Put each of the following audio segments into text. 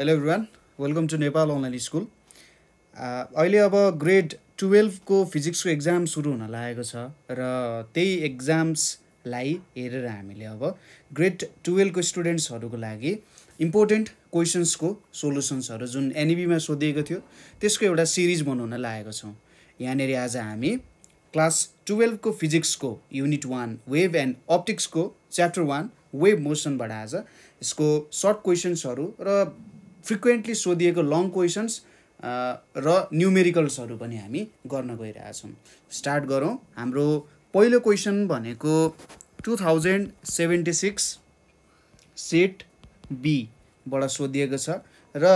Hello everyone welcome to Nepal online school अहिले अब grade टुवेल्भको फिजिक्सको exam सुरु हुन लागेको छ र त्यही एक्जाम्सलाई हेरेर हामीले अब ग्रेड टुवेल्भको स्टुडेन्ट्सहरूको लागि इम्पोर्टेन्ट क्वेसन्सको सोल्युसन्सहरू जुन एनइबीमा e सोधिएको थियो त्यसको एउटा सिरिज बनाउन लागेको छौँ यहाँनिर आज हामी क्लास टुवेल्भको फिजिक्सको युनिट वान वेभ एन्ड अप्टिक्सको च्याप्टर वान वेभ मोसनबाट आज यसको सर्ट क्वेसन्सहरू र फ्रिक्वेन्टली सोधिएको लङ क्वेसन्स र न्युमेरिकल्सहरू पनि हामी गर्न गइरहेछौँ स्टार्ट गरौँ हाम्रो पहिलो क्वेसन भनेको two thousand seventy six set बीबाट सोधिएको छ र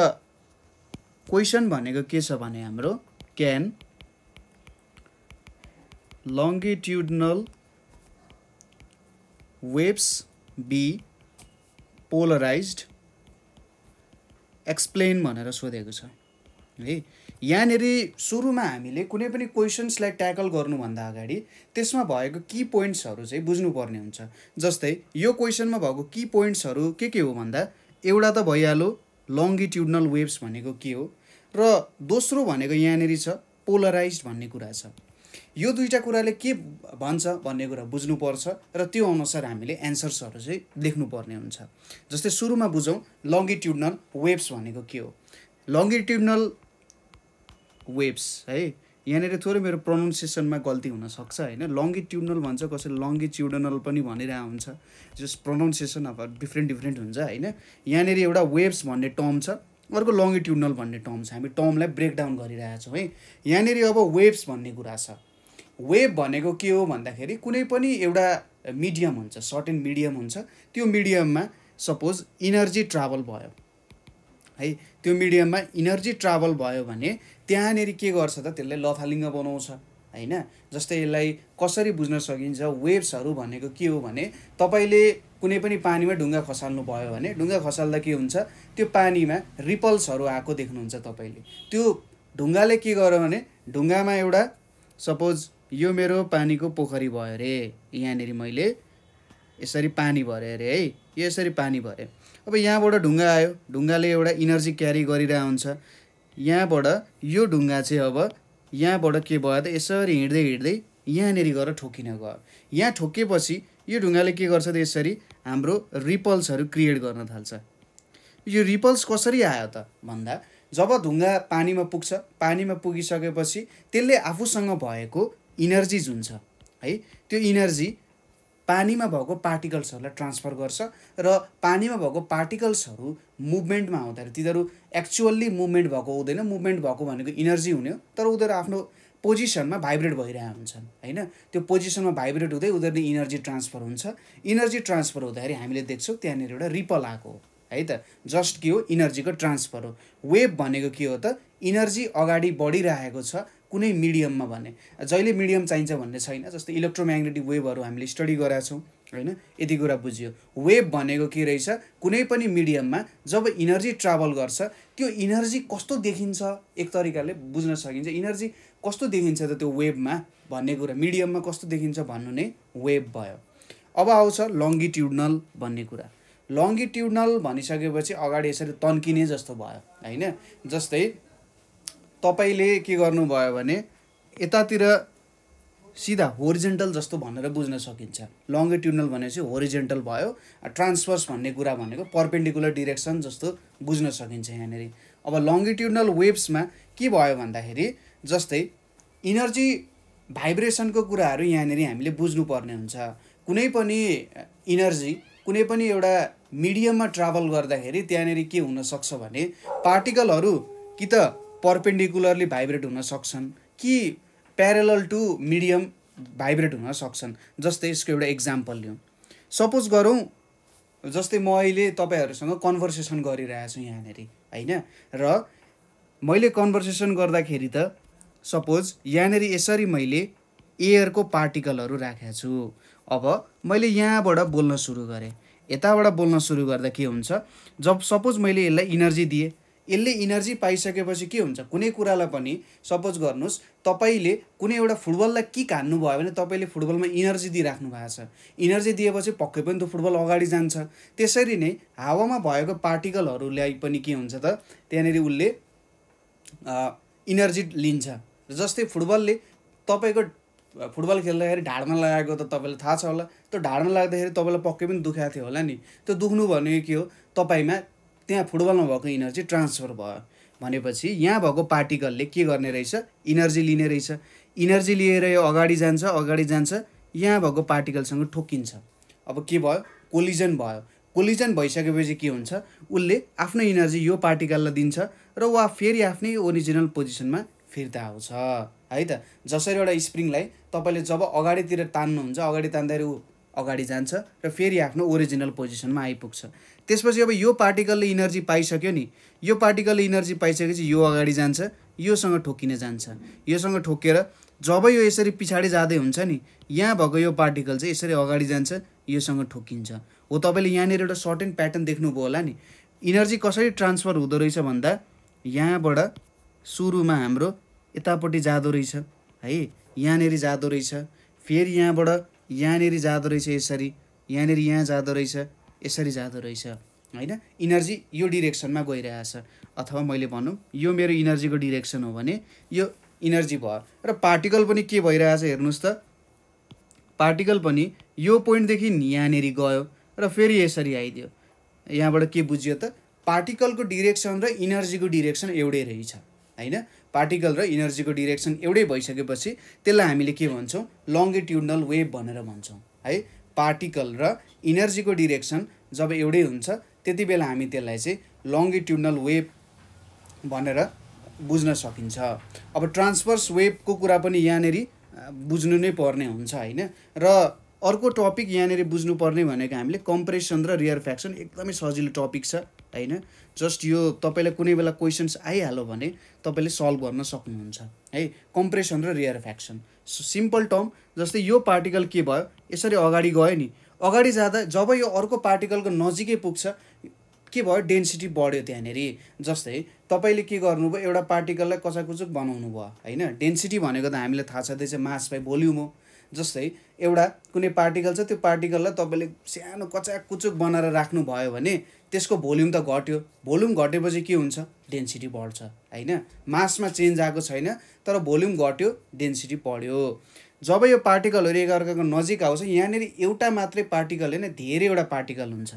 क्वेसन भनेको के छ भने हाम्रो can longitudinal waves be polarized explain भनेर सोधेको छ है यहाँनिर सुरुमा हामीले कुनै पनि क्वेसन्सलाई ट्याकल गर्नुभन्दा अगाडि त्यसमा भएको कि पोइन्ट्सहरू चाहिँ बुझ्नुपर्ने हुन्छ जस्तै यो क्वेसनमा भएको कि पोइन्ट्सहरू के के हो भन्दा एउटा त भइहाल्यो लङ्गिट्युडनल वेभ्स भनेको के हो र दोस्रो भनेको यहाँनिर छ पोलराइज भन्ने कुरा छ यो दुईवटा कुराले के भन्छ भन्ने कुरा बुझ्नुपर्छ र त्यो अनुसार हामीले एन्सर्सहरू चाहिँ लेख्नुपर्ने हुन्छ जस्तै सुरुमा बुझौँ लङ्गिट्युडनल वेब्स भनेको के हो लङ्गिट्युडनल वेब्स है यहाँनिर थोरै मेरो प्रनाउन्सिएसनमा गल्ती हुनसक्छ होइन लङ्गिट्युडनल भन्छ कसैले लङ्गिट्युडनल पनि भनिरहेको हुन्छ जस प्रनाउन्सिएसन अब डिफ्रेन्ट डिफ्रेन्ट हुन्छ होइन यहाँनिर एउटा वेब्स भन्ने टर्म छ अर्को लङ्गिट्युडनल भन्ने टर्म छ हामी टर्मलाई ब्रेकडाउन गरिरहेछौँ है यहाँनिर अब वेब्स भन्ने कुरा छ वेब भनेको के हो भन्दाखेरि कुनै पनि एउटा मिडियम हुन्छ सर्ट एन्ड मिडियम हुन्छ त्यो मिडियममा सपोज इनर्जी ट्राभल भयो है त्यो मिडियममा इनर्जी ट्राभल भयो भने त्यहाँनिर के गर्छ त त्यसले लथालिङ्ग बनाउँछ होइन जस्तै यसलाई कसरी बुझ्न सकिन्छ वेभ्सहरू भनेको के हो भने तपाईँले कुनै पनि पानीमा ढुङ्गा खसाल्नु भयो भने ढुङ्गा खसाल्दा के हुन्छ त्यो पानीमा रिपल्सहरू आएको देख्नुहुन्छ तपाईँले त्यो ढुङ्गाले के गर्यो भने ढुङ्गामा एउटा सपोज यो मेरो पानीको पोखरी भयो अरे यहाँनिर मैले यसरी पानी भरेँ अरे है यो यसरी पानी भरेँ अब यहाँबाट ढुङ्गा आयो ढुङ्गाले एउटा इनर्जी क्यारी गरिरहेको हुन्छ यहाँबाट यो ढुङ्गा चाहिँ अब यहाँबाट के भयो त यसरी हिँड्दै हिँड्दै यहाँनिर गएर ठोकिन गयो यहाँ ठोकिएपछि यो ढुङ्गाले के गर्छ त यसरी हाम्रो रिपल्सहरू क्रिएट गर्न थाल्छ यो रिपल्स कसरी आयो त भन्दा जब ढुङ्गा पानीमा पुग्छ पानीमा पुगिसकेपछि त्यसले आफूसँग भएको इनर्जी हुन्छ है त्यो इनर्जी पानीमा भएको पार्टिकल्सहरूलाई ट्रान्सफर गर्छ र पानीमा भएको पार्टिकल्सहरू मुभमेन्टमा आउँदाखेरि तिनीहरू एक्चुअल्ली मुभमेन्ट भएको हुँदैन मुभमेन्ट भएको भनेको इनर्जी हुने हो तर उनीहरू आफ्नो पोजिसनमा भाइब्रेट भइरहेका हुन्छन् होइन त्यो पोजिसनमा भाइब्रेट हुँदै उनीहरूले इनर्जी ट्रान्सफर हुन्छ इनर्जी ट्रान्सफर हुँदाखेरि हामीले देख्छौँ त्यहाँनिर एउटा रिपल आएको हो है त जस्ट के हो इनर्जीको ट्रान्सफर हो वेभ भनेको के हो त इनर्जी अगाडि बढिरहेको छ कुनै मिडियममा भने जहिले मिडियम चाहिन्छ भन्ने छैन जस्तै इलेक्ट्रोम्याग्नेटिक वेभहरू हामीले स्टडी गराएको छौँ होइन यति कुरा बुझ्यो वेभ भनेको के रहेछ कुनै पनि मिडियममा जब इनर्जी ट्राभल गर्छ त्यो इनर्जी कस्तो देखिन्छ एक तरिकाले बुझ्न सकिन्छ इनर्जी कस्तो देखिन्छ त त्यो वेभमा भन्ने कुरा मिडियममा कस्तो देखिन्छ भन्नु नै वेभ भयो अब आउँछ लङ्गिट्युडनल भन्ने कुरा लङ्गिट्युडनल भनिसकेपछि अगाडि यसरी तन्किने जस्तो भयो होइन जस्तै तपाईँले के गर्नुभयो भने यतातिर सिधा होरिजेन्टल जस्तो भनेर बुझ्न सकिन्छ लङ्गिट्युडनल भनेपछि होरिजेन्टल भयो ट्रान्सफर्स भन्ने कुरा भनेको पर्पेन्डिकुलर डिरेक्सन जस्तो बुझ्न सकिन्छ यहाँनिर अब लङ्गिट्युडनल वेभ्समा के भयो भन्दाखेरि जस्तै इनर्जी भाइब्रेसनको कुराहरू यहाँनिर हामीले बुझ्नुपर्ने हुन्छ कुनै पनि इनर्जी कुनै पनि एउटा मिडियममा ट्राभल गर्दाखेरि त्यहाँनिर के हुनसक्छ भने पार्टिकलहरू कि त पर्पेन्डिकुलरली भाइब्रेट हुन सक्छन् कि प्यारल टु मिडियम भाइब्रेट हुन सक्छन् जस्तै यसको एउटा इक्जाम्पल लिउँ सपोज गरौँ जस्तै म अहिले तपाईँहरूसँग कन्भर्सेसन गरिरहेको गरिरहेछु यहाँनिर होइन र मैले कन्भर्सेसन गर्दाखेरि त सपोज यहाँनिर यसरी मैले एयरको पार्टिकलहरू राखेको छु अब मैले यहाँबाट बोल्न सुरु गरेँ यताबाट बोल्न सुरु गर्दा के हुन्छ जब सपोज मैले यसलाई इनर्जी दिएँ यसले इनर्जी पाइसकेपछि के हुन्छ कुनै कुरालाई पनि सपोज गर्नुहोस् तपाईँले कुनै एउटा फुटबललाई किक हान्नुभयो भने तपाईँले फुटबलमा इनर्जी दिइराख्नु भएको छ इनर्जी दिएपछि पक्कै पनि त्यो फुटबल अगाडि जान्छ त्यसरी नै हावामा भएको पार्टिकलहरूलाई पनि के हुन्छ त त्यहाँनिर उसले इनर्जी लिन्छ जस्तै फुटबलले तपाईँको फुटबल खेल्दाखेरि ढाडमा लगाएको त तपाईँलाई थाहा छ होला त्यो ढाडमा लाग्दाखेरि तपाईँलाई पक्कै पनि दुखाएको थियो होला नि त्यो दुख्नु भनेको के हो तपाईँमा त्यहाँ फुटबलमा भएको इनर्जी ट्रान्सफर भयो भनेपछि यहाँ भएको पार्टिकलले के गर्ने रहेछ इनर्जी लिने रहेछ इनर्जी लिएर यो अगाडि जान्छ अगाडि जान्छ यहाँ भएको पार्टिकलसँग ठोकिन्छ अब के भयो कोलिजन भयो कोलिजन भइसकेपछि के हुन्छ उसले आफ्नो इनर्जी यो पार्टिकललाई दिन्छ र वा फेरि आफ्नै ओरिजिनल पोजिसनमा फिर्ता आउँछ है त जसरी एउटा स्प्रिङलाई तपाईँले जब अगाडितिर तान्नुहुन्छ अगाडि तान्दाखेरि ऊ अगाडि जान्छ र फेरि आफ्नो ओरिजिनल पोजिसनमा आइपुग्छ त्यसपछि अब यो पार्टिकलले इनर्जी पाइसक्यो नि यो पार्टिकलले इनर्जी पाइसकेपछि यो अगाडि जान्छ योसँग ठोकिन जान्छ योसँग ठोकेर जब यो यसरी पछाडि जाँदै हुन्छ नि यहाँ भएको यो पार्टिकल चाहिँ यसरी अगाडि जान्छ योसँग ठोकिन्छ हो तपाईँले यहाँनिर एउटा सर्ट एन्ड प्याटर्न देख्नुभयो होला नि इनर्जी कसरी ट्रान्सफर हुँदो रहेछ भन्दा यहाँबाट सुरुमा हाम्रो यतापट्टि जाँदो रहेछ है यहाँनिर जाँदो रहेछ फेरि यहाँबाट यहाँनिर जाँदो रहेछ यसरी यहाँनिर यहाँ जाँदो रहेछ यसरी जाँदो रहेछ होइन इनर्जी यो डिरेक्सनमा गइरहेछ अथवा मैले भनौँ यो मेरो इनर्जीको डिरेक्सन हो भने यो इनर्जी भयो र पार्टिकल पनि के भइरहेछ हेर्नुहोस् त पार्टिकल पनि यो पोइन्टदेखि यहाँनिर गयो र फेरि यसरी आइदियो यहाँबाट के बुझियो त पार्टिकलको डिरेक्सन र इनर्जीको डिरेक्सन एउटै रहेछ होइन पार्टिकल र इनर्जीको डिरेक्सन एउटै भइसकेपछि त्यसलाई हामीले के भन्छौँ लङ्गिट्युडनल वेभ भनेर भन्छौँ है पार्टिकल र इनर्जीको डिरेक्सन जब एउटै हुन्छ त्यति बेला हामी त्यसलाई चाहिँ लङ्गिट्युडनल वेभ भनेर बुझ्न सकिन्छ अब ट्रान्सफर्स वेभको कुरा पनि यहाँनिर बुझ्नु नै पर्ने हुन्छ होइन र अर्को टपिक यहाँनिर बुझ्नुपर्ने भनेको हामीले कम्प्रेसन र रियर फ्याक्सन एकदमै सजिलो टपिक छ होइन जस्ट यो तपाईँलाई कुनै बेला क्वेसन्स आइहाल्यो भने तपाईँले सल्भ गर्न सक्नुहुन्छ है कम्प्रेसन र रियर फ्याक्सन सिम्पल टर्म जस्तै यो पार्टिकल के भयो यसरी अगाडि गयो नि अगाडि जाँदा जब यो अर्को पार्टिकलको नजिकै पुग्छ के भयो डेन्सिटी बढ्यो त्यहाँनिर जस्तै तपाईँले के गर्नुभयो एउटा पार्टिकललाई कचाकुचुक बनाउनु भयो होइन डेन्सिटी भनेको त हामीलाई थाहा छ त्यो मास बाई भोल्युम हो जस्तै एउटा कुनै पार्टिकल छ त्यो पार्टिकललाई तपाईँले सानो कुचुक बनाएर राख्नुभयो भने त्यसको भोल्युम त घट्यो भोल्युम घटेपछि के हुन्छ डेन्सिटी बढ्छ होइन मासमा चेन्ज आएको छैन तर भोल्युम घट्यो डेन्सिटी बढ्यो जब यो पार्टिकलहरू एकअर्काको नजिक आउँछ यहाँनिर एउटा मात्रै पार्टिकल होइन धेरैवटा पार्टिकल हुन्छ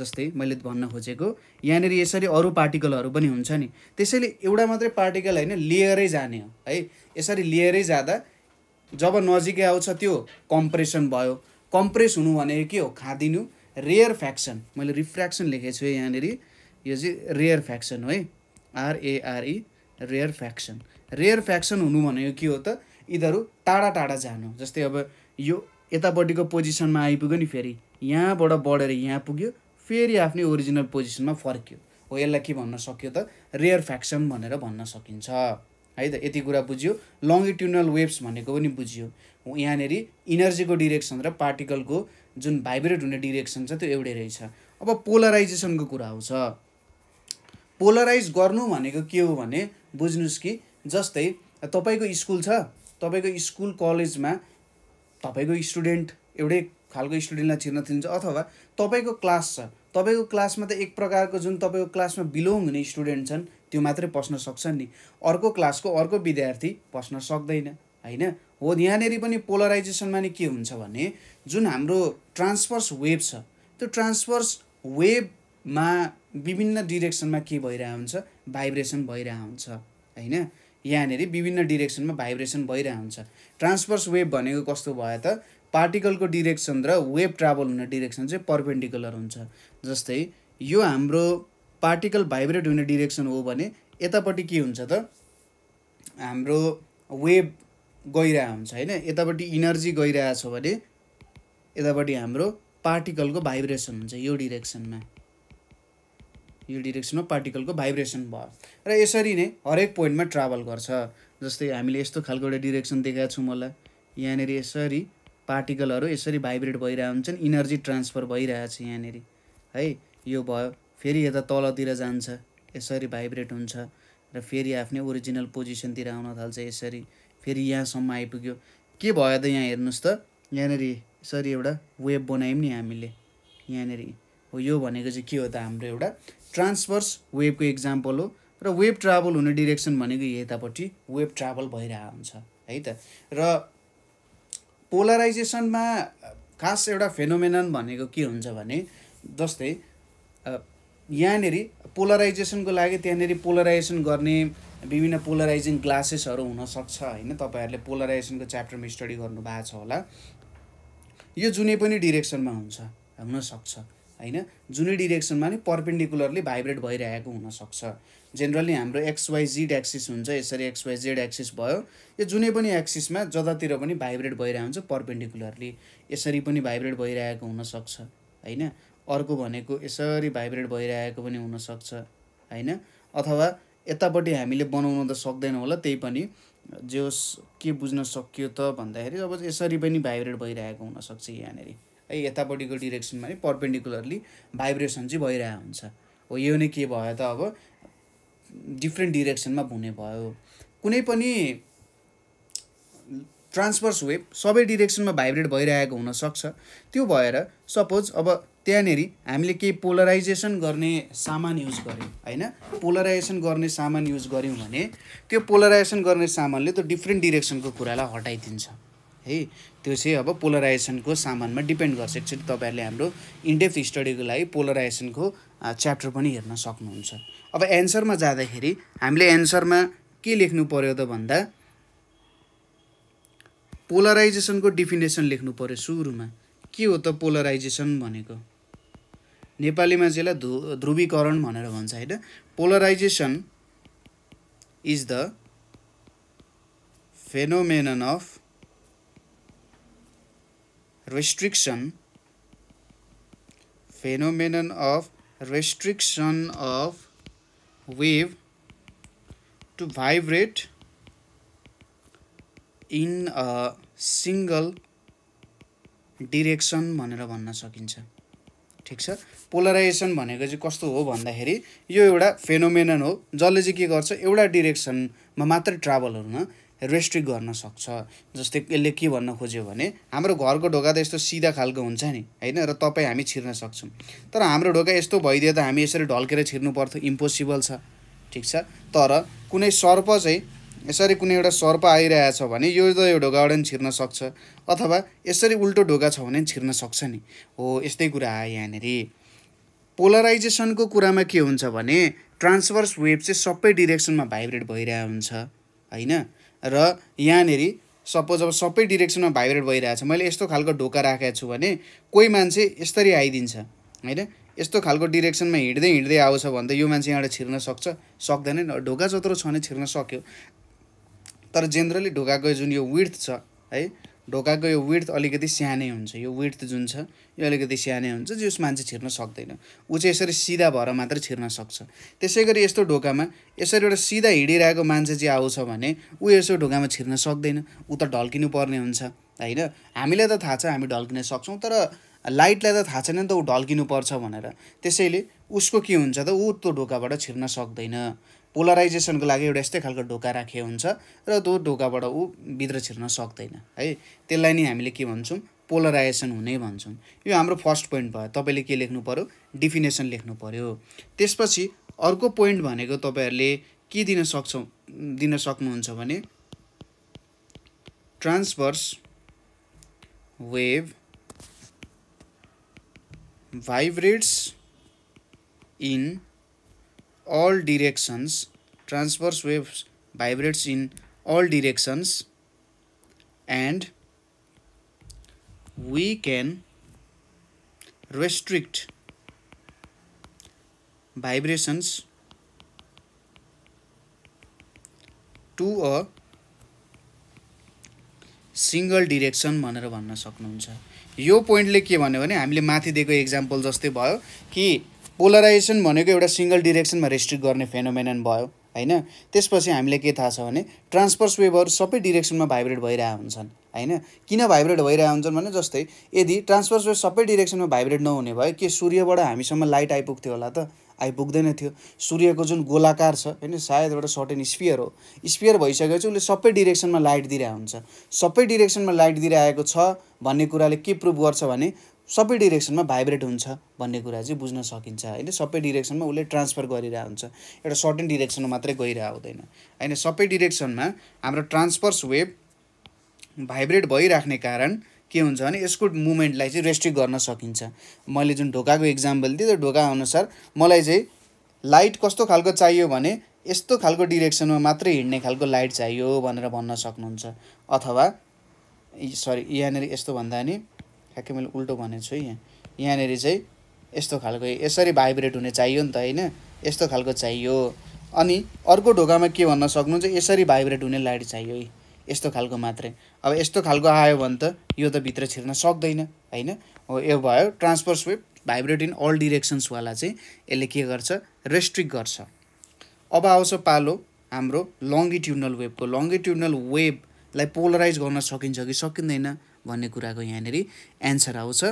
जस्तै मैले भन्न खोजेको यहाँनिर यसरी अरू पार्टिकलहरू पनि हुन्छ नि त्यसैले एउटा मात्रै पार्टिकल होइन लिएरै जाने हो है यसरी लिएरै जाँदा जब नजिकै आउँछ त्यो कम्प्रेसन भयो कम्प्रेस हुनु भनेको के हो खाँदिनु रेयर फ्याक्सन मैले रिफ्रेक्सन लेखेको छु यहाँनिर यो चाहिँ रेयर फ्याक्सन हो है R A R E rarefaction rarefaction हुनु भनेको के हो त यिनीहरू टाढा टाढा जानु जस्तै अब यो यतापट्टिको पोजिसनमा आइपुग्यो नि फेरि यहाँबाट बढेर यहाँ पुग्यो फेरि आफ्नै ओरिजिनल पोजिसनमा फर्क्यो हो यसलाई के भन्न सक्यो त रेयर फ्याक्सन भनेर भन्न सकिन्छ है त यति कुरा बुझ्यो लङ्गिट्युनल वेभ्स भनेको पनि बुझ्यो यहाँनिर इनर्जीको डिरेक्सन र पार्टिकलको जुन भाइब्रेट हुने डिरेक्सन छ त्यो एउटै रहेछ अब पोलराइजेसनको कुरा आउँछ पोलराइज गर्नु भनेको के हो भने बुझ्नुहोस् कि जस्तै तपाईँको स्कुल छ तपाईँको स्कुल कलेजमा तपाईँको स्टुडेन्ट एउटै खालको स्टुडेन्टलाई छिर्न थिन्छ अथवा तपाईँको क्लास छ तपाईँको क्लासमा त एक प्रकारको जुन तपाईँको क्लासमा बिलोङ हुने स्टुडेन्ट छन् त्यो मात्रै पस्न सक्छन् नि अर्को क्लासको अर्को विद्यार्थी पस्न सक्दैन होइन हो यहाँनिर पनि पोलराइजेसनमा नि के हुन्छ भने जुन हाम्रो ट्रान्सफर्स वेभ छ त्यो ट्रान्सफर्स वेभमा विभिन्न डिरेक्सनमा के भइरहेको हुन्छ भाइब्रेसन भइरहेको हुन्छ होइन यहाँनिर विभिन्न डिरेक्सनमा भाइब्रेसन भइरहेको हुन्छ ट्रान्सफर्स वेभ भनेको कस्तो भयो त पार्टिकलको डिरेक्सन र वेभ ट्राभल हुने डिरेक्सन चाहिँ पर्पेन्डिकुलर हुन्छ जस्तै यो हाम्रो पार्टिकल भाइब्रेट हुने डिरेक्सन हो भने यतापट्टि के हुन्छ त हाम्रो वेभ गइरहेको हुन्छ होइन यतापट्टि इनर्जी गइरहेछ भने यतापट्टि हाम्रो पार्टिकलको भाइब्रेसन हुन्छ यो डिरेक्सनमा यो डिरेक्सनमा पार्टिकलको भाइब्रेसन भयो र यसरी नै हरेक पोइन्टमा ट्राभल गर्छ जस्तै हामीले यस्तो खालको एउटा डिरेक्सन देखाएको छौँ मलाई यहाँनिर यसरी पार्टिकलहरू यसरी भाइब्रेट भइरहेको हुन्छन् इनर्जी ट्रान्सफर भइरहेछ यहाँनिर है यो भयो फेरि यता तलतिर जान्छ यसरी भाइब्रेट हुन्छ र फेरि आफ्नै ओरिजिनल पोजिसनतिर आउन थाल्छ यसरी फेरि यहाँसम्म आइपुग्यो के भयो त यहाँ हेर्नुहोस् त यहाँनिर यसरी एउटा वेब बनायौँ नि हामीले यहाँनिर हो यो भनेको चाहिँ के हो त हाम्रो एउटा ट्रान्सभर्स वेबको इक्जाम्पल हो र वेब ट्राभल हुने डिरेक्सन भनेको यतापट्टि वेब ट्राभल भइरहेको हुन्छ है त र पोलराइजेसनमा खास एउटा फेनोमेनन भनेको के हुन्छ भने जस्तै यहाँनिर पोलराइजेसनको लागि त्यहाँनिर पोलराइजेसन गर्ने विभिन्न पोलराइजिङ ग्लासेसहरू हुनसक्छ होइन तपाईँहरूले पोलराइजेसनको च्याप्टरमा स्टडी गर्नु भएको छ होला यो जुनै पनि डिरेक्सनमा हुन्छ हुनसक्छ होइन जुनै डिरेक्सनमा नि पर्पेन्डिकुलरली भाइब्रेट भइरहेको हुनसक्छ जेनरली हाम्रो एक्सवाई जेड एक्सिस हुन्छ यसरी एक्सवाई जेड एक्सिस भयो यो जुनै पनि एक्सिसमा जतातिर पनि भाइब्रेट भइरहेको हुन्छ पर्पेन्डिकुलरली यसरी पनि भाइब्रेट भइरहेको हुनसक्छ होइन अर्को भनेको यसरी भाइब्रेट भइरहेको पनि हुनसक्छ होइन अथवा यतापट्टि हामीले बनाउनु त सक्दैनौँ होला त्यही पनि जे के बुझ्न सकियो त भन्दाखेरि अब यसरी पनि भाइब्रेट भइरहेको हुनसक्छ यहाँनिर है यतापट्टिको डिरेक्सनमा है पर्पेन्डिकुलरली भाइब्रेसन चाहिँ भइरहेको हुन्छ हो यो नै के भयो त अब डिफ्रेन्ट डिरेक्सनमा हुने भयो कुनै पनि ट्रान्सफर्स वेभ सबै डिरेक्सनमा भाइब्रेट भइरहेको हुनसक्छ त्यो भएर सपोज अब त्यहाँनिर हामीले केही पोलराइजेसन गर्ने सामान युज गऱ्यौँ होइन पोलराइजेसन गर्ने सामान युज गऱ्यौँ भने त्यो पोलराइजेसन गर्ने सामानले त्यो डिफ्रेन्ट डिरेक्सनको कुरालाई हटाइदिन्छ है त्यो चाहिँ अब पोलराइजेसनको सामानमा डिपेन्ड गर्छ एकचोटि तपाईँहरूले हाम्रो इन्डेप्थ स्टडीको लागि पोलराइजेसनको च्याप्टर पनि हेर्न सक्नुहुन्छ अब एन्सरमा जाँदाखेरि हामीले एन्सरमा के लेख्नु पऱ्यो त भन्दा पोलराइजेसनको डिफिनेसन लेख्नु पऱ्यो सुरुमा के हो त पोलराइजेसन भनेको नेपालीमा चाहिँ धु ध्रुवीकरण भनेर भन्छ होइन polarization is the phenomenon of restriction phenomenon of restriction of wave to vibrate in a single direction भनेर भन्न सकिन्छ ठिक छ पोलराइजेसन भनेको चाहिँ कस्तो हो भन्दाखेरि यो एउटा फेनोमेनन हो जसले चाहिँ के गर्छ एउटा डिरेक्सनमा मात्रै ट्राभल हुन रेस्ट्रिक्ट गर्न सक्छ जस्तै यसले के भन्न खोज्यो भने हाम्रो घरको ढोका त यस्तो सिधा खालको हुन्छ नि होइन र तपाईँ हामी छिर्न सक्छौँ तर हाम्रो ढोका यस्तो भइदियो त हामी यसरी ढल्केर छिर्नु पर्थ्यो इम्पोसिबल छ ठिक छ तर कुनै सर्प चाहिँ यसरी कुनै एउटा सर्प आइरहेछ भने यो त यो ढोकाबाट पनि छिर्न सक्छ अथवा यसरी उल्टो ढोका छ भने पनि छिर्न सक्छ नि हो यस्तै कुरा आयो यहाँनिर पोलराइजेसनको कुरामा के हुन्छ भने ट्रान्सभर्स वेभ चाहिँ सबै डिरेक्सनमा भाइब्रेट भइरहेको हुन्छ होइन र यहाँनेरि सपोज अब सबै डिरेक्सनमा भाइब्रेट भइरहेछ मैले यस्तो खालको ढोका राखेको छु भने कोही मान्छे यसरी आइदिन्छ होइन यस्तो खालको डिरेक्सनमा हिँड्दै हिँड्दै आउँछ भने त यो मान्छे यहाँबाट छिर्न सक्छ सक्दैन नि ढोका जत्रो छ भने छिर्न सक्यो तर जेनरली ढोकाको जुन यो विर्थ छ है ढोकाको यो विर्थ अलिकति सानै हुन्छ यो विर्थ जुन छ यो अलिकति सानै हुन्छ जस मान्छे छिर्न सक्दैन ऊ चाहिँ यसरी सिधा भएर मात्र छिर्न सक्छ त्यसै गरी यस्तो ढोकामा यसरी एउटा सिधा हिँडिरहेको मान्छे चाहिँ आउँछ भने ऊ यसो ढोकामा छिर्न सक्दैन ऊ त ढल्किनु पर्ने हुन्छ होइन हामीलाई त थाहा छ हामी ढल्किन सक्छौँ तर लाइटलाई त थाहा छैन नि त ऊ पर्छ भनेर त्यसैले उसको के हुन्छ त ऊ त्यो ढोकाबाट छिर्न सक्दैन पोलराइजेसनको लागि एउटा यस्तै खालको ढोका राखे हुन्छ र त्यो ढोकाबाट ऊ भित्र छिर्न सक्दैन है त्यसलाई नै हामीले के भन्छौँ पोलराइजेसन हुने भन्छौँ यो हाम्रो फर्स्ट पोइन्ट भयो तपाईँले के लेख्नु पऱ्यो डिफिनेसन लेख्नु पऱ्यो त्यसपछि अर्को पोइन्ट भनेको तपाईँहरूले के दिन सक्छौँ दिन सक्नुहुन्छ भने transverse wave vibrates in all directions transverse waves vibrates in all directions and we can restrict vibrations to a single direction भनेर भन्न सक्नुहुन्छ यो पोइन्टले के भन्यो भने हामीले माथि दिएको एक्जाम्पल जस्तै भयो कि पोलराइजेसन भनेको एउटा सिङ्गल डिरेक्सनमा रेस्ट्रिक्ट गर्ने फेनोमेनन भयो होइन त्यसपछि हामीले के थाहा छ भने ट्रान्सपर्स वेभहरू सबै डिरेक्सनमा भाइब्रेट भइरहेका हुन्छन् होइन किन भाइब्रेट भइरहेको हुन्छन् भने जस्तै यदि ट्रान्सपर्स वेभ सबै डिरेक्सनमा भाइब्रेट नहुने भयो के सूर्यबाट हामीसम्म लाइट आइपुग्थ्यो होला त आइपुग्दैन थियो सूर्यको जुन गोलाकार छ होइन सायद एउटा सर्टेन स्पियर हो स्पियर भइसकेपछि उसले सबै डिरेक्सनमा लाइट दिइरहेको हुन्छ सबै डिरेक्सनमा लाइट दिइरहेको छ भन्ने कुराले के प्रुभ गर्छ भने सबै डिरेक्सनमा भाइब्रेट हुन्छ भन्ने कुरा चाहिँ बुझ्न सकिन्छ होइन सबै डिरेक्सनमा उसले ट्रान्सफर गरिरहेको हुन्छ एउटा सर्टेन डिरेक्सनमा मात्रै गइरहेको हुँदैन होइन सबै डिरेक्सनमा हाम्रो ट्रान्सफर्स वेभ भाइब्रेट भइराख्ने कारण के हुन्छ भने यसको मुभमेन्टलाई चाहिँ रेस्ट्रिक्ट गर्न सकिन्छ मैले जुन ढोकाको इक्जाम्पल दिएँ त्यो ढोका अनुसार मलाई चाहिँ लाइट कस्तो खालको चाहियो भने यस्तो खालको डिरेक्सनमा मात्रै हिँड्ने खालको लाइट चाहियो भनेर भन्न सक्नुहुन्छ अथवा सरी यहाँनिर यस्तो भन्दा नि ठ्याक्कै मैले उल्टो भनेको छु यहाँ यहाँनिर चाहिँ यस्तो खालको यसरी भाइब्रेट हुने चाहियो नि त होइन यस्तो खालको चाहियो अनि अर्को ढोकामा के भन्न सक्नुहुन्छ यसरी भाइब्रेट हुने लाइट चाहियो है यस्तो खालको मात्रै अब यस्तो खालको आयो भने त यो त भित्र छिर्न सक्दैन होइन हो यो भयो ट्रान्सफर स्विप भाइब्रेट इन अल डिरेक्सन्सवाला चाहिँ यसले के गर्छ रेस्ट्रिक्ट गर्छ अब आउँछ पालो हाम्रो लङ्गिट्युडनल वेभको लङ्गिट्युडनल वेभलाई पोलराइज गर्न सकिन्छ कि सकिँदैन भन्ने कुराको यहाँनिर एन्सर आउँछ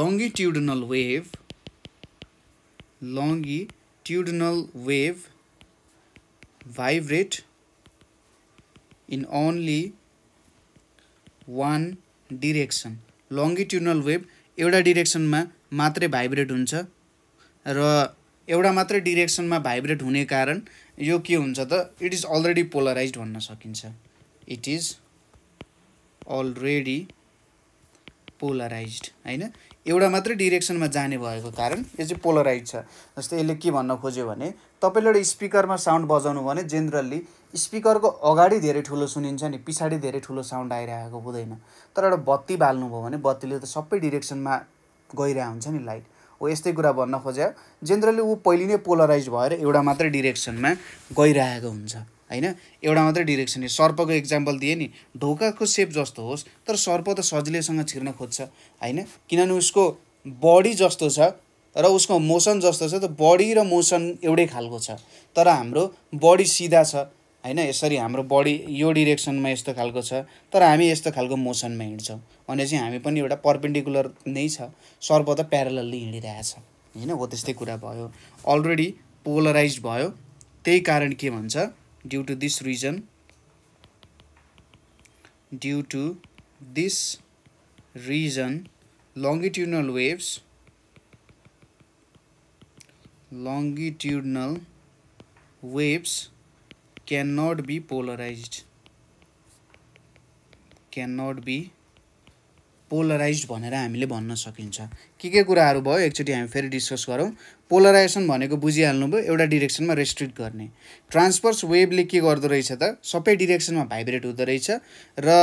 longitudinal wave longitudinal wave vibrate in only one direction longitudinal wave एउटा डिरेक्सनमा मात्रै भाइब्रेट हुन्छ र एउटा मात्रै डिरेक्सनमा भाइब्रेट हुने कारण यो के हुन्छ त इट इज अलरेडी पोलराइज भन्न सकिन्छ इट इज अलरेडी पोलराइज्ड होइन एउटा मात्रै डिरेक्सनमा जाने भएको कारण यो चाहिँ पोलराइज छ जस्तै यसले के भन्न खोज्यो भने तपाईँले एउटा स्पिकरमा साउन्ड बजाउनु भने जेनरल्ली स्पिकरको अगाडि धेरै ठुलो सुनिन्छ नि पछाडि धेरै ठुलो साउन्ड आइरहेको हुँदैन तर एउटा बत्ती बाल्नुभयो भने बत्तीले त सबै डिरेक्सनमा गइरहेको हुन्छ नि लाइट हो यस्तै कुरा भन्न खोज्यो जेनरली ऊ पहिले नै पोलराइज भएर एउटा मात्रै डिरेक्सनमा गइरहेको हुन्छ होइन एउटा मात्रै डिरेक्सन सर्पको इक्जाम्पल दिएँ नि ढोकाको सेप जस्तो होस् तर सर्प त सजिलैसँग छिर्न खोज्छ होइन किनभने उसको बडी जस्तो छ र उसको मोसन जस्तो छ त बडी र मोसन एउटै खालको छ तर हाम्रो बडी सिधा छ होइन यसरी हाम्रो बडी यो डिरेक्सनमा यस्तो खालको छ तर हामी यस्तो खालको मोसनमा हिँड्छौँ भने चाहिँ हामी पनि एउटा पर्पेन्डिकुलर नै छ सर्प त प्यारलल्ली हिँडिरहेछ होइन हो त्यस्तै कुरा भयो अलरेडी पोलराइज भयो त्यही कारण के भन्छ due to this reason due to this reason longitudinal waves longitudinal waves cannot be polarized can be polarize भनेर हामीले भन्न सकिन्छ के के कुराहरू भयो एकचोटि हामी फेरि डिस्कस गरौँ पोलराइजेसन भनेको बुझिहाल्नुभयो एउटा डिरेक्सनमा रेस्ट्रिक्ट गर्ने ट्रान्सफर्स वेभले के गर्दो रहेछ त सबै डिरेक्सनमा भाइब्रेट हुँदो रहेछ र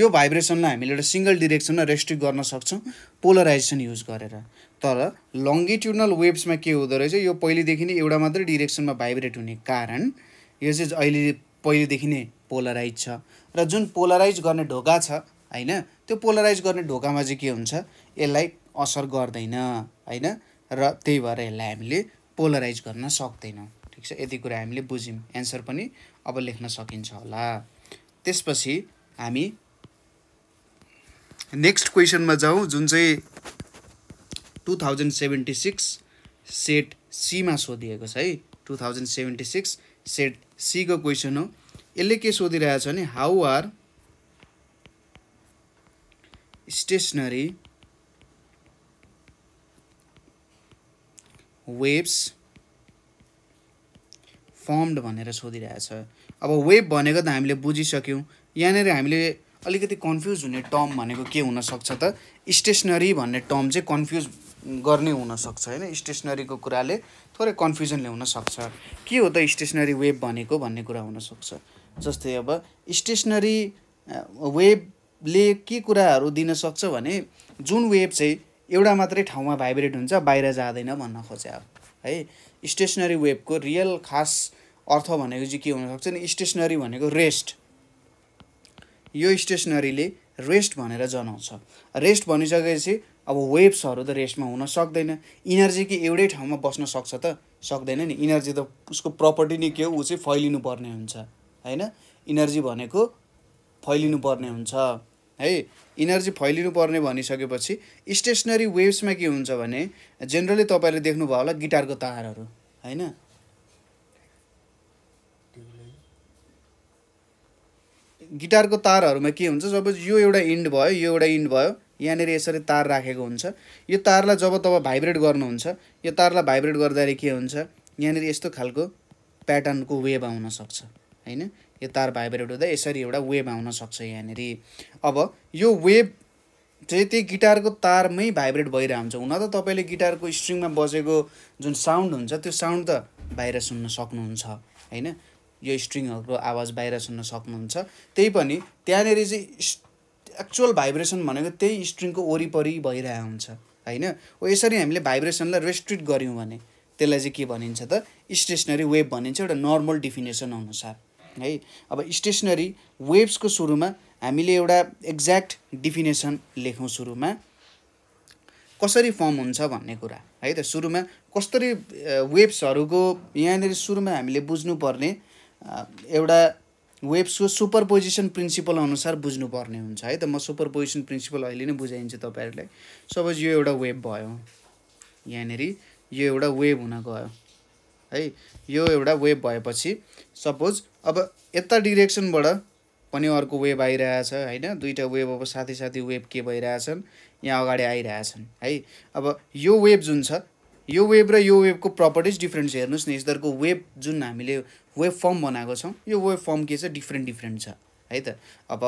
यो भाइब्रेसनलाई हामीले एउटा सिङ्गल डिरेक्सनमा रेस्ट्रिक्ट गर्न सक्छौँ पोलराइजेसन युज गरेर तर लङ्गिट्युडनल वेभ्समा के हुँदो रहेछ यो पहिलेदेखि नै एउटा मात्रै डिरेक्सनमा भाइब्रेट हुने कारण यो चाहिँ अहिले पहिलेदेखि नै पोलराइज छ र जुन पोलराइज गर्ने ढोका छ होइन त्यो पोलराइज गर्ने ढोकामा चाहिँ के हुन्छ यसलाई असर गर्दैन होइन र त्यही भएर यसलाई हामीले पोलराइज गर्न सक्दैनौँ ठिक छ यति कुरा हामीले बुझ्यौँ एन्सर पनि अब लेख्न सकिन्छ होला त्यसपछि हामी नेक्स्ट क्वेसनमा जाउँ जुन चाहिँ two thousand seventy six set सीमा सोधिएको छ है two thousand seventy six set सीको क्वेसन हो यसले के सोधिरहेछ भने how are stationary waves formed भनेर सोधिरहेछ अब वेब भनेको त हामीले बुझिसक्यौँ यहाँनिर हामीले अलिकति कन्फ्युज हुने टर्म भनेको के हुनसक्छ त स्टेसनरी भन्ने टर्म चाहिँ कन्फ्युज गर्ने हुनसक्छ होइन स्टेसनरीको कुराले थोरै कन्फ्युजन ल्याउन सक्छ के हो त स्टेसनरी वेब भनेको भन्ने कुरा हुनसक्छ जस्तै अब स्टेसनरी वेबले के कुराहरू दिनसक्छ भने जुन वेब चाहिँ एउटा मात्रै ठाउँमा भाइब्रेट हुन्छ बाहिर जाँदैन भन्न खोजे अब है स्टेसनरी वेबको रियल खास अर्थ भनेको चाहिँ के हुनसक्छ नि स्टेसनरी भनेको रेस्ट यो स्टेसनरीले रेस्ट भनेर जनाउँछ रेस्ट भनिसकेपछि अब वेब्सहरू त रेस्टमा हुन सक्दैन इनर्जी कि एउटै ठाउँमा बस्न सक्छ त सक्दैन नि इनर्जी त उसको प्रपर्टी नै के हो ऊ चाहिँ फैलिनु पर्ने हुन्छ होइन इनर्जी भनेको फैलिनु पर्ने हुन्छ है इनर्जी फैलिनुपर्ने भनिसकेपछि स्टेसनरी वेभ्समा के हुन्छ भने जेनरली तपाईँले देख्नुभयो होला गिटारको तारहरू होइन गिटारको तारहरूमा के हुन्छ जब यो एउटा इन्ड भयो यो एउटा इन्ड भयो यहाँनिर यसरी तार राखेको हुन्छ यो तारलाई जब तपाईँ भाइब्रेट गर्नुहुन्छ यो तारलाई भाइब्रेट गर्दाखेरि के हुन्छ यहाँनिर यस्तो खालको प्याटर्नको वेभ आउन सक्छ होइन यो तार भाइब्रेट हुँदा यसरी एउटा वेभ आउन सक्छ यहाँनिर अब यो वेभ चाहिँ त्यही गिटारको तारमै भाइब्रेट हुन्छ हुन त तपाईँले गिटारको स्ट्रिङमा बजेको जुन साउन्ड हुन्छ त्यो साउन्ड त बाहिर सुन्न सक्नुहुन्छ होइन यो स्ट्रिङहरूको आवाज बाहिर सुन्न सक्नुहुन्छ त्यही पनि त्यहाँनिर चाहिँ एक्चुअल भाइब्रेसन भनेको त्यही स्ट्रिङको वरिपरि भइरहेको हुन्छ होइन यसरी हामीले भाइब्रेसनलाई रेस्ट्रिक्ट गऱ्यौँ भने त्यसलाई चाहिँ के भनिन्छ त स्टेसनरी वेभ भनिन्छ एउटा नर्मल डिफिनेसन अनुसार है अब स्टेसनरी वेब्सको सुरुमा हामीले एउटा एक्ज्याक्ट डिफिनेसन लेखौँ सुरुमा कसरी फर्म हुन्छ भन्ने कुरा है त सुरुमा कसरी वेब्सहरूको यहाँनिर सुरुमा हामीले बुझ्नुपर्ने एउटा वेब्सको सुपर पोजिसन प्रिन्सिपल अनुसार बुझ्नुपर्ने हुन्छ है त म सुपर पोजिसन प्रिन्सिपल अहिले नै बुझाइन्छु तपाईँहरूलाई सपोज यो एउटा वेब भयो यहाँनिर यो एउटा वेब हुन गयो है यो एउटा वेभ भएपछि सपोज अब यता डिरेक्सनबाट पनि अर्को वेभ आइरहेछ होइन दुईवटा वेभ अब साथी साथी वेभ के भइरहेछन् यहाँ अगाडि आइरहेछन् है अब यो वेभ जुन छ यो वेभ र यो वेभको प्रपर्टिज डिफ्रेन्ट छ हेर्नुहोस् न यिनीहरूको वेभ जुन हामीले वेभ फर्म बनाएको छौँ यो वेभ फर्म के छ डिफ्रेन्ट डिफ्रेन्ट छ है त अब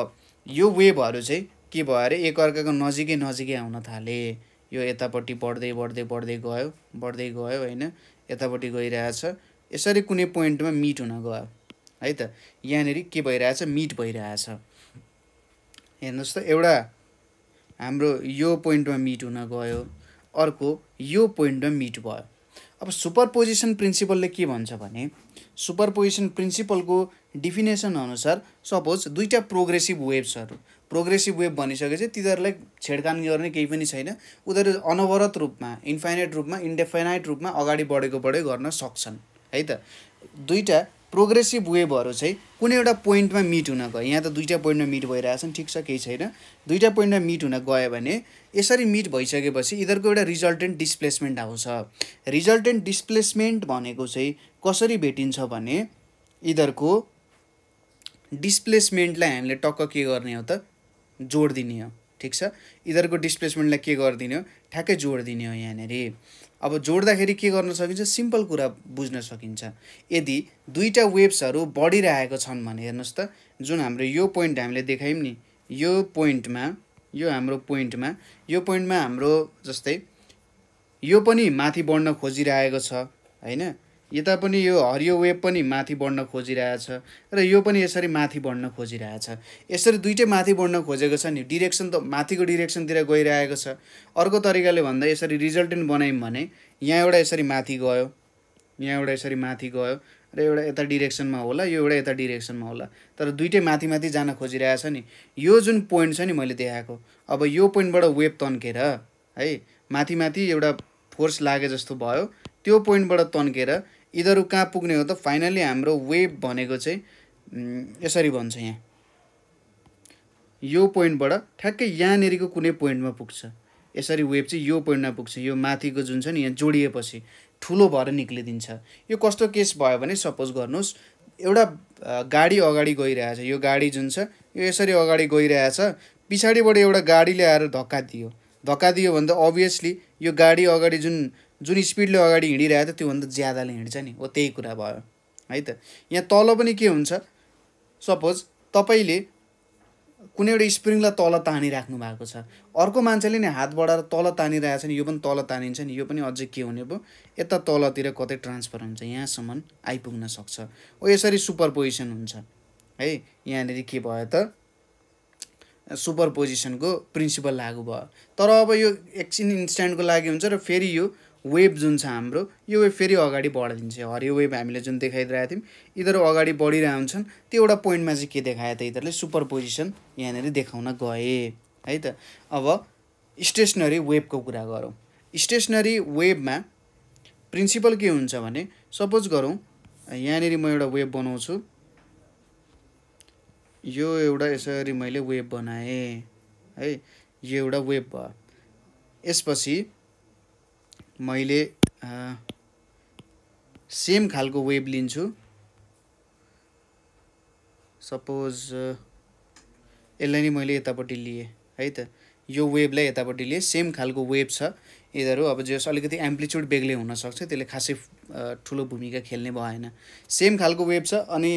यो वेभहरू चाहिँ के भयो अरे एकअर्काको नजिकै नजिकै आउन थाले यो यतापट्टि बढ्दै बढ्दै बढ्दै गयो बढ्दै गयो होइन यतापट्टि गइरहेछ यसरी कुनै पोइन्टमा मिट हुन गयो है त यहाँनिर के भइरहेछ मिट भइरहेछ हेर्नुहोस् त एउटा हाम्रो यो पोइन्टमा मिट हुन गयो अर्को यो पोइन्टमा मिट भयो अब सुपर पोजिसन प्रिन्सिपलले के भन्छ भने सुपर पोजिसन प्रिन्सिपलको डिफिनेसन अनुसार सपोज दुईवटा प्रोग्रेसिभ वेब्सहरू प्रोग्रेसिभ वेब भनिसकेपछि तिनीहरूलाई छेडखानी गर्ने केही पनि छैन उनीहरू अनवरत रूपमा इन्फाइनाइट रूपमा इन्डेफाइनाइट रूपमा अगाडि बढेको बढे गर्न सक्छन् है त दुईवटा प्रोग्रेसिभ वेभहरू चाहिँ कुनै एउटा पोइन्टमा मिट हुन गयो यहाँ त दुईवटा पोइन्टमा मिट भइरहेछन् ठिक छ केही छैन दुईवटा पोइन्टमा मिट हुन गयो भने यसरी मिट भइसकेपछि यिनीहरूको एउटा रिजल्टेन्ट डिस्प्लेसमेन्ट आउँछ रिजल्टेन्ट डिस्प्लेसमेन्ट भनेको चाहिँ कसरी भेटिन्छ भने यिनीहरूको डिस्प्लेसमेन्टलाई हामीले टक्क के गर्ने हो त जोड दिने हो ठिक छ यिनीहरूको डिस्प्लेसमेन्टलाई के गरिदिने हो ठ्याक्कै जोड दिने हो यहाँनिर अब जोड्दाखेरि के गर्न सकिन्छ सिम्पल कुरा बुझ्न सकिन्छ यदि दुईवटा वेब्सहरू बढिरहेको छन् भने हेर्नुहोस् त जुन हाम्रो यो पोइन्ट हामीले देखायौँ नि यो पोइन्टमा यो हाम्रो पोइन्टमा यो पोइन्टमा हाम्रो जस्तै यो पनि माथि बढ्न खोजिरहेको छ होइन यता पनि यो हरियो वेब पनि माथि बढ्न खोजिरहेछ र यो पनि यसरी माथि बढ्न खोजिरहेछ यसरी दुइटै माथि बढ्न खोजेको छ नि डिरेक्सन त माथिको डिरेक्सनतिर गइरहेको छ अर्को तरिकाले भन्दा यसरी रिजल्टेन्ट बनायौँ भने यहाँ एउटा यसरी माथि गयो यहाँ एउटा यसरी माथि गयो र एउटा यता डिरेक्सनमा होला यो एउटा यता डिरेक्सनमा होला तर दुइटै माथि माथि जान खोजिरहेछ नि यो जुन पोइन्ट छ नि मैले देखाएको अब यो पोइन्टबाट वेब तन्केर है माथि माथि एउटा फोर्स लागे जस्तो भयो त्यो पोइन्टबाट तन्केर यिनीहरू कहाँ पुग्ने हो त फाइनल्ली हाम्रो वेभ भनेको चाहिँ यसरी भन्छ यहाँ यो पोइन्टबाट ठ्याक्कै यहाँनिरको कुनै पोइन्टमा पुग्छ यसरी वेभ चाहिँ यो पोइन्टमा पुग्छ यो माथिको जुन छ नि यहाँ जोडिएपछि ठुलो भएर निक्लिदिन्छ यो कस्तो केस भयो भने सपोज गर्नुहोस् एउटा गाडी अगाडि गइरहेछ यो गाडी जुन छ यो यसरी अगाडि गइरहेछ पछाडिबाट एउटा गाडीले आएर धक्का दियो धक्का दियो भने त अभियसली यो गाडी अगाडि जुन जुन स्पिडले अगाडि हिँडिरहेको थियो त्योभन्दा ज्यादाले हिँड्छ नि हो त्यही कुरा भयो है त यहाँ तल पनि के हुन्छ सपोज तपाईँले कुनै एउटा स्प्रिङलाई तल तानिराख्नु भएको छ अर्को मान्छेले नि हात बढाएर तल तानिरहेको छ नि यो पनि तल तानिन्छ नि यो पनि अझै के हुने भयो यता तलतिर कतै ट्रान्सफर हुन्छ यहाँसम्म आइपुग्न सक्छ हो यसरी सुपर पोजिसन हुन्छ है यहाँनिर के भयो त सुपर पोजिसनको प्रिन्सिपल लागु भयो तर अब यो एकछिन इन्स्ट्यान्टको लागि हुन्छ र फेरि यो वेब जुन छ हाम्रो यो वेब फेरि अगाडि बढिदिन्छ हरियो वेब हामीले जुन देखाइदिरहेको थियौँ यिनीहरू अगाडि बढिरहेको हुन्छन् त्यो एउटा पोइन्टमा चाहिँ के देखायो त यिनीहरूले सुपर पोजिसन यहाँनिर देखाउन गए है त अब स्टेसनरी वेबको कुरा गरौँ स्टेसनरी वेबमा प्रिन्सिपल के हुन्छ भने सपोज गरौँ यहाँनिर म एउटा वेब बनाउँछु यो एउटा यसरी मैले वेब बनाएँ है यो एउटा वेब भयो यसपछि मैले सेम खालको वेब लिन्छु सपोज यसलाई नै मैले यतापट्टि लिएँ है त यो वेबलाई यतापट्टि लिएँ सेम खालको वेब छ यिनीहरू अब जस अलिकति एम्प्लिच्युड बेग्लै हुनसक्छ त्यसले खासै ठुलो भूमिका खेल्ने भएन सेम खालको वेब छ अनि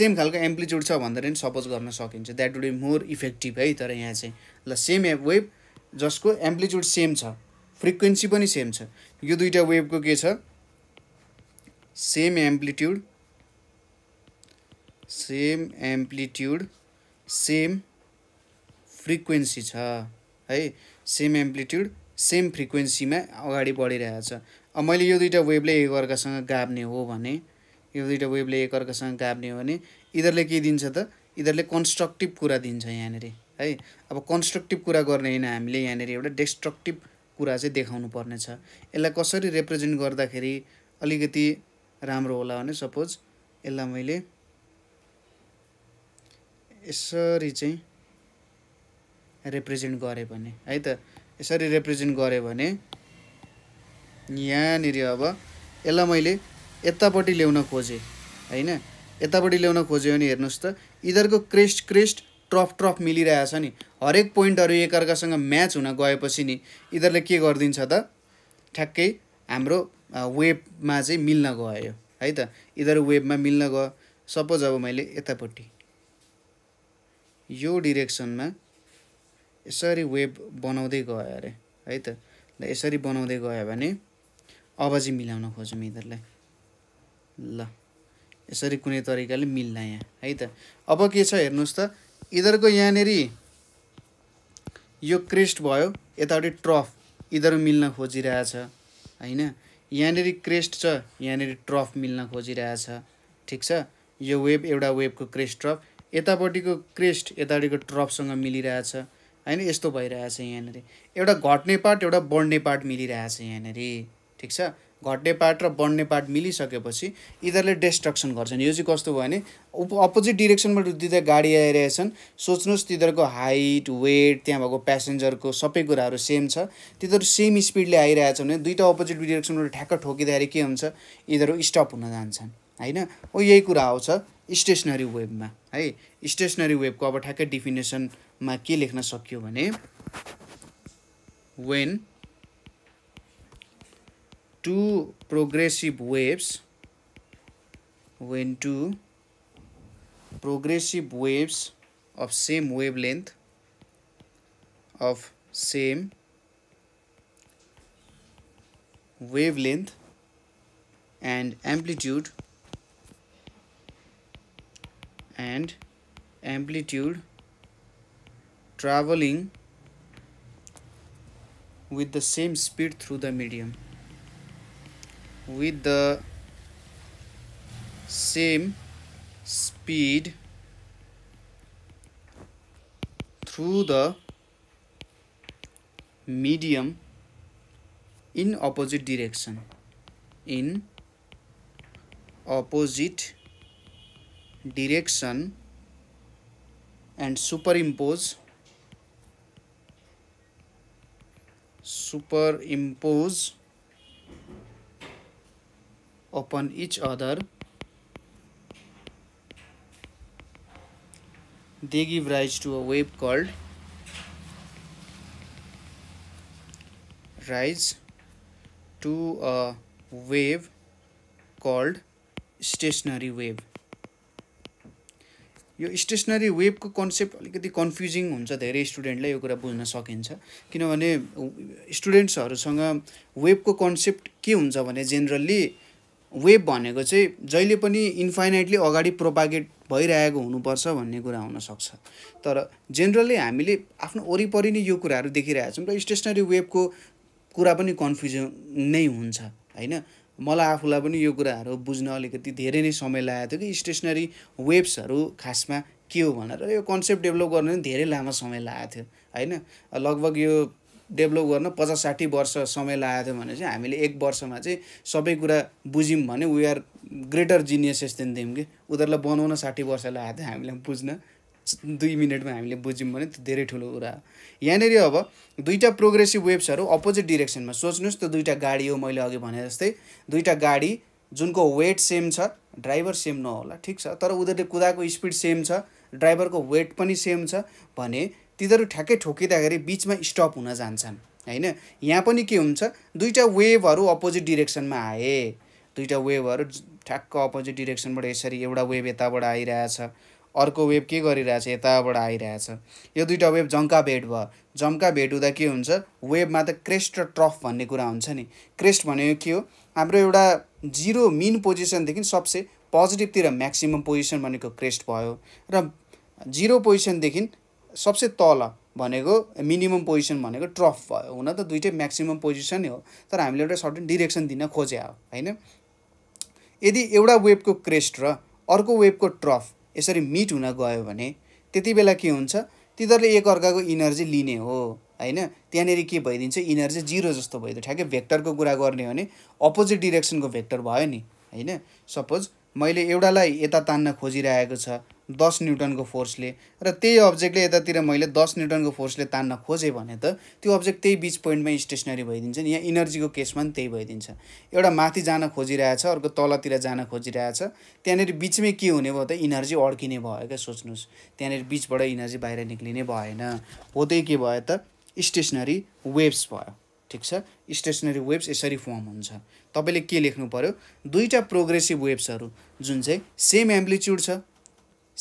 सेम खालको एम्प्लिच्युड छ भनेर नि सपोज गर्न सकिन्छ that would be more effective है तर यहाँ चाहिँ ल सेम वेब जसको एम्प्लिच्युड सेम छ फ्रिक्वेन्सी पनि सेम छ यो दुईवटा वेभको के छ same amplitude same amplitude same frequency छ है सेम एम्प्लिट्युड सेम फ्रिक्वेन्सीमा अगाडि बढिरहेछ अब मैले यो दुईवटा वेभले एकअर्कासँग गाब्ने हो भने यो दुईवटा वेभले एकअर्कासँग गाब्ने हो भने यिनीहरूले के दिन्छ त यिनीहरूले कन्स्ट्रक्टिभ कुरा दिन्छ यहाँनिर है अब कन्स्ट्रक्टिभ कुरा गर्ने होइन हामीले यहाँनिर एउटा डेस्ट्रक्टिभ कुरा चाहिँ देखाउनु पर्नेछ यसलाई कसरी रिप्रेजेन्ट गर्दाखेरि अलिकति राम्रो होला भने सपोज यसलाई मैले यसरी चाहिँ रिप्रेजेन्ट गरेँ भने है त यसरी रिप्रेजेन्ट गरेँ भने यहाँनिर अब यसलाई मैले यतापट्टि ल्याउन खोजेँ होइन यतापट्टि ल्याउन खोजेँ भने हेर्नुहोस् त इधरको क्रेस्ट क्रेस्ट ट्रफ ट्रफ मिलिरहेछ नि हरेक पोइन्टहरू एकअर्कासँग म्याच हुन गएपछि नि यिनीहरूले के गरिदिन्छ त ठ्याक्कै हाम्रो वेबमा चाहिँ मिल्न गयो है त यिनीहरू वेबमा मिल्न गयो सपोज अब मैले यतापट्टि यो डिरेक्सनमा यसरी वेब बनाउँदै गयो अरे है त यसरी बनाउँदै गयो भने अब चाहिँ मिलाउन खोजौँ यिनीहरूलाई ल यसरी कुनै तरिकाले मिल्ला यहाँ है त अब के छ हेर्नुहोस् त यिनीहरूको यहाँनिर यो क्रेस्ट भयो यतापट्टि ट्रफ यिनीहरू मिल्न खोजिरहेछ होइन यहाँनिर क्रेस्ट छ यहाँनिर ट्रफ मिल्न खोजिरहेछ ठिक छ यो वेब एउटा वेबको क्रेस्ट ट्रफ यतापट्टिको क्रेस्ट यतापट्टिको ट्रफसँग मिलिरहेछ होइन यस्तो भइरहेछ यहाँनिर एउटा घट्ने पार्ट एउटा बढ्ने पार्ट मिलिरहेछ यहाँनिर ठिक छ घट्ने पार्ट र बढ्ने पार्ट मिलिसकेपछि यिनीहरूले डेस्ट्रक्सन गर्छन् यो चाहिँ कस्तो भयो भने उप अपोजिट डिरेक्सनबाट दिँदा गाडी आइरहेछन् सोच्नुहोस् तिनीहरूको हाइट वेट त्यहाँ भएको प्यासेन्जरको सबै कुराहरू सेम छ तिनीहरू सेम स्पिडले आइरहेछ भने दुईवटा अपोजिट डिरेक्सनबाट ठ्याक्क ठोकिँदाखेरि के हुन्छ यिनीहरू स्टप हुन जान्छन् होइन ओ यही कुरा आउँछ स्टेसनरी वेबमा है स्टेसनरी वेबको अब ठ्याक्कै डिफिनेसनमा के लेख्न सकियो भने when two progressive waves when two progressive waves of same wavelength of same wavelength and amplitude and amplitude traveling with the same speed through the medium with the same speed through the medium in opposite direction in opposite direction and superimpose superimpose upon each other they give rise to a wave called rise to a wave called stationary wave यो stationary वेभको concept अलिकति confusing हुन्छ धेरै स्टुडेन्टलाई यो कुरा बुझ्न सकिन्छ किनभने स्टुडेन्ट्सहरूसँग वेभको कन्सेप्ट के हुन्छ भने जेनरल्ली वेब भनेको चाहिँ जहिले पनि इन्फाइनाइटली अगाडि प्रोपागेट भइरहेको हुनुपर्छ भन्ने कुरा हुनसक्छ तर जेनरली हामीले आफ्नो वरिपरि नै यो कुराहरू देखिरहेछौँ र स्टेसनरी वेबको कुरा पनि कन्फ्युजन नै हुन्छ होइन मलाई आफूलाई पनि यो कुराहरू बुझ्न अलिकति धेरै नै समय लागेको थियो कि स्टेसनरी वेब्सहरू खासमा के हो भनेर यो कन्सेप्ट डेभलप गर्नु धेरै लामो समय लागेको थियो होइन लगभग यो डेभलप गर्न पचास साठी वर्ष समय लागेको थियो भने चाहिँ हामीले एक वर्षमा चाहिँ सबै कुरा बुझ्यौँ भने we are greater geniuses than दियौँ कि उनीहरूलाई बनाउन साठी वर्ष लागेको थियो हामीलाई बुझ्न दुई मिनटमा हामीले बुझ्यौँ भने त्यो धेरै ठुलो कुरा हो यहाँनिर अब दुईवटा प्रोग्रेसिभ वेब्सहरू अपोजिट डिरेक्सनमा सोच्नुहोस् त दुईवटा गाडी हो मैले अघि भने जस्तै दुईवटा गाडी जुनको वेट सेम छ ड्राइभर सेम नहोला ठिक छ तर उनीहरूले कुदाएको स्पिड सेम छ ड्राइभरको वेट पनि सेम छ भने तिनीहरू ठ्याक्कै ठोकिँदाखेरि बिचमा स्टप हुन जान्छन् होइन यहाँ पनि के हुन्छ दुईवटा वेभहरू अपोजिट डिरेक्सनमा आए दुईवटा वेभहरू ठ्याक्क अपोजिट डिरेक्सनबाट यसरी एउटा वेभ यताबाट आइरहेछ अर्को वेभ के गरिरहेछ यताबाट आइरहेछ यो दुईवटा वेभ जङ्का भेट भयो जम्का भेट हुँदा के हुन्छ वेभमा त क्रेस्ट र ट्रफ भन्ने कुरा हुन्छ नि क्रेस्ट भनेको के हो हाम्रो एउटा जिरो मिन पोजिसनदेखि सबसे पोजिटिभतिर म्याक्सिमम् पोजिसन भनेको क्रेस्ट भयो र जिरो पोजिसनदेखि सबसे तल भनेको मिनिमम पोजिसन भनेको ट्रफ भयो हुन त दुइटै म्याक्सिमम पोजिसनै हो तर हामीले एउटा सर्टेन डिरेक्सन दिन खोजे हो होइन यदि एउटा वेबको क्रेस्ट र अर्को वेबको ट्रफ यसरी मिट हुन गयो भने त्यति बेला के हुन्छ तिनीहरूले एकअर्काको इनर्जी लिने हो होइन त्यहाँनिर के भइदिन्छ इनर्जी जिरो जस्तो भइदियो ठ्याक्कै भेक्टरको कुरा गर्ने हो भने अपोजिट डिरेक्सनको भेक्टर भयो नि होइन सपोज मैले एउटालाई यता तान्न खोजिरहेको छ दस न्युटनको फोर्सले र त्यही अब्जेक्टले यतातिर मैले दस न्युटनको फोर्सले तान्न खोजेँ भने त त्यो अब्जेक्ट त्यही बिच पोइन्टमै स्टेसनरी भइदिन्छ नि यहाँ इनर्जीको केसमा पनि त्यही भइदिन्छ एउटा माथि जान खोजिरहेछ अर्को तलतिर जान खोजिरहेछ त्यहाँनिर बिचमै के हुने भयो त इनर्जी अड्किने भयो क्या सोच्नुहोस् त्यहाँनिर बिचबाट इनर्जी बाहिर निक्लिने भएन हो त्यही के भयो त स्टेसनरी वेभ्स भयो ठिक छ स्टेसनरी वेब्स यसरी फर्म हुन्छ तपाईँले के लेख्नु पऱ्यो दुईवटा प्रोग्रेसिभ वेब्सहरू जुन चाहिँ सेम एम्प्लिच्युड छ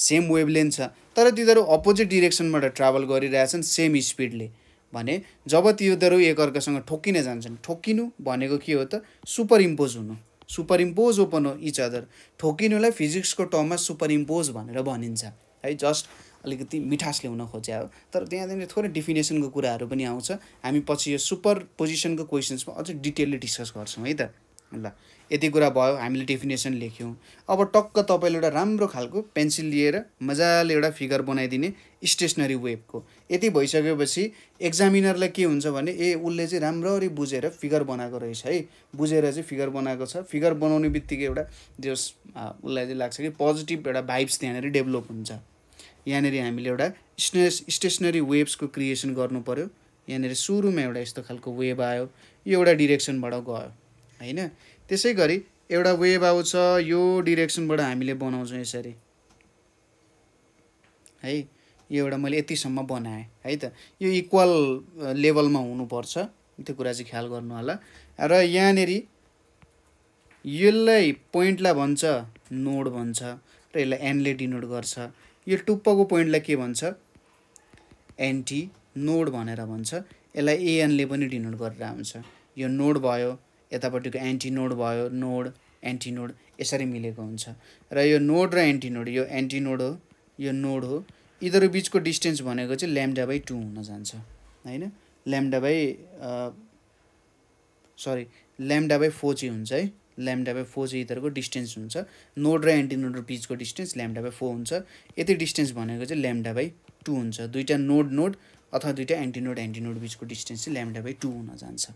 सेम वेभलेन्थ छ तर तिनीहरू अपोजिट डिरेक्सनबाट ट्राभल गरिरहेछन् सेम स्पिडले भने जब तिनीहरू एकअर्कासँग ठोक्किन जान्छन् ठोक्किनु भनेको के हो त सुपर इम्पोज हुनु सुपर इम्पोज ओपन हो इच अदर ठोकिनुलाई फिजिक्सको टर्ममा सुपर इम्पोज भनेर भनिन्छ है जस्ट अलिकति मिठास ल्याउन खोज्या हो तर त्यहाँदेखि थोरै डिफिनेसनको कुराहरू पनि आउँछ हामी पछि यो सुपर पोजिसनको क्वेसन्समा अझ डिटेलली डिस्कस गर्छौँ है त ल यति कुरा भयो हामीले डेफिनेसन लेख्यौँ अब टक्क तपाईँले एउटा राम्रो खालको पेन्सिल लिएर मजाले एउटा फिगर बनाइदिने स्टेसनरी वेबको यति भइसकेपछि एक्जामिनरलाई के हुन्छ भने ए उसले चाहिँ राम्ररी बुझेर फिगर बनाएको रहेछ है बुझेर चाहिँ फिगर बनाएको छ फिगर बनाउने बित्तिकै एउटा जस उसलाई चाहिँ लाग्छ कि पोजिटिभ एउटा भाइब्स त्यहाँनिर डेभलप हुन्छ यहाँनिर हामीले एउटा स्टेस स्टेसनरी वेब्सको क्रिएसन गर्नु पऱ्यो यहाँनिर सुरुमा एउटा यस्तो खालको वेब आयो यो एउटा डिरेक्सनबाट गयो होइन त्यसै गरी एउटा वेभ आउँछ यो डिरेक्सनबाट हामीले बनाउँछौँ यसरी है यो एउटा मैले यतिसम्म बनाएँ है त यो इक्वल लेभलमा हुनुपर्छ त्यो कुरा चाहिँ ख्याल गर्नु होला र यहाँनिर यसलाई पोइन्टलाई भन्छ नोड भन्छ र यसलाई एनले डिनोट गर्छ यो टुप्पोको पोइन्टलाई के भन्छ एन्टी नोड भनेर भन्छ यसलाई एएनले पनि डिनोट गरेर हुन्छ यो नोड भयो यतापट्टिको एन्टिनोड भयो नोड एन्टिनोड यसरी मिलेको हुन्छ र यो नोड र एन्टिनोड यो एन्टिनोड हो यो नोड हो यिनीहरू बिचको डिस्टेन्स भनेको चाहिँ ल्याम्डा बाई टू हुन जान्छ होइन lambda by sorry lambda by four चाहिँ हुन्छ है ल्याम्डा बाई फोर चाहिँ यिनीहरूको डिस्टेन्स हुन्छ नोड र एन्टिनोड बिचको डिस्टेन्स ल्याम्डा बाई फोर हुन्छ यति डिस्टेन्स भनेको चाहिँ ल्याम्डा बाई टू हुन्छ दुइटा नोड नोड अथवा दुईवटा एन्टिनोड एन्टिनोड बिचको डिस्टेन्स चाहिँ ल्याम्डा बाई टू हुन जान्छ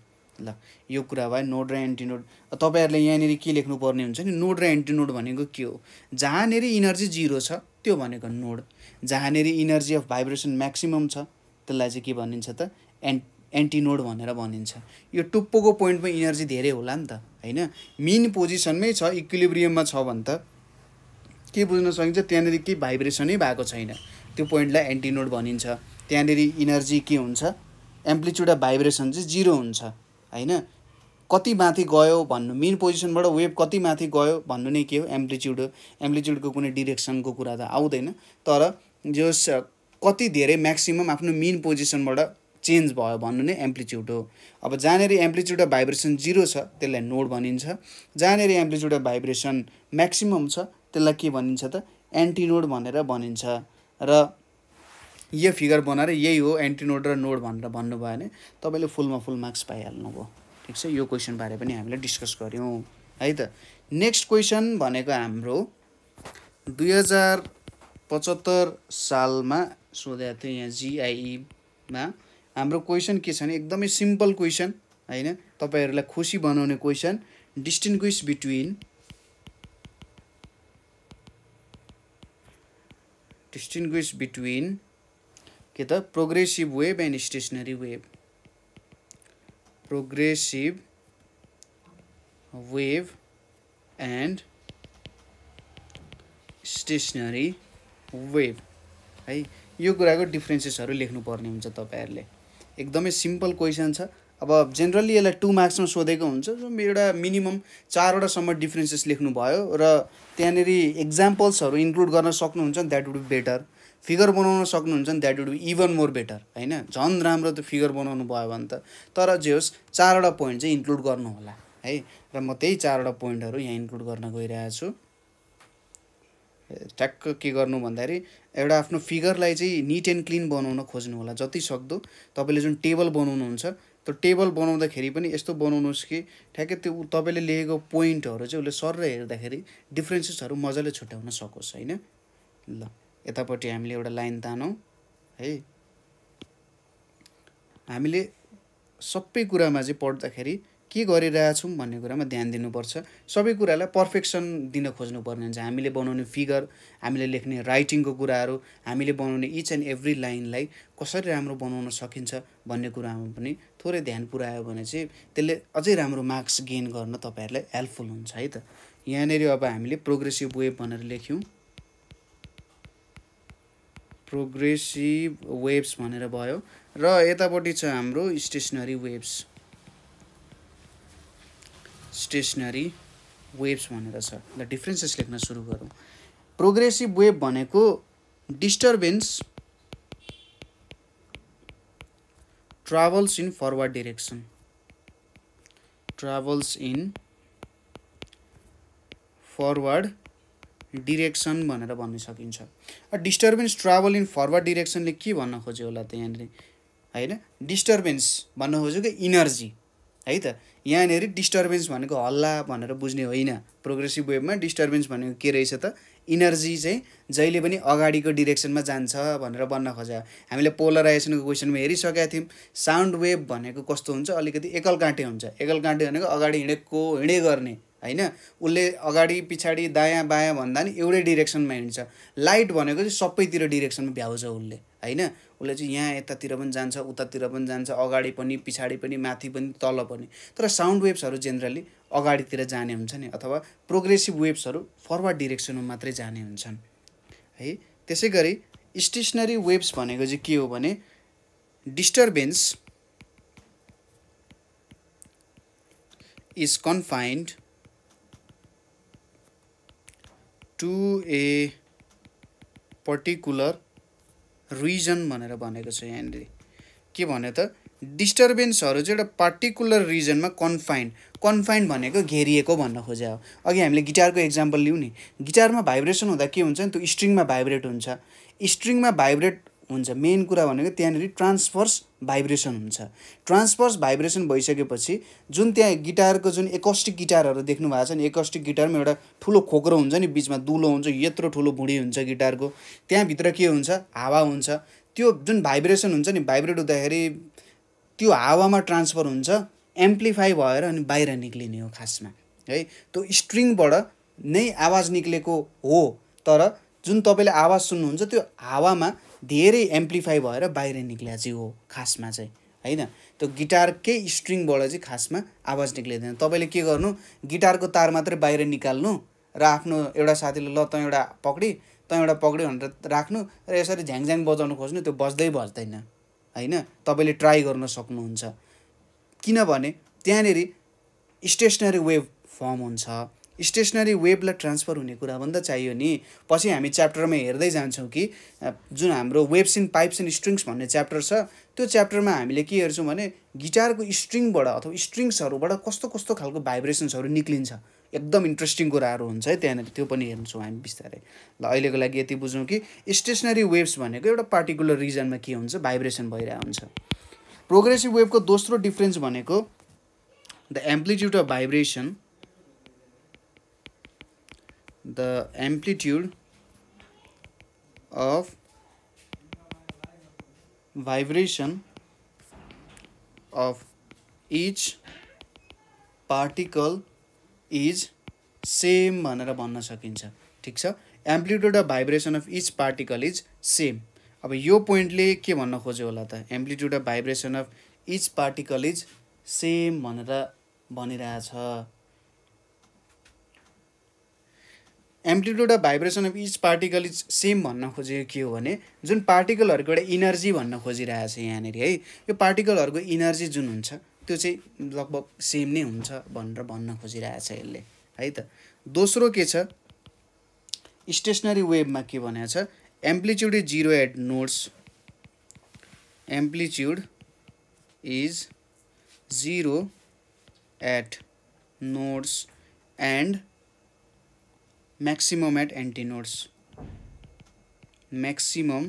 ल यो कुरा भयो नोड र एन्टिनोड तपाईँहरूले यहाँनिर के लेख्नुपर्ने हुन्छ नि नोड र एन्टिनोड भनेको के हो जहाँनिर इनर्जी जिरो छ त्यो भनेको नोड जहाँनिर इनर्जी अफ भाइब्रेसन म्याक्सिमम छ त्यसलाई चाहिँ के भनिन्छ त एन् एन्टिनोड भनेर भनिन्छ यो टुप्पोको पोइन्टमा इनर्जी धेरै होला नि त होइन मेन पोजिसनमै छ इक्विलिब्रियममा छ भने त के बुझ्न सकिन्छ त्यहाँनिर केही भाइब्रेसनै भएको छैन त्यो पोइन्टलाई एन्टिनोड भनिन्छ त्यहाँनिर इनर्जी के हुन्छ एम्प्लिच्युड अफ भाइब्रेसन चाहिँ जिरो हुन्छ होइन कति माथि गयो भन्नु मेन पोजिसनबाट वेभ कति माथि गयो भन्नु नै के हो एम्प्लिच्युड हो एम्प्लिच्युडको कुनै डिरेक्सनको कुरा त आउँदैन तर जो कति धेरै म्याक्सिमम् आफ्नो मेन पोजिसनबाट चेन्ज भयो भन्नु नै एम्प्लिच्युड हो अब जहाँनिर एम्प्लिच्युड अफ भाइब्रेसन जिरो छ त्यसलाई नोड भनिन्छ जहाँनिर एम्प्लिच्युड अफ भाइब्रेसन म्याक्सिमम छ त्यसलाई के भनिन्छ त एन्टिनोड भनेर भनिन्छ र यो फिगर बनाएर यही हो एन्टिनोड र नोड भनेर भन्नुभयो भने तपाईँले फुलमा फुल मार्क्स पाइहाल्नुभयो ठिक छ यो क्वेसनबारे पनि हामीले डिस्कस गऱ्यौँ है त नेक्स्ट क्वेसन भनेको हाम्रो दुई हजार पचहत्तर सालमा सोधेको थियो यहाँ जिआइईमा e हाम्रो क्वेसन के छ भने एकदमै सिम्पल क्वेसन होइन तपाईँहरूलाई खुसी बनाउने question distinguish between distinguish between के त progressive wave and stationary wave progressive wave and stationary wave है यो कुराको डिफ्रेन्सेसहरू लेख्नुपर्ने हुन्छ तपाईँहरूले एकदमै सिम्पल क्वेसन छ अब जेनरली यसलाई टु मार्क्समा सोधेको हुन्छ एउटा मिनिमम चारवटासम्म डिफ्रेन्सेस लेख्नुभयो र त्यहाँनिर इक्जाम्पल्सहरू इन्क्लुड गर्न सक्नुहुन्छ that would be better figure बनाउन सक्नुहुन्छ नि that would be even more better होइन झन् राम्रो त्यो फिगर बनाउनु भयो भने त तर जे होस् चारवटा पोइन्ट चाहिँ इन्क्लुड गर्नु होला है र म त्यही चारवटा पोइन्टहरू यहाँ इन्क्लुड गर्न गइरहेको छु ठ्याक्क के गर्नु भन्दाखेरि एउटा आफ्नो फिगरलाई चाहिँ निट एन्ड क्लिन बनाउन खोज्नु होला जति सक्दो तपाईँले जुन टेबल बनाउनुहुन्छ त्यो टेबल बनाउँदाखेरि पनि यस्तो बनाउनुहोस् कि ठ्याक्कै त्यो तपाईँले लेखेको पोइन्टहरू चाहिँ उसले सर हेर्दाखेरि डिफ्रेन्सेसहरू मजाले छुट्याउन सकोस् होइन ल यतापट्टि हामीले एउटा लाइन तानौँ है हामीले सबै कुरामा चाहिँ पढ्दाखेरि के गरिरहेछौँ भन्ने कुरामा ध्यान दिनुपर्छ सबै कुरालाई पर्फेक्सन दिन खोज्नुपर्ने हुन्छ हामीले बनाउने फिगर हामीले लेख्ने राइटिङको कुराहरू हामीले बनाउने इच एन्ड एभ्री लाइनलाई कसरी राम्रो बनाउन सकिन्छ भन्ने कुरामा पनि थोरै ध्यान पुऱ्यायो भने चाहिँ त्यसले अझै राम्रो मार्क्स गेन गर्न तपाईँहरूलाई हेल्पफुल हुन्छ है त यहाँनिर अब हामीले प्रोग्रेसिभ वेब भनेर लेख्यौँ प्रोग्रेसिभ वेब्स भनेर भयो र यतापट्टि छ हाम्रो स्टेसनरी वेब्स स्टेसनरी वेब्स भनेर छ ल डिफ्रेन्सेस लेख्न सुरु गरौँ प्रोग्रेसिभ वेभ भनेको disturbance travels in forward direction travels in forward direction भनेर भन्न सकिन्छ डिस्टर्बेन्स ट्राभल इन फरवर्ड डिरेक्सनले के भन्न खोज्यो होला त यहाँनिर होइन डिस्टर्बेन्स भन्न खोज्यो कि इनर्जी है त यहाँनिर डिस्टर्बेन्स भनेको हल्ला भनेर बुझ्ने होइन प्रोग्रेसिभ वेबमा डिस्टर्बेन्स भनेको के रहेछ त इनर्जी चाहिँ जहिले पनि अगाडिको डिरेक्सनमा जान्छ भनेर भन्न खोज्यो हामीले पोलराइजेसनको क्वेसनमा हेरिसकेका थियौँ साउन्ड वेभ भनेको कस्तो हुन्छ अलिकति एकल काँटे हुन्छ एकल काँटे भनेको अगाडि हिँडेको हिँडे गर्ने होइन उसले अगाडि पछाडि दायाँ बायाँ भन्दा नि एउटै डिरेक्सनमा हिँड्छ लाइट भनेको चाहिँ सबैतिर डिरेक्सनमा भ्याउँछ उसले होइन उसले चाहिँ यहाँ यतातिर पनि जान्छ उतातिर पनि जान्छ अगाडि पनि पछाडि पनि माथि पनि तल पनि तर साउन्ड वेभ्सहरू जेनरली अगाडितिर जाने हुन्छ नि अथवा प्रोग्रेसिभ वेभ्सहरू फरवर्ड डिरेक्सनमा मात्रै जाने हुन्छन् है त्यसै गरी स्टेसनरी वेभ्स भनेको चाहिँ के हो भने disturbance is confined to a particular region भनेर भनेको छ यहाँनिर के भन्यो त डिस्टर्बेन्सहरू चाहिँ एउटा पार्टिकुलर रिजनमा कन्फाइन्ड कन्फाइन्ड भनेको घेरिएको भन्न खोजे हो अघि हामीले गिटारको एक्जाम्पल लिउँ नि गिटारमा भाइब्रेसन हुँदा के हुन्छ नि त्यो स्ट्रिङमा भाइब्रेट हुन्छ स्ट्रिङमा भाइब्रेट हुन्छ मेन कुरा भनेको त्यहाँनिर ट्रान्सफर्स भाइब्रेसन हुन्छ ट्रान्सफर्स भाइब्रेसन भइसकेपछि जुन त्यहाँ गिटारको जुन एकस्टिक गिटारहरू देख्नु भएको छ नि एकस्टिक गिटारमा एउटा ठुलो खोक्रो हुन्छ नि बिचमा दुलो हुन्छ यत्रो ठुलो भुँडी हुन्छ गिटारको त्यहाँभित्र के हुन्छ हावा हुन्छ त्यो जुन भाइब्रेसन हुन्छ नि भाइब्रेट हुँदाखेरि त्यो हावामा ट्रान्सफर हुन्छ एम्प्लिफाई भएर अनि बाहिर निक्लिने हो खासमा है त्यो स्ट्रिङबाट नै आवाज निक्लेको हो तर जुन तपाईँले आवाज सुन्नुहुन्छ त्यो हावामा धेरै एम्प्लिफाई भएर बाहिर निक्ल्या चाहिँ हो खासमा चाहिँ होइन त्यो गिटारकै स्ट्रिङबाट चाहिँ खासमा आवाज निक्लिँदैन तपाईँले के गर्नु गिटारको तार मात्रै बाहिर निकाल्नु र आफ्नो एउटा साथीले ल त एउटा पक्डी त एउटा पक्ड्यो भनेर राख्नु र यसरी झ्याङझ्याङ बजाउनु खोज्नु त्यो बज्दै बज्दैन होइन तपाईँले ट्राई गर्न सक्नुहुन्छ किनभने त्यहाँनिर स्टेसनरी वेभ फर्म हुन्छ स्टेसनरी वेबलाई ट्रान्सफर हुने कुरा भन्दा चाहियो नि पछि हामी च्याप्टरमा हेर्दै जान्छौँ कि जुन हाम्रो waves in pipes and strings भन्ने च्याप्टर छ त्यो च्याप्टरमा हामीले के हेर्छौँ भने गिटारको स्ट्रिङबाट अथवा स्ट्रिङ्सहरूबाट कस्तो कस्तो खालको भाइब्रेसन्सहरू निक्लिन्छ एकदम इन्ट्रेस्टिङ कुराहरू हुन्छ है त्यहाँनिर त्यो पनि हेर्छौँ हामी बिस्तारै ल अहिलेको लागि यति बुझौँ कि स्टेसनरी वेब्स भनेको एउटा पार्टिकुलर रिजनमा के हुन्छ भाइब्रेसन भइरहेको हुन्छ प्रोग्रेसिभ वेबको दोस्रो डिफ्रेन्स भनेको the amplitude of vibration the amplitude of vibration of each particle is same भनेर भन्न सकिन्छ ठिक छ amplitude of vibration of each particle is same अब यो पोइन्टले के भन्न खोज्यो होला त amplitude of vibration of each particle is same भनेर भनिरहेछ amplitude of vibration of each particle is same भन्न खोजेको के हो भने जुन पार्टिकलहरूको एउटा इनर्जी भन्न खोजिरहेको छ यहाँनिर है यो पार्टिकलहरूको इनर्जी जुन हुन्छ त्यो चाहिँ लगभग सेम नै हुन्छ भनेर भन्न खोजिरहेको छ यसले है त दोस्रो के छ स्टेसनरी वेभमा के भनेको छ amplitude is zero at nodes amplitude is zero at nodes and maximum at antinodes maximum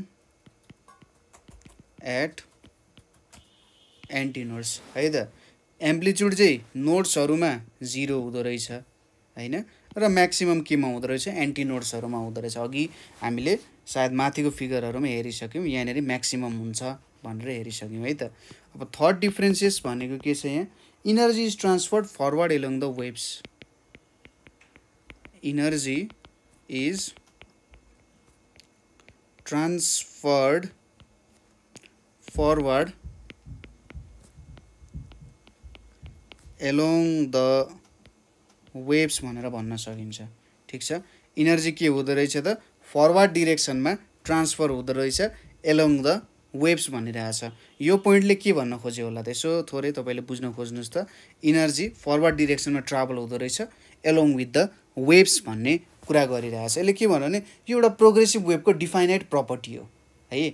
at antinodes है त एम्प्लिच्युड चाहिँ नोट्सहरूमा जिरो हुँदो रहेछ होइन र म्याक्सिमम् केमा हुँदो रहेछ एन्टी हुँदो रहेछ अघि हामीले सायद माथिको फिगरहरूमा हेरिसक्यौँ यहाँनिर म्याक्सिमम् हुन्छ भनेर हेरिसक्यौँ है त अब थर्ड डिफ्रेन्सेस भनेको के छ यहाँ energy is transferred forward along the waves energy is transferred forward along the waves भनेर भन्न सकिन्छ ठिक छ इनर्जी के हुँदो रहेछ त फरवर्ड डिरेक्सनमा ट्रान्सफर हुँदो रहेछ एलोङ द वेब्स भनिरहेछ यो पोइन्टले के भन्न खोज्यो होला त्यसो थोरै तपाईँले बुझ्न खोज्नुहोस् त इनर्जी फरवर्ड डिरेक्सनमा ट्राभल हुँदो रहेछ एलोङ विथ द वेब्स भन्ने कुरा गरिरहेछ यसले के भन्यो भने यो एउटा प्रोग्रेसिभ वेबको डिफाइनाइट प्रपर्टी हो है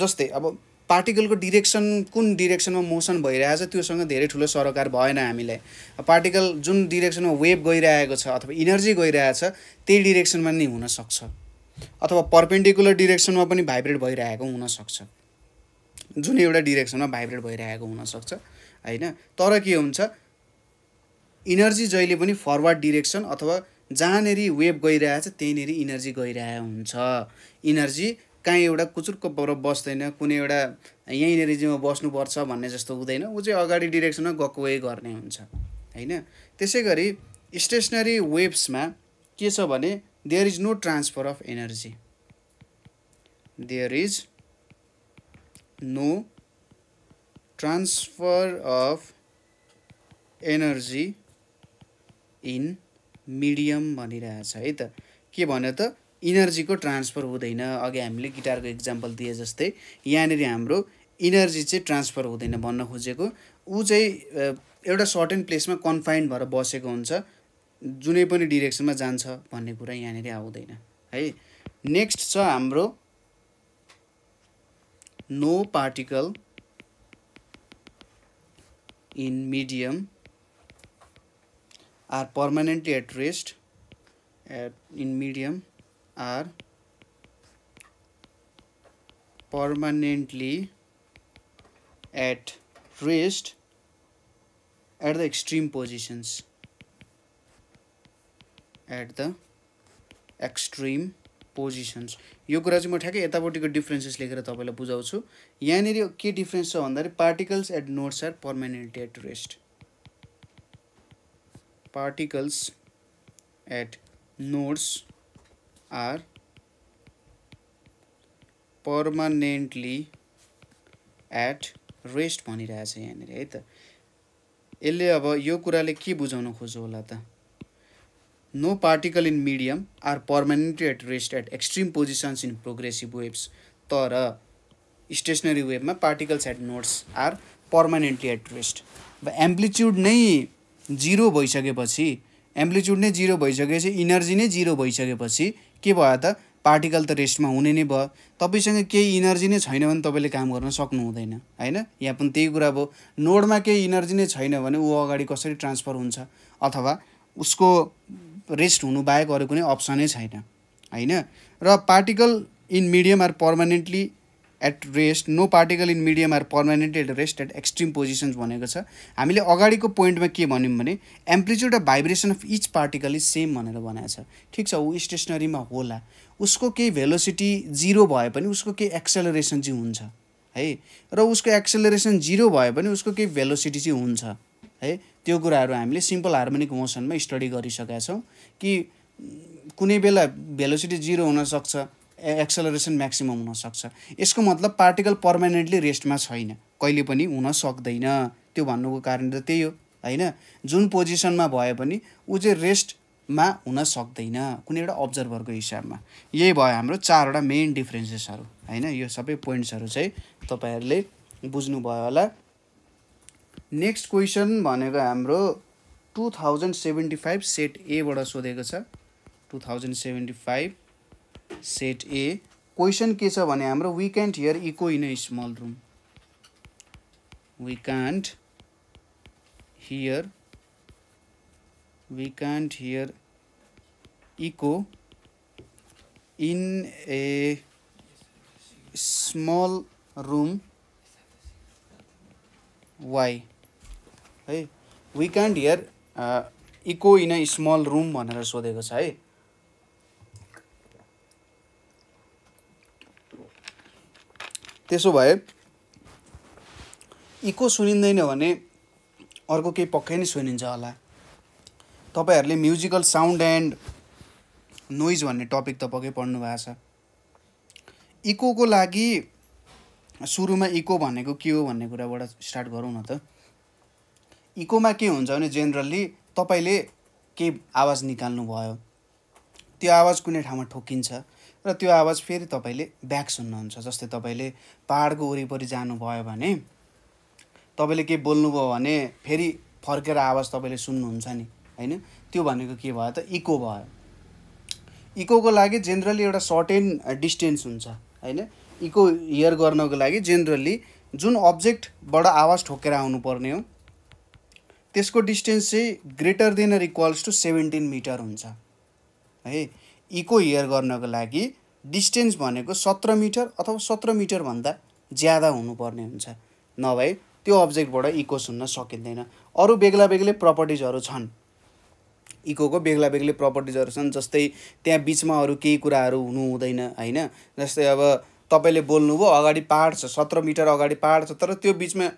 जस्तै अब पार्टिकलको डिरेक्सन कुन डिरेक्सनमा मोसन भइरहेछ त्योसँग धेरै ठुलो सरोकार भएन हामीलाई पार्टिकल जुन डिरेक्सनमा वेभ गइरहेको छ अथवा इनर्जी गइरहेछ त्यही डिरेक्सनमा नै हुनसक्छ अथवा पर्पेन्डिकुलर डिरेक्सनमा पनि भाइब्रेट भइरहेको हुनसक्छ जुन एउटा डिरेक्सनमा भाइब्रेट भइरहेको हुनसक्छ होइन तर के हुन्छ इनर्जी जहिले पनि फरवर्ड डिरेक्सन अथवा जहाँनिर वेभ गइरहेछ त्यहीँनिर इनर्जी गइरहेको हुन्छ इनर्जी कहीँ एउटा कुचुरको पर बस्दैन कुनै एउटा यहीँनिर जिउमा बस्नुपर्छ भन्ने जस्तो हुँदैन ऊ चाहिँ अगाडि डिरेक्सनमा गएको वे गर्ने हुन्छ होइन त्यसै गरी स्टेसनरी वेभ्समा के छ भने there is no transfer of energy there is no transfer of energy in medium भनिरहेछ है त के भन्यो त इनर्जीको ट्रान्सफर हुँदैन अघि हामीले गिटारको इक्जाम्पल दिए जस्तै यहाँनिर हाम्रो इनर्जी चाहिँ ट्रान्सफर हुँदैन भन्न खोजेको ऊ चाहिँ एउटा सर्टेन प्लेसमा कन्फाइन्ड भएर बसेको हुन्छ जुनै पनि डिरेक्सनमा जान्छ भन्ने कुरा यहाँनिर आउँदैन है नेक्स्ट छ हाम्रो no particle in medium are permanently at rest at, in medium are permanently at rest at the extreme positions at the extreme positions यो कुरा चाहिँ म ठ्याक्कै यतापट्टिको डिफ्रेन्सेस लेखेर तपाईँलाई बुझाउँछु यहाँनिर के डिफ्रेन्स छ भन्दाखेरि particles at nodes are permanently at rest particles at nodes are permanently at rest भनिरहेछ यहाँनिर है त यसले अब यो कुराले के बुझाउन खोज्यो होला त no particle in medium are permanently at rest at extreme positions in progressive waves तर स्टेसनरी वेभमा particles at nodes are permanently at rest अब एम्प्लिच्युड नै जिरो भइसकेपछि एम्प्लिच्युड नै जिरो भइसकेपछि इनर्जी नै जिरो भइसकेपछि के भयो त पार्टिकल त रेस्टमा हुने नै भयो तपाईँसँग केही इनर्जी नै छैन भने तपाईँले काम गर्न सक्नु हुँदैन होइन यहाँ पनि त्यही कुरा भयो नोडमा केही इनर्जी नै छैन भने ऊ अगाडि कसरी ट्रान्सफर हुन्छ अथवा उसको रेस्ट हुनु बाहेक अरू कुनै अप्सनै छैन होइन र particle in medium are permanently at rest no particle in medium are permanent at rest at extreme positions भनेको छ हामीले अगाडिको पोइन्टमा के भन्यौँ भने amplitude of vibration of each particle is same भनेर भनेको छ ठिक छ ऊ स्टेसनरीमा होला उसको केही भेलोसिटी जिरो भए पनि उसको केही एक्सेलरेसन चाहिँ हुन्छ है र उसको एक्सेलरेसन जिरो भए पनि उसको केही भेलोसिटी चाहिँ हुन्छ है त्यो कुराहरू हामीले सिम्पल हार्मोनिक मोसनमा स्टडी गरिसकेका छौँ कि कुनै बेला भेलोसिटी जिरो हुनसक्छ एक्सलरेसन म्याक्सिमम हुनसक्छ यसको मतलब पार्टिकल पर्मानेन्टली रेस्टमा छैन कहिले पनि हुन सक्दैन त्यो भन्नुको कारण त त्यही हो होइन जुन पोजिसनमा भए पनि ऊ चाहिँ रेस्टमा हुन सक्दैन कुनै एउटा अब्जर्भरको हिसाबमा यही भयो हाम्रो चारवटा मेन डिफ्रेन्सेसहरू होइन यो सबै पोइन्ट्सहरू चाहिँ तपाईँहरूले बुझ्नुभयो होला नेक्स्ट क्वेसन भनेको हाम्रो two thousand seventy five set एबाट सोधेको छ two thousand seventy five set A question के छ भने हाम्रो we can't hear echo in a small room we can't hear we can't hear echo in a small room why है we can't hear echo in a small room भनेर सोधेको छ है त्यसो भए इको सुनिँदैन भने अर्को केही पक्कै नै सुनिन्छ होला तपाईँहरूले म्युजिकल साउन्ड एन्ड नोइज भन्ने टपिक त पक्कै पढ्नु भएको छ इकोको लागि सुरुमा इको भनेको के हो भन्ने कुराबाट स्टार्ट गरौँ न त इकोमा के हुन्छ भने जेनरल्ली तपाईँले केही आवाज निकाल्नु भयो त्यो आवाज कुनै ठाउँमा ठोकिन्छ र त्यो आवाज फेरि तपाईँले ब्याक सुन्नुहुन्छ जस्तै तपाईँले पाहाडको वरिपरि जानुभयो भने तपाईँले केही बोल्नुभयो भने फेरि फर्केर आवाज तपाईँले सुन्नुहुन्छ नि होइन त्यो भनेको के भयो त इको भयो इकोको लागि जेनरली एउटा सर्टेन डिस्टेन्स हुन्छ होइन इको हियर गर्नको लागि जेनरली जुन अब्जेक्टबाट आवाज ठोकेर आउनुपर्ने हो त्यसको डिस्टेन्स चाहिँ greater than or equals to seventeen metre हुन्छ है इको एयर गर्नको लागि डिस्टेन्स भनेको सत्र मिटर अथवा सत्र मिटरभन्दा ज्यादा हुनुपर्ने हुन्छ नभए त्यो अब्जेक्टबाट इको सुन्न सकिँदैन अरू बेग्ला बेग्लै प्रपर्टिजहरू छन् इकोको बेग्ला बेग्लै प्रपर्टिजहरू छन् जस्तै त्यहाँ बिचमा अरू केही कुराहरू हुनु हुँदैन होइन जस्तै अब तपाईँले बोल्नुभयो अगाडि पाहाड छ सत्र मिटर अगाडि पाहाड छ तर त्यो बिचमा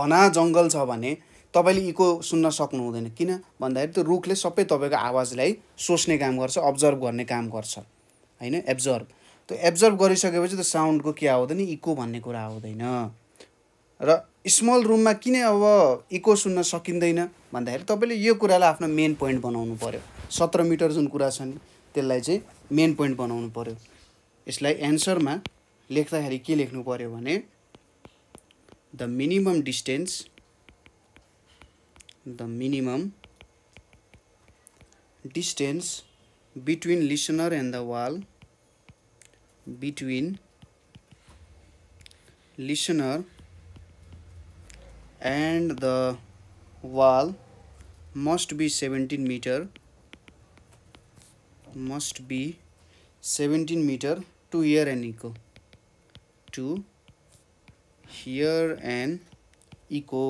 घना जङ्गल छ भने तपाईँले इको सुन्न सक्नु हुँदैन किन भन्दाखेरि त्यो रुखले सबै तपाईँको आवाजलाई सोच्ने काम गर्छ अब्जर्भ गर्ने काम गर्छ होइन एब्जर्भ त्यो एब्जर्भ गरिसकेपछि त्यो साउन्डको के आउँदैन इको भन्ने कुरा आउँदैन र स्मल रुममा किन अब इको सुन्न सकिँदैन भन्दाखेरि तपाईँले यो कुरालाई आफ्नो मेन पोइन्ट बनाउनु पऱ्यो सत्र मिटर जुन कुरा छ नि त्यसलाई चाहिँ मेन पोइन्ट बनाउनु पऱ्यो यसलाई एन्सरमा लेख्दाखेरि के लेख्नु पऱ्यो भने the minimum distance the minimum distance between listener and the wall between listener and the wall must be 17 meter must be 17 meter to here an echo to here an echo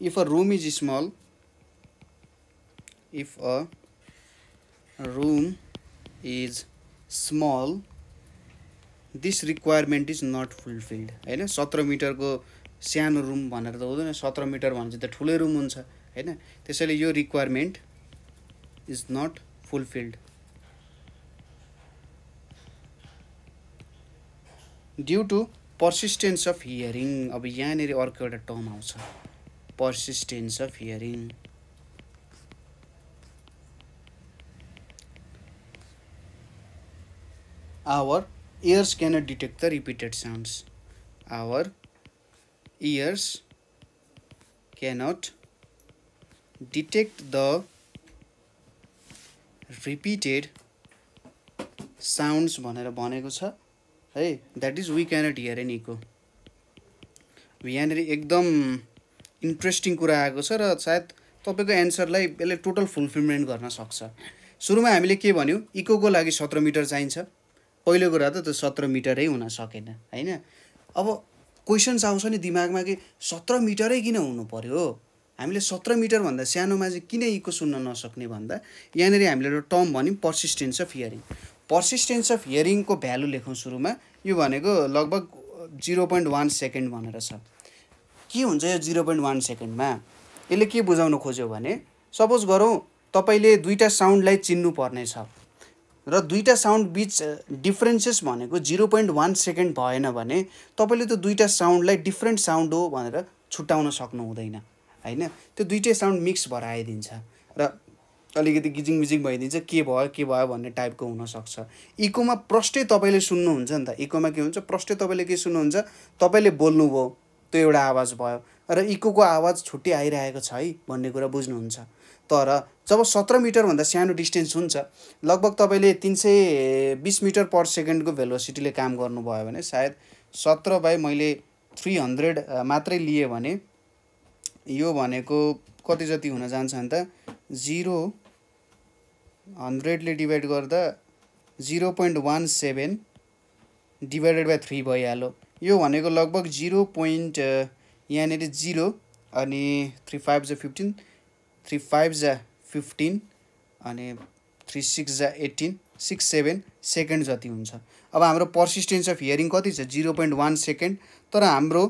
if a room is small if a room is small this requirement is not fulfilled होइन सत्र मिटरको सानो room भनेर त हुँदैन सत्र metre भने त ठुलै रुम हुन्छ होइन त्यसैले यो requirement is not fulfilled due to persistence of hearing अब यहाँनिर अर्को एउटा टर्म आउँछ persistence of hearing. Our ears cannot detect the repeated sounds. Our ears cannot detect the repeated sounds भनेर भनेको छ है that is we cannot hear an echo यहाँनिर एकदम इन्ट्रेस्टिङ कुरा आएको छ र सायद तपाईँको एन्सरलाई यसले टोटल फुलफिलमेन्ट गर्न सक्छ सुरुमा हामीले के भन्यौँ इकोको लागि सत्र मिटर चाहिन्छ पहिलो कुरा त त्यो सत्र मिटरै हुन सकेन होइन अब क्वेसन्स आउँछ नि दिमागमा कि सत्र मिटरै किन हुनु पऱ्यो हामीले सत्र मिटरभन्दा सानोमा चाहिँ किन इको सुन्न नसक्ने भन्दा यहाँनिर हामीले एउटा टर्म भन्यौँ persistence of hearing persistence of हियरिङको भ्यालु लेखौँ सुरुमा यो भनेको लगभग जिरो पोइन्ट वान सेकेन्ड भनेर छ के हुन्छ यो जिरो पोइन्ट वान सेकेन्डमा यसले के बुझाउन खोज्यो भने सपोज गरौँ तपाईँले दुईवटा साउन्डलाई चिन्नु पर्नेछ र दुईवटा साउन्ड बिच डिफ्रेन्सेस भनेको जिरो पोइन्ट वान सेकेन्ड भएन भने तपाईँले त्यो दुईवटा साउन्डलाई डिफ्रेन्ट साउन्ड हो भनेर छुट्याउन सक्नु हुँदैन होइन त्यो दुइटै साउन्ड मिक्स भएर आइदिन्छ र अलिकति गिजिङ मिजिङ भइदिन्छ के भयो के भयो भन्ने टाइपको हुनसक्छ इकोमा प्रष्टै तपाईँले सुन्नुहुन्छ नि त इकोमा के हुन्छ प्रष्टै तपाईँले के सुन्नुहुन्छ तपाईँले बोल्नुभयो त्यो एउटा आवाज भयो र इकोको आवाज छुट्टै आइरहेको छ है भन्ने कुरा बुझ्नुहुन्छ तर जब सत्र मिटरभन्दा सानो डिस्टेन्स हुन्छ लगभग तपाईँले तिन सय बिस मिटर पर सेकेन्डको भेलोसिटीले काम गर्नुभयो भने सायद सत्र बाई मैले थ्री हन्ड्रेड मात्रै लिएँ भने यो भनेको कति जति हुन जान्छ भने त जिरो हन्ड्रेडले डिभाइड गर्दा zero point one seven divided by three भइहाल्यो यो भनेको लगभग जिरो पोइन्ट यहाँनिर जिरो अनि थ्री फाइभ जा फिफ्टिन थ्री फाइभ जा फिफ्टिन अनि थ्री सिक्स जा एट्टिन सिक्स सेभेन सेकेन्ड जति हुन्छ अब हाम्रो पर्सिस्टेन्स अफ हियरिङ कति छ जिरो पोइन्ट वान सेकेन्ड तर हाम्रो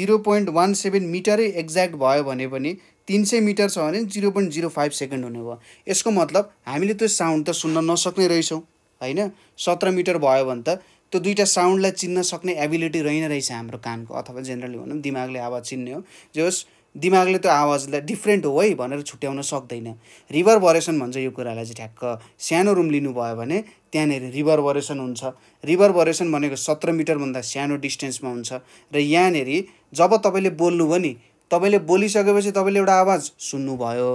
जिरो पोइन्ट वान सेभेन मिटरै एक्ज्याक्ट भयो भने पनि तिन सय मिटर छ भने zero point zero five second हुने भयो यसको मतलब हामीले त्यो साउन्ड त सुन्न नसक्ने रहेछौँ होइन सत्र मिटर भयो भने त त्यो दुईवटा साउन्डलाई चिन्न सक्ने एबिलिटी रहेन रहेछ हाम्रो कानको अथवा जेनरली भनौँ दिमागले आवाज चिन्ने हो जस दिमागले त्यो आवाजलाई डिफ्रेन्ट हो है भनेर छुट्याउन सक्दैन रिभर भरेसन भन्छ यो कुरालाई चाहिँ ठ्याक्क सानो रुम लिनुभयो भने त्यहाँनिर रिभर भरेसन हुन्छ रिभर भरेसन भनेको सत्र मिटरभन्दा सानो डिस्टेन्समा हुन्छ र यहाँनिर जब तपाईँले बोल्नुभयो नि तपाईँले बोलिसकेपछि तपाईँले एउटा आवाज सुन्नुभयो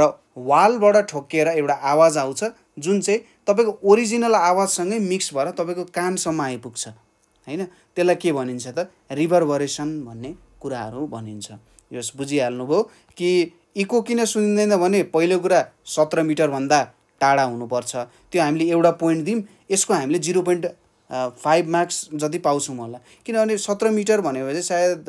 र वालबाट ठोकिएर एउटा आवाज आउँछ जुन चाहिँ तपाईँको ओरिजिनल आवाजसँगै मिक्स भएर तपाईँको कानसम्म आइपुग्छ होइन त्यसलाई के भनिन्छ त रिभरभरेसन भन्ने कुराहरू भनिन्छ यस बुझिहाल्नुभयो कि इको किन सुनिँदैन भने पहिलो कुरा सत्र मिटरभन्दा टाढा हुनुपर्छ त्यो हामीले एउटा पोइन्ट दियौँ यसको हामीले जिरो पोइन्ट फाइभ मार्क्स जति पाउँछौँ होला किनभने सत्र मिटर भन्यो चाहिँ सायद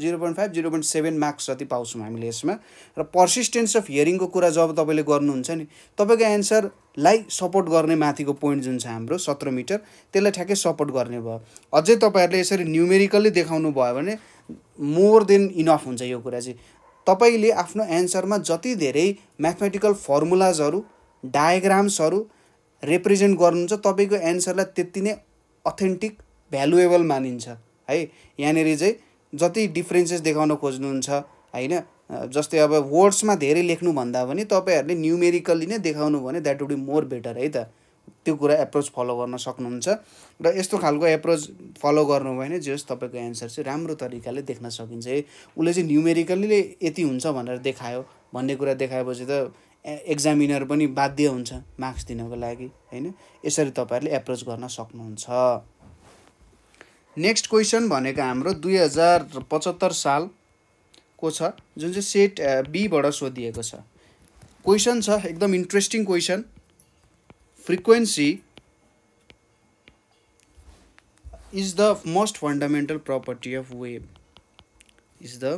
zero point five zero point seven marks जति पाउँछौँ हामीले यसमा र पर्सिस्टेन्स अफ हियरिङको कुरा जब तपाईँले गर्नुहुन्छ नि तपाईँको एन्सरलाई सपोर्ट गर्ने माथिको पोइन्ट जुन छ हाम्रो सत्र मिटर त्यसलाई ठ्याक्कै सपोर्ट गर्ने भयो अझै तपाईँहरूले यसरी न्युमेरिकल्ली देखाउनु भयो भने मोर देन इनफ हुन्छ यो कुरा चाहिँ तपाईँले आफ्नो एन्सरमा जति धेरै म्याथमेटिकल फर्मुलाजहरू डायग्राम्सहरू रिप्रेजेन्ट गर्नुहुन्छ तपाईँको एन्सरलाई त्यति नै अथेन्टिक भ्यालुएबल मानिन्छ है यहाँनिर चाहिँ जति डिफ्रेन्सेस देखाउन खोज्नुहुन्छ होइन जस्तै अब वर्ड्समा धेरै लेख्नुभन्दा पनि तपाईँहरूले न्युमेरिकली नै देखाउनु भने that would be more better है त त्यो कुरा एप्रोच फलो गर्न सक्नुहुन्छ र यस्तो खालको एप्रोच फलो गर्नुभयो भने जे होस् तपाईँको एन्सर चाहिँ राम्रो तरिकाले देख्न सकिन्छ है उसले चाहिँ न्युमेरिकलीले यति हुन्छ भनेर देखायो भन्ने कुरा देखाएपछि त एक्जामिनर पनि बाध्य हुन्छ मार्क्स दिनको लागि होइन यसरी तपाईँहरूले एप्रोच गर्न सक्नुहुन्छ नेक्स्ट क्वेसन भनेको हाम्रो दुई हजार पचहत्तर सालको छ जुन चाहिँ सेट बीबाट सोधिएको छ क्वेसन छ एकदम interesting question frequency is the most fundamental property of wave is the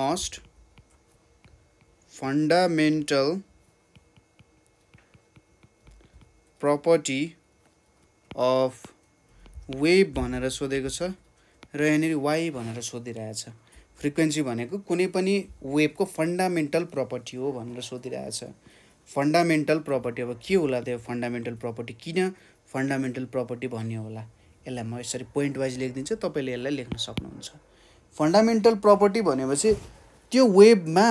most fundamental property of wave भनेर सोधेको छ र यहाँनिर वाइ भनेर सोधिरहेछ फ्रिक्वेन्सी भनेको कुनै पनि वेभको फन्डामेन्टल प्रपर्टी हो भनेर सोधिरहेछ फन्डामेन्टल प्रपर्टी अब के होला त्यो फन्डामेन्टल प्रपर्टी किन फन्डामेन्टल प्रपर्टी भन्यो होला यसलाई म यसरी पोइन्ट वाइज लेखिदिन्छु तपाईँले यसलाई लेख्न सक्नुहुन्छ फन्डामेन्टल प्रपर्टी भनेपछि त्यो वेभमा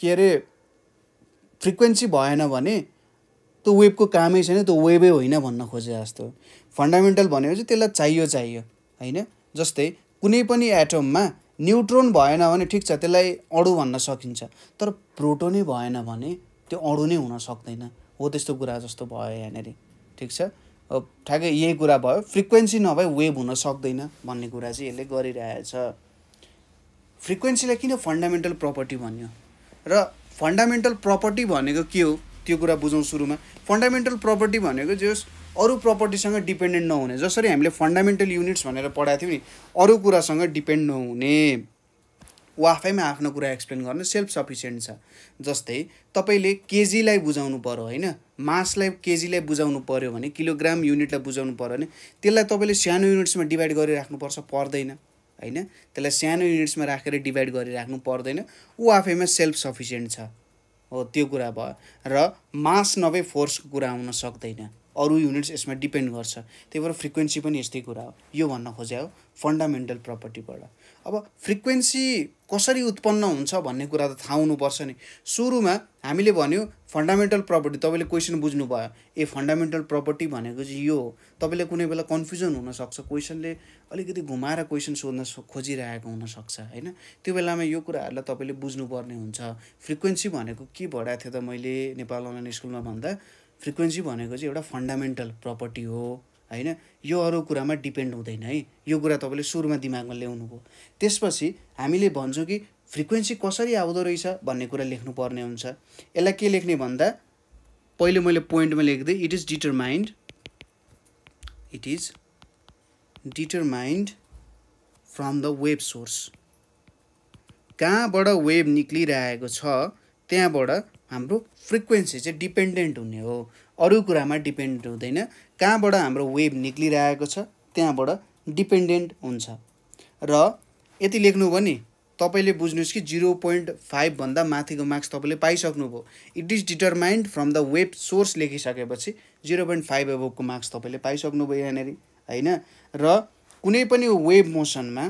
के अरे फ्रिक्वेन्सी भएन भने त्यो वेबको कामै छैन त्यो वेबै होइन भन्न खोजे जस्तो फन्डामेन्टल भनेको चाहिँ त्यसलाई चाहियो चाहियो होइन जस्तै कुनै पनि एटममा न्युट्रोन भएन भने ठिक छ त्यसलाई अणु भन्न सकिन्छ तर प्रोटोनै भएन भने त्यो अणु नै हुन सक्दैन हो त्यस्तो कुरा जस्तो भयो यहाँनिर ठिक छ ठ्याक्कै यही कुरा भयो फ्रिक्वेन्सी नभए वेभ हुन सक्दैन भन्ने कुरा चाहिँ यसले गरिरहेछ फ्रिक्वेन्सीलाई किन फन्डामेन्टल प्रपर्टी भन्यो र फन्डामेन्टल प्रपर्टी भनेको के हो त्यो कुरा बुझौँ सुरुमा फन्डामेन्टल प्रपर्टी भनेको जे होस् अरू प्रपर्टीसँग डिपेन्डेन्ट नहुने जसरी हामीले फन्डामेन्टल युनिट्स भनेर पढाएको थियौँ नि अरू कुरासँग डिपेन्ड नहुने ऊ आफैमा आफ्नो कुरा एक्सप्लेन गर्न सेल्फ सफिसियन्ट छ जस्तै तपाईँले केजीलाई बुझाउनु पऱ्यो होइन मासलाई केजीलाई बुझाउनु पऱ्यो भने किलोग्राम युनिटलाई बुझाउनु पऱ्यो भने त्यसलाई तपाईँले सानो युनिट्समा डिभाइड गरिराख्नुपर्छ पर्दैन होइन त्यसलाई सानो युनिट्समा राखेर डिभाइड गरिराख्नु पर्दैन ऊ आफैमा सेल्फ सफिसियन्ट छ हो त्यो कुरा भयो र मास नभए फोर्सको कुरा आउन सक्दैन अरू युनिट्स यसमा डिपेन्ड गर्छ त्यही भएर फ्रिक्वेन्सी पनि यस्तै कुरा हो यो भन्न खोज्या हो फन्डामेन्टल प्रपर्टीबाट अब फ्रिक्वेन्सी कसरी उत्पन्न हुन्छ भन्ने कुरा त थाहा हुनुपर्छ नि सुरुमा हामीले भन्यो फन्डामेन्टल प्रपर्टी तपाईँले क्वेसन बुझ्नुभयो ए फन्डामेन्टल प्रपर्टी भनेको चाहिँ यो हो तपाईँले कुनै बेला कन्फ्युजन हुनसक्छ क्वेसनले अलिकति घुमाएर क्वेसन सोध्न खोजिरहेको हुनसक्छ होइन त्यो बेलामा यो कुराहरूलाई तपाईँले बुझ्नुपर्ने हुन्छ फ्रिक्वेन्सी भनेको के भइरहेको थियो त मैले नेपाल अनलाइन स्कुलमा भन्दा फ्रिक्वेन्सी भनेको चाहिँ एउटा फन्डामेन्टल प्रपर्टी हो होइन यो अरू कुरामा डिपेन्ड हुँदैन है यो कुरा तपाईँले सुरुमा दिमागमा ल्याउनुभयो त्यसपछि हामीले भन्छौँ कि फ्रिक्वेन्सी कसरी आउँदो रहेछ भन्ने कुरा लेख्नुपर्ने हुन्छ यसलाई के लेख्ने भन्दा पहिले मैले पोइन्टमा लेख्दै it is determined it is determined from the wave source कहाँबाट वेब निक्लिरहेको छ त्यहाँबाट हाम्रो फ्रिक्वेन्सी चाहिँ डिपेन्डेन्ट हुने हो अरू कुरामा डिपेन्ड हुँदैन कहाँबाट हाम्रो वेभ निक्लिरहेको छ त्यहाँबाट डिपेन्डेन्ट हुन्छ र यति लेख्नुभयो नि तपाईँले बुझ्नुहोस् कि जिरो पोइन्ट फाइभभन्दा माथिको मार्क्स तपाईँले पाइसक्नुभयो it is determined from the wave source लेखिसकेपछि जिरो पोइन्ट फाइभ एभोभको मार्क्स तपाईँले पाइसक्नुभयो यहाँनिर होइन र कुनै पनि वेब मोसनमा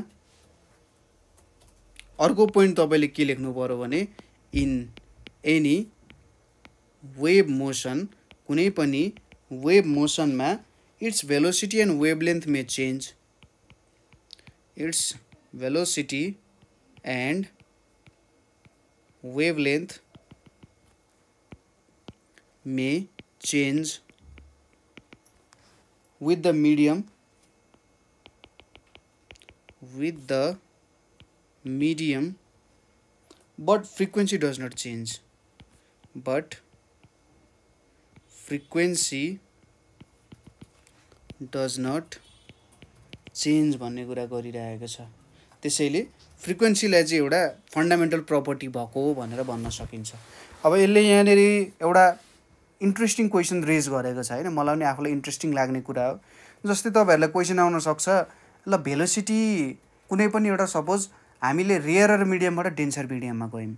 अर्को पोइन्ट तपाईँले के लेख्नु पऱ्यो भने इन एनी वेब मोसन कुनै पनि वेभ मोसनमा its velocity and wavelength may change its velocity and wavelength may with the medium with the medium but frequency does not change but frequency does not change भन्ने कुरा गरिरहेको छ त्यसैले फ्रिक्वेन्सीलाई चाहिँ एउटा फन्डामेन्टल प्रपर्टी भएको भनेर भन्न सकिन्छ अब यसले यहाँनिर एउटा इन्ट्रेस्टिङ क्वेसन रेज गरेको छ होइन मलाई पनि आफूलाई इन्ट्रेस्टिङ लाग्ने कुरा हो जस्तै तपाईँहरूलाई क्वेसन आउन सक्छ ल भेलोसिटी कुनै पनि एउटा सपोज हामीले रेयर मिडियमबाट डेन्सर मिडियममा गयौँ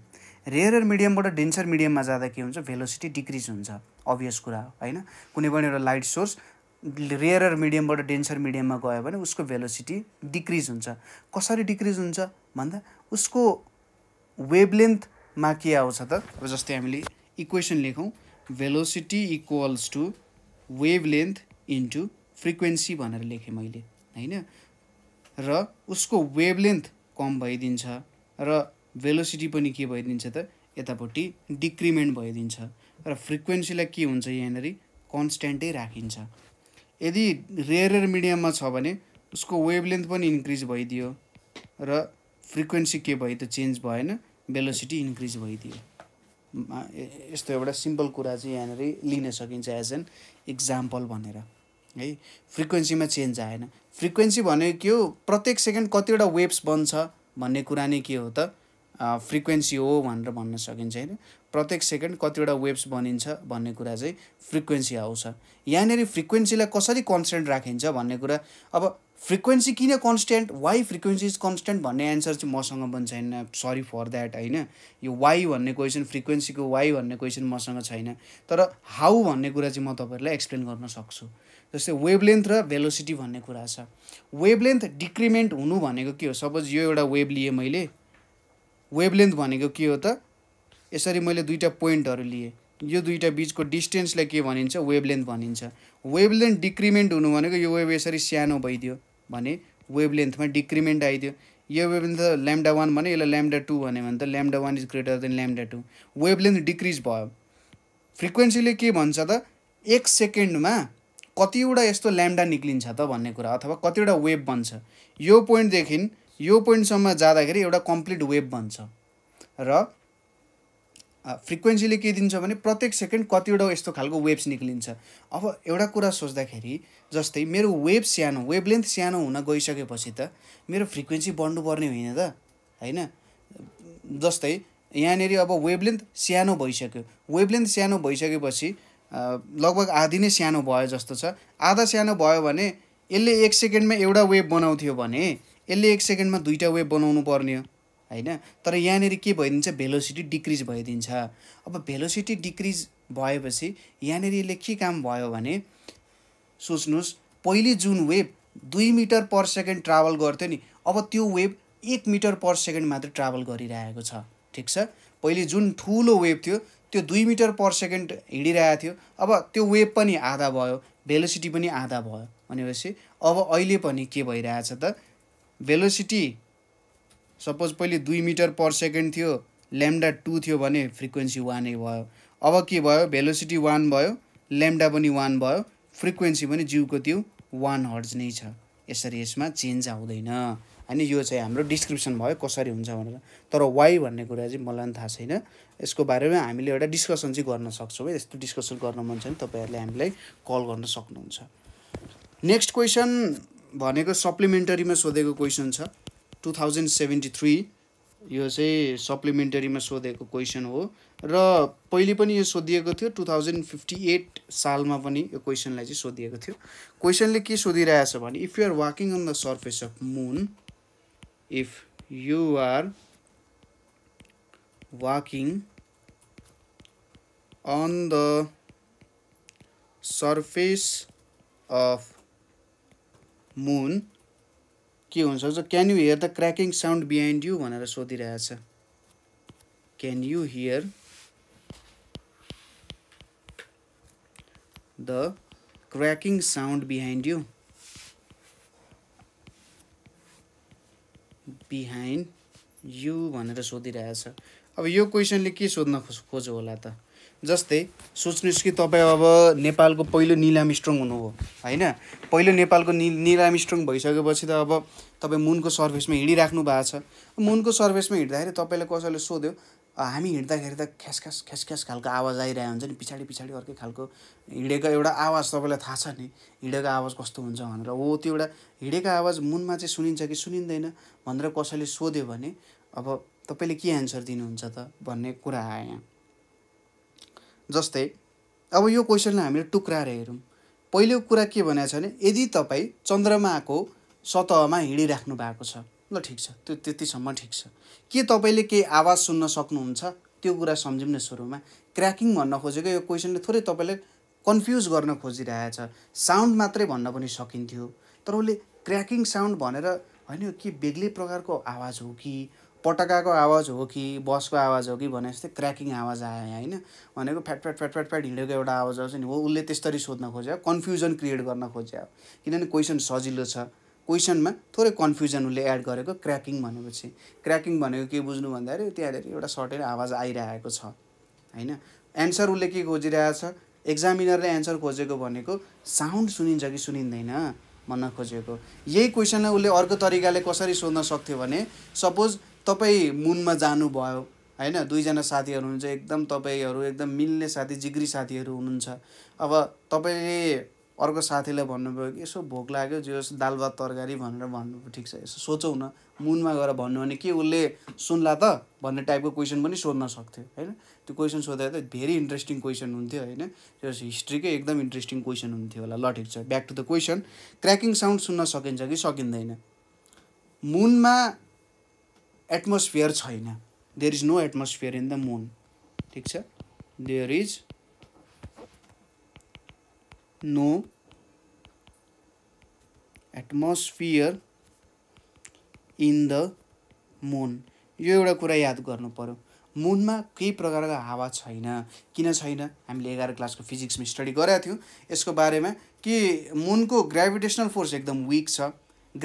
रेयरर मिडियमबाट डेन्सर मिडियममा जाँदा के हुन्छ भेलोसिटी डिक्रिज हुन्छ अभियस कुरा हो होइन कुनै पनि एउटा लाइट सोर्स रेयरर मिडियमबाट डेन्सर मिडियममा गयो भने उसको भेलोसिटी डिक्रिज हुन्छ कसरी डिक्रिज हुन्छ भन्दा उसको वेभलेन्थमा के आउँछ त जस्तै हामीले इक्वेसन लेखौँ velocity equals to wavelength into frequency भनेर लेखेँ मैले होइन र उसको वेभलेन्थ कम भइदिन्छ र भेलोसिटी पनि के भइदिन्छ त यतापट्टि डिक्रिमेन्ट भइदिन्छ र फ्रिक्वेन्सीलाई के हुन्छ यहाँनिर कन्सट्यान्टै राखिन्छ यदि रेयर मिडियममा छ भने उसको वेभलेन्थ पनि इन्क्रिज भइदियो र फ्रिक्वेन्सी के भयो त चेन्ज भएन भेलोसिटी इन्क्रिज भइदियो यस्तो एउटा सिम्पल कुरा चाहिँ यहाँनिर लिन सकिन्छ एज एन इक्जाम्पल भनेर है फ्रिक्वेन्सीमा चेन्ज आएन फ्रिक्वेन्सी भनेको के हो प्रत्येक सेकेन्ड कतिवटा वेब्स बन्छ भन्ने कुरा नै के हो त फ्रिक्वेन्सी हो भनेर भन्न सकिन्छ होइन प्रत्येक सेकेन्ड कतिवटा वेब्स बनिन्छ भन्ने कुरा चाहिँ फ्रिक्वेन्सी आउँछ यहाँनिर फ्रिक्वेन्सीलाई कसरी कन्सटेन्ट राखिन्छ भन्ने कुरा अब फ्रिक्वेन्सी किन constant why frequency is constant भन्ने एन्सर चाहिँ मसँग पनि छैन सरी फर द्याट होइन यो वाइ भन्ने क्वेसन फ्रिक्वेन्सीको वाइ भन्ने क्वेसन मसँग छैन तर हाउ भन्ने कुरा चाहिँ म तपाईँहरूलाई एक्सप्लेन गर्न सक्छु जस्तै वेभलेन्थ र भेलोसिटी भन्ने कुरा छ वेभलेन्थ डिक्रिमेन्ट हुनु भनेको के हो सपोज यो एउटा वेभ लिएँ मैले वेभलेन्थ भनेको के हो त यसरी मैले दुईवटा पोइन्टहरू लिएँ यो दुईवटा बिचको डिस्टेन्सलाई के भनिन्छ वेभलेन्थ भनिन्छ वेभलेन्थ डिक्रिमेन्ट हुनु भनेको यो वेभ यसरी सानो भइदियो भने वेभलेन्थमा डिक्रिमेन्ट आइदियो यो वेभलेन्थ ल्याम्डा वान भने यसलाई ल्याम्डा टू भन्यो भने त lambda one is greater than lambda two wavelength decrease भयो फ्रिक्वेन्सीले के भन्छ त एक सेकेन्डमा कतिवटा यस्तो ल्याम्डा निक्लिन्छ त भन्ने कुरा अथवा कतिवटा वेभ बन्छ यो पोइन्टदेखि यो पोइन्टसम्म जाँदाखेरि एउटा कम्प्लिट वेभ भन्छ र फ्रिक्वेन्सीले के दिन्छ भने प्रत्येक सेकेन्ड कतिवटा यस्तो खालको वेब्स निक्लिन्छ अब एउटा कुरा सोच्दाखेरि जस्तै मेरो वेब सानो वेभलेन्थ लेन्थ सानो हुन गइसकेपछि त मेरो फ्रिक्वेन्सी बढ्नुपर्ने होइन त होइन जस्तै यहाँनिर अब वेभलेन्थ सानो भइसक्यो वेभलेन्थ सानो भइसकेपछि लगभग आधी नै सानो भयो जस्तो छ आधा सानो भयो भने यसले एक सेकेन्डमा एउटा वेभ बनाउँथ्यो भने यसले एक सेकेन्डमा दुईवटा वेभ बनाउनु पर्ने हो होइन तर यहाँनिर के भइदिन्छ भेलोसिटी डिक्रिज भइदिन्छ अब भेलोसिटी डिक्रिज भएपछि यहाँनिर यसले के काम भयो भने सोच्नुहोस् पहिले जुन वेभ दुई मिटर पर सेकेन्ड ट्राभल गर्थ्यो नि अब त्यो वेभ एक मिटर पर सेकेन्ड मात्र ट्राभल गरिरहेको छ ठिक छ पहिले जुन ठुलो वेभ थियो त्यो दुई मिटर पर सेकेन्ड हिँडिरहेको थियो अब त्यो वेभ पनि आधा भयो भेलोसिटी पनि आधा भयो भनेपछि अब अहिले पनि के भइरहेछ त भेलोसिटी सपोज पहिले दुई मिटर पर सेकेन्ड थियो ल्याम्डा टू थियो भने फ्रिक्वेन्सी वानै भयो अब के भयो भेलोसिटी वान भयो ल्याम्डा पनि वान भयो फ्रिक्वेन्सी पनि जिउको त्यो वान हर्ज नै छ यसरी यसमा चेन्ज आउँदैन होइन यो चाहिँ हाम्रो डिस्क्रिप्सन भयो कसरी हुन्छ भनेर तर वाइ भन्ने कुरा चाहिँ मलाई पनि थाहा छैन यसको बारेमा हामीले एउटा डिस्कसन चाहिँ गर्न सक्छौँ है यस्तो डिस्कसन गर्न मन छ भने तपाईँहरूले हामीलाई कल गर्न सक्नुहुन्छ नेक्स्ट क्वेसन भनेको सप्लिमेन्टरीमा सोधेको क्वेसन छ टु थाउजन्ड सेभेन्टी थ्री यो चाहिँ सप्लिमेन्टरीमा सोधेको क्वेसन हो र पहिले पनि यो सोधिएको थियो टु थाउजन्ड फिफ्टी एट सालमा पनि यो क्वेसनलाई चाहिँ सोधिएको थियो क्वेसनले के सोधिरहेछ भने if you're walking on the surface of moon if you're walking on the surface of moon के हुनसक्छ can you hear the cracking sound behind you भनेर सोधिरहेछ can you hear the cracking sound behind you behind you भनेर सोधिरहेछ अब यो क्वेसनले के सोध्न खोज्यो होला त जस्तै सोच्नुहोस् कि तपाईँ अब नेपालको पहिलो निलाम स्ट्रङ हुनुभयो होइन पहिलो नेपालको नि निलाम स्ट्रङ भइसकेपछि त अब तपाईँ मुनको सर्फेसमा हिँडिराख्नु भएको छ मुनको सर्फेसमा हिँड्दाखेरि तपाईँलाई कसैले सोध्यो हामी हिँड्दाखेरि त ख्यास ख्यास खालको आवाज आइरहेको हुन्छ नि पछाडि पछाडि अर्कै खालको हिँडेको एउटा आवाज तपाईँलाई थाहा छ नि हिँडेको आवाज कस्तो हुन्छ भनेर हो त्यो एउटा हिँडेको आवाज मुनमा चाहिँ सुनिन्छ कि सुनिँदैन भनेर कसैले सोध्यो भने अब तपाईँले के एन्सर दिनुहुन्छ त भन्ने कुरा आयो यहाँ जस्तै अब यो क्वेसनलाई हामीले टुक्राएर हेरौँ पहिलो कुरा के भनेको छ भने यदि तपाईँ चन्द्रमाको सतहमा हिँडिराख्नु भएको छ ल ठिक छ त्यो त्यतिसम्म ठिक छ के तपाईँले केही आवाज सुन्न सक्नुहुन्छ त्यो कुरा सम्झौँ न सुरुमा क्र्याकिङ भन्न खोजेको यो क्वेसनले थोरै तपाईँलाई कन्फ्युज गर्न खोजिरहेछ साउन्ड मात्रै भन्न पनि सकिन्थ्यो तर उसले क्र्याकिङ साउन्ड भनेर होइन के बेग्लै प्रकारको आवाज हो कि पटकाको आवाज हो कि बसको आवाज हो कि भने जस्तै क्र्याकिङ आवाज आयो यहाँ होइन भनेको फ्याट फ्याट फ्याट फ्याट फ्याट हिँडेको एउटा आवाज आउँछ नि हो उसले त्यसरी सोध्न खोज्यो कन्फ्युजन क्रिएट गर्न खोज्यो किनभने क्वेसन सजिलो छ क्वेसनमा थोरै कन्फ्युजन उसले एड गरेको क्र्याकिङ भनेपछि क्र्याकिङ भनेको के बुझ्नु भन्दाखेरि त्यहाँनिर एउटा सर्टेन आवाज आइरहेको छ होइन एन्सर उसले के खोजिरहेको छ एक्जामिनरले एन्सर खोजेको भनेको साउन्ड सुनिन्छ कि सुनिँदैन भन्न खोजेको यही क्वेसनलाई उसले अर्को तरिकाले कसरी सोध्न सक्थ्यो भने सपोज तपाईँ मुनमा जानुभयो होइन दुईजना साथीहरू हुनुहुन्छ एकदम तपाईँहरू एकदम मिल्ने साथी जिग्री साथीहरू हुनुहुन्छ अब तपाईँले अर्को साथीलाई भन्नुभयो कि यसो भोक लाग्यो जे होस् दाल भात तरकारी भनेर भन्नु ठिक छ यसो सोचौँ न मुनमा गएर भन्नु भने के उसले सुन्ला त भन्ने टाइपको क्वेसन पनि सोध्न सक्थ्यो होइन त्यो क्वेसन सोध्दा त भेरी इन्ट्रेस्टिङ क्वेसन हुन्थ्यो होइन त्यो हिस्ट्रीकै एकदम इन्ट्रेस्टिङ क्वेसन हुन्थ्यो होला ल ठिक छ back to the question cracking sound सुन्न सकिन्छ कि सकिँदैन मुनमा एटमोस्फियर छैन there is no atmosphere in the moon ठिक छ there is no atmosphere in the moon यो एउटा कुरा याद गर्नु पऱ्यो मुनमा केही प्रकारको हावा छैन किन छैन हामीले एघार क्लासको फिजिक्समा स्टडी गरेका थियौँ यसको बारेमा कि मुनको ग्राभिटेसनल फोर्स एकदम विक छ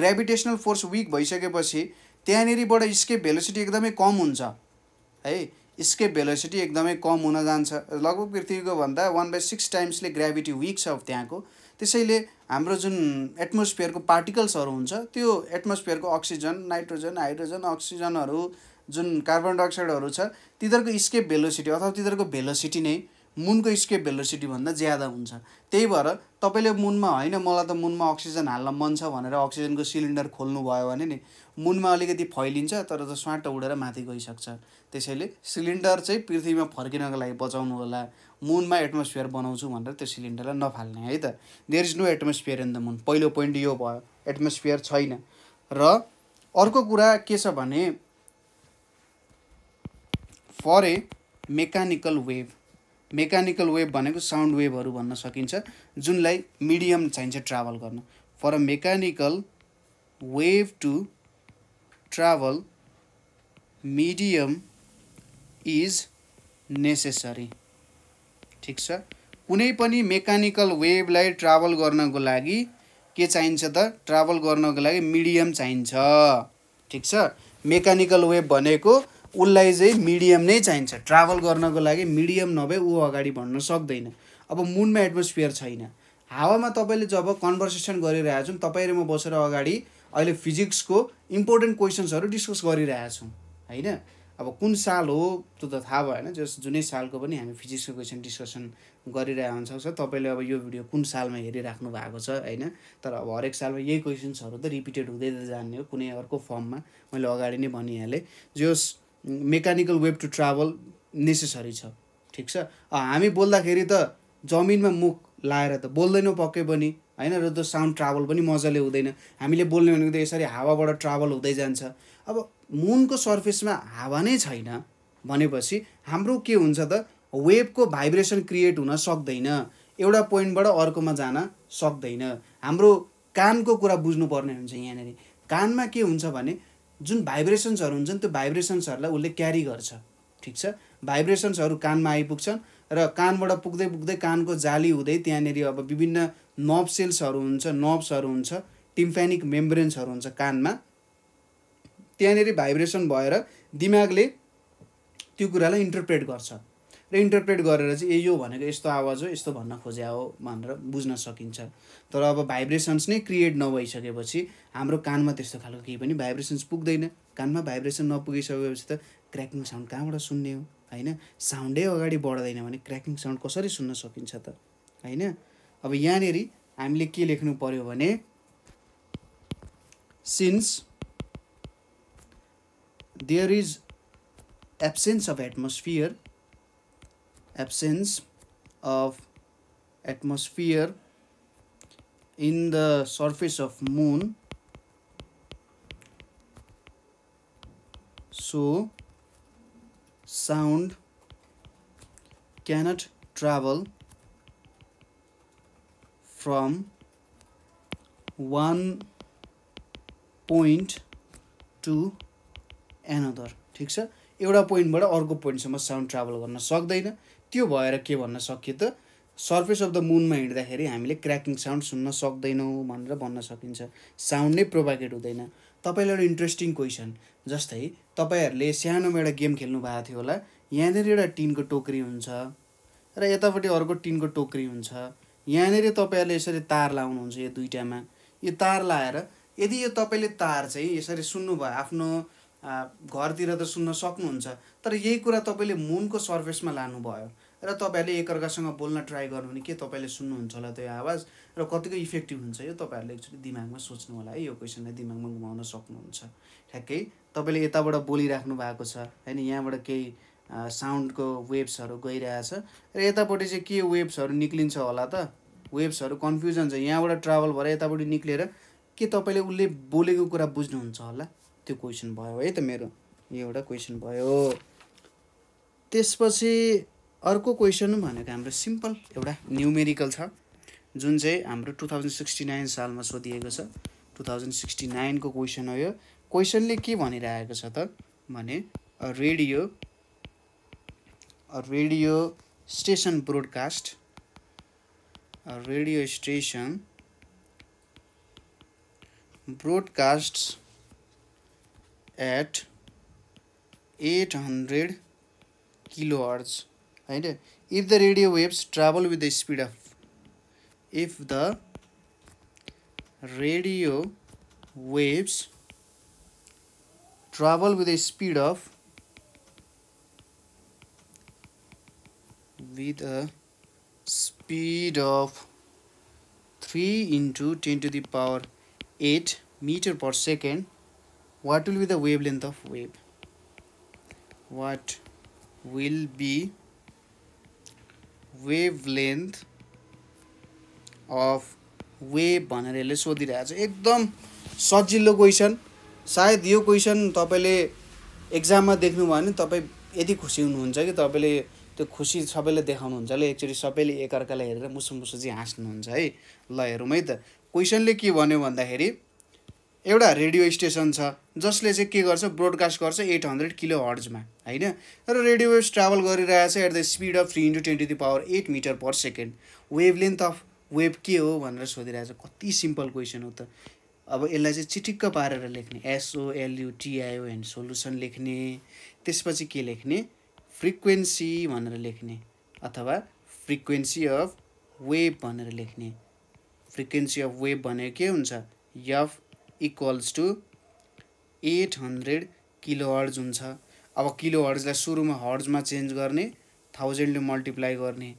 ग्राभिटेसनल फोर्स विक भइसकेपछि त्यहाँनिरबाट स्केप भेलोसिटी एकदमै कम हुन्छ है स्केप भेलोसिटी एकदमै कम हुन जान्छ लगभग पृथ्वीको भन्दा वान बाई सिक्स टाइम्सले ग्राभिटी विक छ त्यहाँको त्यसैले हाम्रो जुन एटमोस्फियरको पार्टिकल्सहरू हुन्छ त्यो एटमोस्फियरको अक्सिजन नाइट्रोजन हाइड्रोजन अक्सिजनहरू जुन कार्बन डाइअक्साइडहरू छ तिनीहरूको स्केप भेलोसिटी अथवा तिनीहरूको भेलोसिटी नै मुनको स्केप भेलोसिटीभन्दा ज्यादा हुन्छ त्यही भएर तपाईँले मुनमा होइन मलाई त मुनमा अक्सिजन हाल्न मन छ भनेर अक्सिजनको सिलिन्डर खोल्नुभयो भने नि मुनमा अलिकति फैलिन्छ तर त्यो स्वाट उडेर माथि गइसक्छ त्यसैले सिलिन्डर चाहिँ पृथ्वीमा फर्किनको लागि बचाउनु होला मुनमा एटमोस्फियर बनाउँछु भनेर त्यो सिलिन्डरलाई नफाल्ने है त there is no atmosphere in the moon पहिलो पोइन्ट यो भयो एटमोस्फियर छैन र अर्को कुरा के छ भने for a mechanical wave mechanical wave भनेको साउन्ड वेभहरू भन्न सकिन्छ जुनलाई मिडियम चाहिन्छ ट्राभल गर्न for a mechanical wave to travel medium is necessary ठिक छ कुनै पनि मेकानिकल वेभलाई ट्राभल गर्नको लागि के चाहिन्छ त ट्राभल गर्नको लागि मिडियम चाहिन्छ ठिक छ मेकानिकल वेभ भनेको उसलाई चाहिँ मिडियम नै चाहिन्छ ट्राभल गर्नको लागि मिडियम नभए ऊ अगाडि भन्न सक्दैन अब मुनमा एटमोस्फियर छैन हावामा तपाईँले जब कन्भर्सेसन गरिरहेको छौँ तपाईँ र म बसेर अगाडि अहिले फिजिक्सको इम्पोर्टेन्ट क्वेसन्सहरू डिस्कस गरिरहेछौँ होइन अब कुन साल हो त्यो त थाहा भएन जस जुनै सालको पनि हामी फिजिक्सको क्वेसन डिस्कसन गरिरहेको हुन्छ तपाईँले अब यो भिडियो कुन सालमा हेरिराख्नु भएको छ होइन तर अब हरेक सालमा यही क्वेसन्सहरू त रिपिटेड हुँदै जाने हो कुनै अर्को फर्ममा मैले अगाडि नै भनिहालेँ जस mechanical wave to travel necessary छ ठिक छ हामी बोल्दाखेरि त जमिनमा मुख लाएर त बोल्दैनौँ पक्कै पनि होइन र त्यो साउन्ड ट्राभल पनि मजाले हुँदैन हामीले बोल्ने भनेको त यसरी हावाबाट ट्राभल हुँदै जान्छ अब मुनको सर्फेसमा हावा नै छैन भनेपछि हाम्रो के हुन्छ त वेभको भाइब्रेसन क्रिएट हुन सक्दैन एउटा पोइन्टबाट अर्कोमा जान सक्दैन हाम्रो कानको कुरा बुझ्नुपर्ने हुन्छ यहाँनिर कानमा के हुन्छ भने जुन भाइब्रेसन्सहरू हुन्छन् त्यो भाइब्रेसन्सहरूलाई उसले क्यारी गर्छ ठिक छ भाइब्रेसन्सहरू कानमा आइपुग्छन् र कानबाट पुग्दै पुग्दै कानको जाली हुँदै त्यहाँनिर अब विभिन्न नर्भ सेल्सहरू हुन्छ नर्भ्सहरू हुन्छ टिम्फेनिक मेम्ब्रेन्सहरू हुन्छ कानमा त्यहाँनिर भाइब्रेसन भएर दिमागले त्यो कुरालाई इन्टरप्रेट गर्छ र इन्टरप्रेट गरेर चाहिँ ए यो भनेको यस्तो आवाज हो यस्तो भन्न खोज्या हो भनेर बुझ्न सकिन्छ तर अब भाइब्रेसन्स नै क्रिएट नभइसकेपछि हाम्रो कानमा त्यस्तो खालको केही पनि भाइब्रेसन्स पुग्दैन कानमा भाइब्रेसन नपुगिसकेपछि त क्र्याकिङ साउन्ड कहाँबाट सुन्ने हो होइन साउन्डै अगाडि बढ्दैन भने क्र्याकिङ साउन्ड कसरी सुन्न सकिन्छ त होइन अब यहाँनिर हामीले के लेख्नु पर्यो भने since there is absence of atmosphere absence of atmosphere in the surface of moon so sound cannot travel from one point to another ठिक छ एउटा पोइन्टबाट अर्को पोइन्टसम्म साउन्ड ट्राभल गर्न सक्दैन त्यो भएर के भन्न सकियो त सर्फेस अफ द मुनमा हिँड्दाखेरि हामीले क्र्याकिङ साउन्ड सुन्न सक्दैनौँ भनेर भन्न सकिन्छ साउन्ड नै प्रोभाइडेड हुँदैन तपाईँलाई एउटा इन्ट्रेस्टिङ क्वेसन जस्तै तपाईँहरूले सानोमा एउटा गेम खेल्नु भएको थियो होला यहाँनिर एउटा टिनको टोकरी हुन्छ र यतापट्टि अर्को टिनको टोकरी हुन्छ यहाँनिर तपाईँहरूले यसरी तार लाउनुहुन्छ यो दुइटामा यो तार लाएर यदि यो तपाईँले तार चाहिँ यसरी सुन्नुभयो आफ्नो घरतिर त सुन्न सक्नुहुन्छ तर यही कुरा तपाईँले मुनको सर्फेसमा लानुभयो र तपाईँहरूले एकअर्कासँग बोल्न ट्राई गर्नु भने के तपाईँले सुन्नुहुन्छ होला त्यो आवाज र कतिको इफेक्टिभ हुन्छ यो तपाईँहरूले एक्चुली दिमागमा सोच्नु होला है यो क्वेसनलाई दिमागमा घुमाउन सक्नुहुन्छ ठ्याक्कै तपाईँले यताबाट बोलिराख्नु भएको छ होइन यहाँबाट केही साउन्डको वेभ्सहरू गइरहेछ र यतापट्टि चाहिँ के वेभ्सहरू निक्लिन्छ होला त वेभ्सहरू कन्फ्युजन छ यहाँबाट ट्राभल भएर यतापट्टि निक्लेर के तपाईँले उसले बोलेको कुरा बुझ्नुहुन्छ होला त्यो क्वेसन भयो है त मेरो यो एउटा क्वेसन भयो त्यसपछि अर्को क्वेसन भनेको हाम्रो सिम्पल एउटा न्युमेरिकल छ जुन चाहिँ हाम्रो टु थाउजन्ड सिक्सटी नाइन सालमा सोधिएको छ टु थाउजन्ड सिक्सटी नाइनको क्वेसन हो यो क्वेसनले के भनिरहेको छ त भने radio a radio station broadcast a radio station broadcasts at 800 kilohertz right if the radio waves travel with the speed of if the radio waves travel with a speed of with a speed of 3 into 10 to the power 8 meter per second what will be the wavelength of wave what will be wavelength of wave भनेर यसले सोधिरहेको छ एकदम सजिलो question सायद यो question तपाईँले एक्जाममा देख्नुभयो भने तपाईँ यति खुसी हुनुहुन्छ कि तपाईँले त्यो खुसी सबैले देखाउनुहुन्छ ल एकचोटि सबैले एकअर्कालाई हेरेर मुसु मुसुजी हाँस्नुहुन्छ है ल हेरौँ है त क्वेसनले के भन्यो भन्दाखेरि एउटा रेडियो स्टेसन छ जसले चाहिँ के गर्छ ब्रोडकास्ट गर्छ एट हन्ड्रेड किलो हर्जमा होइन र रेडियो वेभ्स ट्राभल गरिरहेछ at the speed of three into twenty three power eight metre per second wavelength of wave के हो भनेर सोधिरहेछ कति सिम्पल क्वेसन हो त अब यसलाई चाहिँ चिटिक्क पारेर लेख्ने एन्ड सोल्युसन लेख्ने त्यसपछि के लेख्ने फ्रिक्वेन्सी भनेर लेख्ने अथवा फ्रिक्वेन्सी अफ वेभ भनेर लेख्ने फ्रिक्वेन्सी अफ वेभ भनेर के हुन्छ f equals to eight hundred kilo hertz हुन्छ अब किलो हर्जलाई सुरुमा हर्जमा चेन्ज गर्ने थाउजन्डले मल्टिप्लाई गर्ने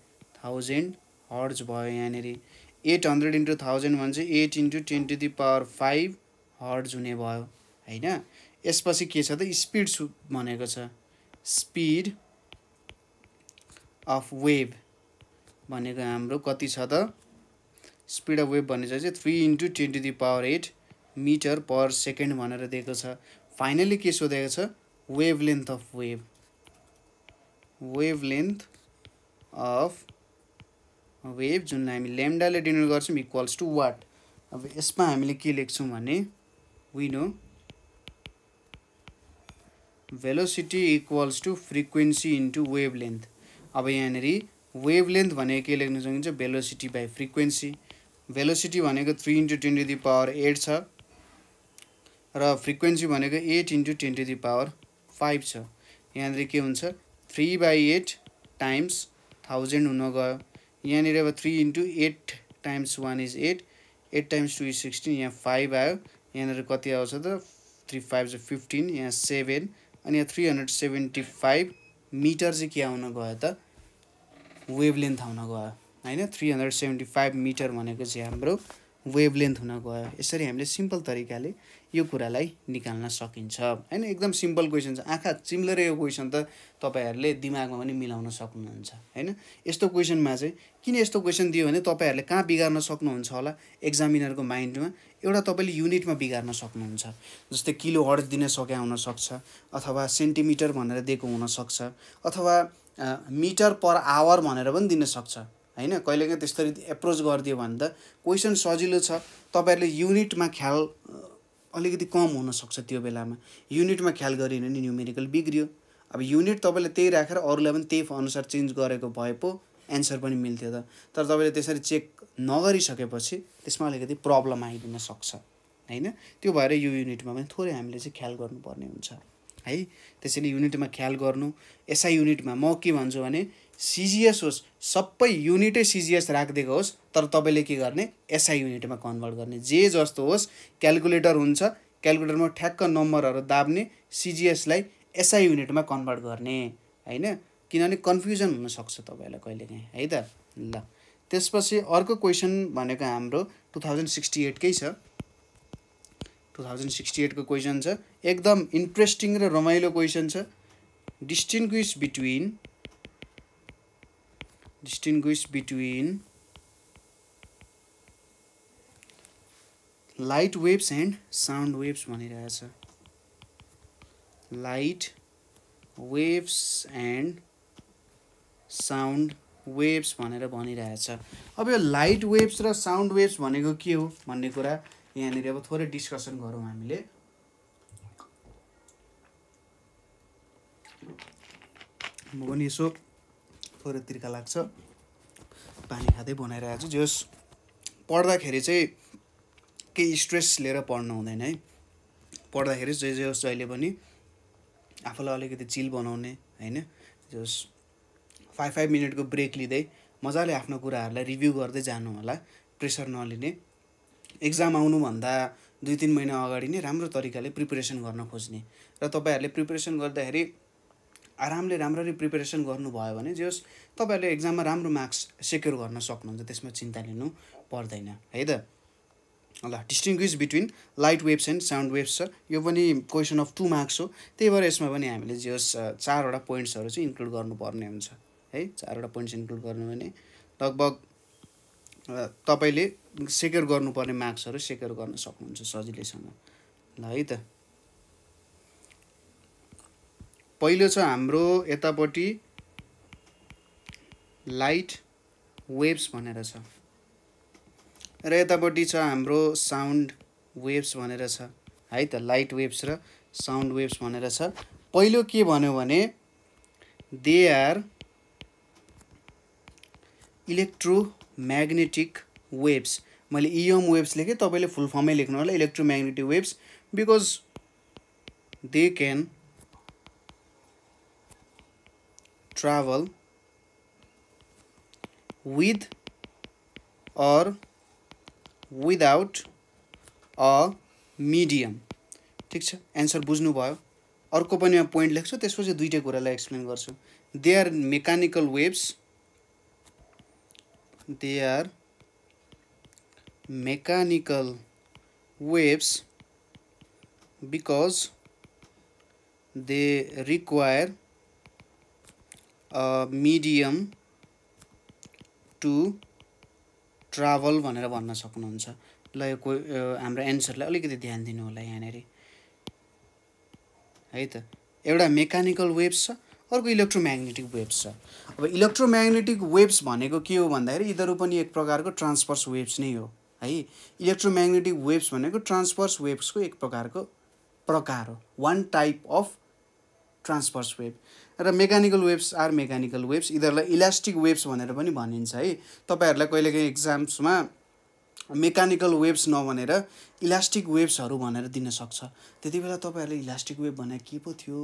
थाउजन्ड हर्ज भयो यहाँनिर एट हन्ड्रेड इन्टु थाउजन्ड भने eight into ten to the power five hertz हुने भयो होइन यसपछि के छ त स्पिड सु भनेको छ स्पिड अफ वेभ भनेको हाम्रो कति छ त स्पिड अफ वेभ भनेपछि three into twenty the power eight metre per second भनेर दिएको छ फाइनली के सोधेको छ wavelength of wave wavelength of wave जुनलाई हामी लेम्डाले डिनोट गर्छौँ इक्वल्स टु वाट अब यसमा हामीले के लेख्छौँ भने we know velocity equals to frequency into wavelength अब यहाँनिर वेभ लेन्थ भनेको के लेख्न सकिन्छ भेलोसिटी बाई फ्रिक्वेन्सी भेलोसिटी भनेको three into ten to the power eight छ र फ्रिक्वेन्सी भनेको eight into ten to the power five छ यहाँनिर के हुन्छ three by eight times thousand हुन गयो यहाँनिर अब three into eight times one is eight eight times two is sixteen यहाँ फाइभ आयो यहाँनिर कति आउँछ त थ्री फाइभ चाहिँ फिफ्टिन यहाँ सेभेन अनि यहाँ three hundred seventy five metre चाहिँ के आउन गयो त वेभ लेन्थ आउन गयो होइन three hundred seventy five metre भनेको चाहिँ हाम्रो वेभ लेन्थ हुन गयो यसरी हामीले सिम्पल तरिकाले यो कुरालाई निकाल्न सकिन्छ होइन एकदम सिम्पल क्वेसन छ आँखा चिम्लेर यो क्वेसन त तपाईँहरूले दिमागमा पनि मिलाउन सक्नुहुन्छ होइन यस्तो क्वेसनमा चाहिँ किन यस्तो क्वेसन दियो भने तपाईँहरूले कहाँ बिगार्न सक्नुहुन्छ होला एक्जामिनरको माइन्डमा एउटा तपाईँले युनिटमा बिगार्न सक्नुहुन्छ जस्तै किलो हर्ज दिन सके हुनसक्छ अथवा सेन्टिमिटर भनेर दिएको हुनसक्छ अथवा मिटर पर आवर भनेर पनि दिन सक्छ होइन कहिलेकाहीँ त्यसरी एप्रोच गरिदियो भने त क्वेसन सजिलो छ तपाईँहरूले युनिटमा ख्याल अलिकति कम हुनसक्छ त्यो बेलामा युनिटमा ख्याल गरियो भने न्युमेरिकल बिग्रियो अब युनिट तपाईँले त्यही राखेर अरूलाई पनि त्यही अनुसार चेन्ज गरेको भए पो एन्सर पनि मिल्थ्यो त तर तपाईँले त्यसरी चेक नगरिसकेपछि त्यसमा अलिकति प्रब्लम आइदिन सक्छ होइन त्यो भएर यो युनिटमा पनि थोरै हामीले चाहिँ ख्याल गर्नुपर्ने हुन्छ है त्यसैले युनिटमा ख्याल गर्नु एसआई युनिटमा म के भन्छु भने सिजिएस होस् सबै युनिटै सिजिएस राखिदिएको होस् तर तपाईँले के गर्ने एसआई युनिटमा कन्भर्ट गर्ने जे जस्तो होस् क्यालकुलेटर हुन्छ क्यालकुलेटरमा ठ्याक्क नम्बरहरू दाब्ने सिजिएसलाई एसआई युनिटमा कन्भर्ट गर्ने होइन किनभने कन्फ्युजन हुनसक्छ तपाईँलाई कहिलेकाहीँ है त ल त्यसपछि अर्को क्वेसन भनेको हाम्रो टु थाउजन्ड सिक्सटी एटकै छ टु थाउजन्ड सिक्सटी एटको क्वेसन छ एकदम इन्ट्रेस्टिङ र रमाइलो क्वेसन छ distinguish between distinguish between light waves and sound waves भनिरहेछ light waves and sound waves भनेर भनिरहेछ अब यो लाइट वेभ्स र साउन्ड वेभ्स भनेको के हो भन्ने कुरा यहाँनिर अब थोरै डिस्कसन गरौँ हामीले म पनि यसो थोरै तिर्खा लाग्छ पानी खाँदै बनाइरहेको छु जस पढ्दाखेरि चाहिँ केही स्ट्रेस लिएर पढ्नु हुँदैन है पढ्दाखेरि जे जे होस् जहिले पनि आफूलाई अलिकति चिल बनाउने होइन जस फाइभ फाइभ मिनटको ब्रेक लिँदै मजाले आफ्नो कुराहरूलाई रिभ्यू गर्दै जानु होला प्रेसर नलिने एक्जाम आउनुभन्दा दुई तिन महिना अगाडि नै राम्रो तरिकाले प्रिपेरेसन गर्न खोज्ने र तपाईँहरूले प्रिपेरेसन गर्दाखेरि आरामले राम्ररी प्रिपेरेसन गर्नुभयो भने जे होस् तपाईँहरूले एक्जाममा राम्रो मार्क्स सेक्योर गर्न सक्नुहुन्छ त्यसमा चिन्ता लिनु पर्दैन है त ल distinguish between light waves and sound waves छ यो पनि क्वेसन अफ टु मार्क्स हो त्यही भएर यसमा पनि हामीले जे होस् चारवटा पोइन्ट्सहरू चाहिँ इन्क्लुड गर्नुपर्ने हुन्छ है चारवटा पोइन्ट्स इन्क्लुड गर्नु भने लगभग तपाईँले सेक्योर गर्नुपर्ने मार्क्सहरू सेक्योर गर्न सक्नुहुन्छ सजिलैसँग ल है त पहिलो छ हाम्रो यतापट्टि लाइट वेभ्स भनेर छ र यतापट्टि छ हाम्रो साउन्ड वेभ्स भनेर छ है त लाइट वेभ्स र साउन्ड वेभ्स भनेर छ पहिलो के भन्यो भने दे आर इलेक्ट्रोम्याग्नेटिक वेभ्स मैले इएम e वेब्स लेखेँ तपाईँले फुल फर्मै लेख्नु होला electromagnetic waves because they can travel with or without a medium ठिक छ एन्सर बुझ्नुभयो अर्को पनि म पोइन्ट लेख्छु त्यसपछि दुइटै कुरालाई एक्सप्लेन गर्छु they are mechanical waves they are mechanical waves because they require a medium to travel भनेर भन्न सक्नुहुन्छ ल यो हाम्रो एन्सरलाई अलिकति ध्यान दिनु होला यहाँनिर है त एउटा मेकानिकल वेब्स छ अर्को इलेक्ट्रोम्याग्नेटिक वेब्स छ अब इलेक्ट्रोम्याग्नेटिक वेब्स भनेको के हो भन्दाखेरि यिनीहरू पनि एक प्रकारको ट्रान्सफर्स वेब्स नै हो है इलेक्ट्रोम्याग्नेटिक वेभ्स भनेको ट्रान्सफर्स वेभ्सको एक प्रकारको प्रकार हो one type of transverse wave र mechanical waves are mechanical waves यिनीहरूलाई इलास्टिक वेभ्स भनेर पनि भनिन्छ है तपाईँहरूलाई कहिलेकाहीँ एक्जाम्समा मेकानिकल वेभ्स नभनेर इलास्टिक वेभ्सहरू भनेर दिनसक्छ त्यति बेला तपाईँहरूले इलास्टिक वेभ भनेर के पो थियो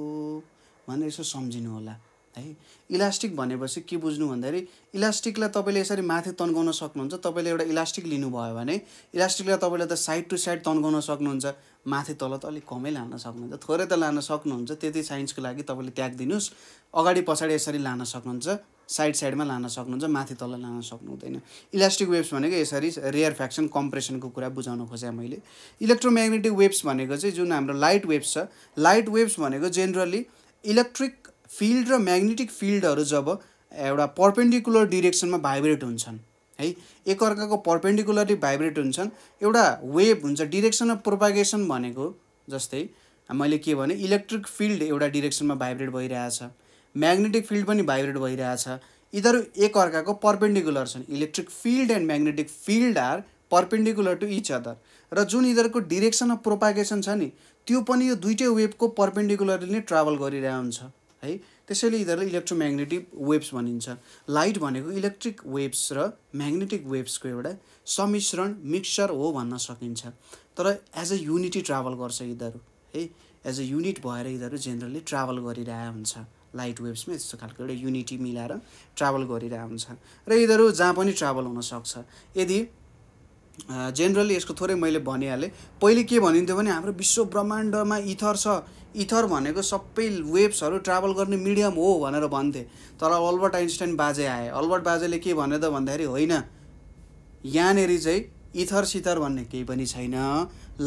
भनेर यसो सम्झिनु होला है इलास्टिक भनेपछि के बुझ्नु भन्दाखेरि इलास्टिकलाई तपाईँले यसरी माथि तन्काउन सक्नुहुन्छ तपाईँले एउटा इलास्टिक लिनुभयो भने इलास्टिकलाई तपाईँले त साइड टु साइड तन्काउन सक्नुहुन्छ माथि तल त अलिक कमै लान सक्नुहुन्छ थोरै त लान सक्नुहुन्छ त्यति साइन्सको लागि तपाईँले त्यागिदिनुहोस् अगाडि पछाडि यसरी लान सक्नुहुन्छ साइड साइडमा लान सक्नुहुन्छ माथि तल लान सक्नुहुँदैन इलास्टिक वेब्स भनेको यसरी रेयर फ्याक्सन कम्प्रेसनको कुरा बुझाउन खोजेँ मैले इलेक्ट्रोम्याग्नेटिक वेब्स भनेको चाहिँ जुन हाम्रो लाइट वेब्स छ लाइट वेब्स भनेको जेनरली इलेक्ट्रिक फिल्ड र म्याग्नेटिक फिल्डहरू जब एउटा पर्पेन्डिकुलर डिरेक्सनमा भाइब्रेट हुन्छन् है एकअर्काको पर्पेन्डिकुलरली भाइब्रेट हुन्छन् एउटा वेभ हुन्छ डिरेक्सन अफ प्रोपागेसन भनेको जस्तै मैले के भने इलेक्ट्रिक फिल्ड एउटा डिरेक्सनमा भाइब्रेट भइरहेछ म्याग्नेटिक फिल्ड पनि भाइब्रेट भइरहेछ यिनीहरू एकअर्काको पर्पेन्डिकुलर छन् electric field and magnetic field are perpendicular to each other र जुन यिनीहरूको डिरेक्सन अफ प्रोपागेसन छ नि त्यो पनि यो दुइटै वेभको पर्पेन्डिकुलरली नै ट्राभल गरिरहेको हुन्छ है त्यसैले यिनीहरूलाई इलेक्ट्रोम्याग्नेटिक वेभ्स भनिन्छ लाइट भनेको इलेक्ट्रिक वेभ्स र म्याग्नेटिक वेभ्सको एउटा सम्मिश्रण मिक्सचर हो भन्न सकिन्छ तर एज अ युनिटी ट्राभल गर्छ यिनीहरू है एज अ युनिट भएर यिनीहरू जेनरली ट्राभल गरिरहेको हुन्छ लाइट वेभ्समा यस्तो खालको एउटा युनिटी मिलाएर ट्राभल गरिरहेको हुन्छ र यिनीहरू जहाँ पनि ट्राभल हुनसक्छ यदि जेनरली यसको थोरै मैले भनिहालेँ पहिले के भनिन्थ्यो भने हाम्रो विश्व ब्रह्माण्डमा इथर छ इथर भनेको सबै वेब्सहरू ट्राभल गर्ने मिडियम हो भनेर भन्थे तर अल्बर्ट आइन्स्टाइन बाजे आए अल्बर्ट बाजेले के भने त भन्दाखेरि होइन यहाँनिर चाहिँ इथर सिथर भन्ने केही पनि छैन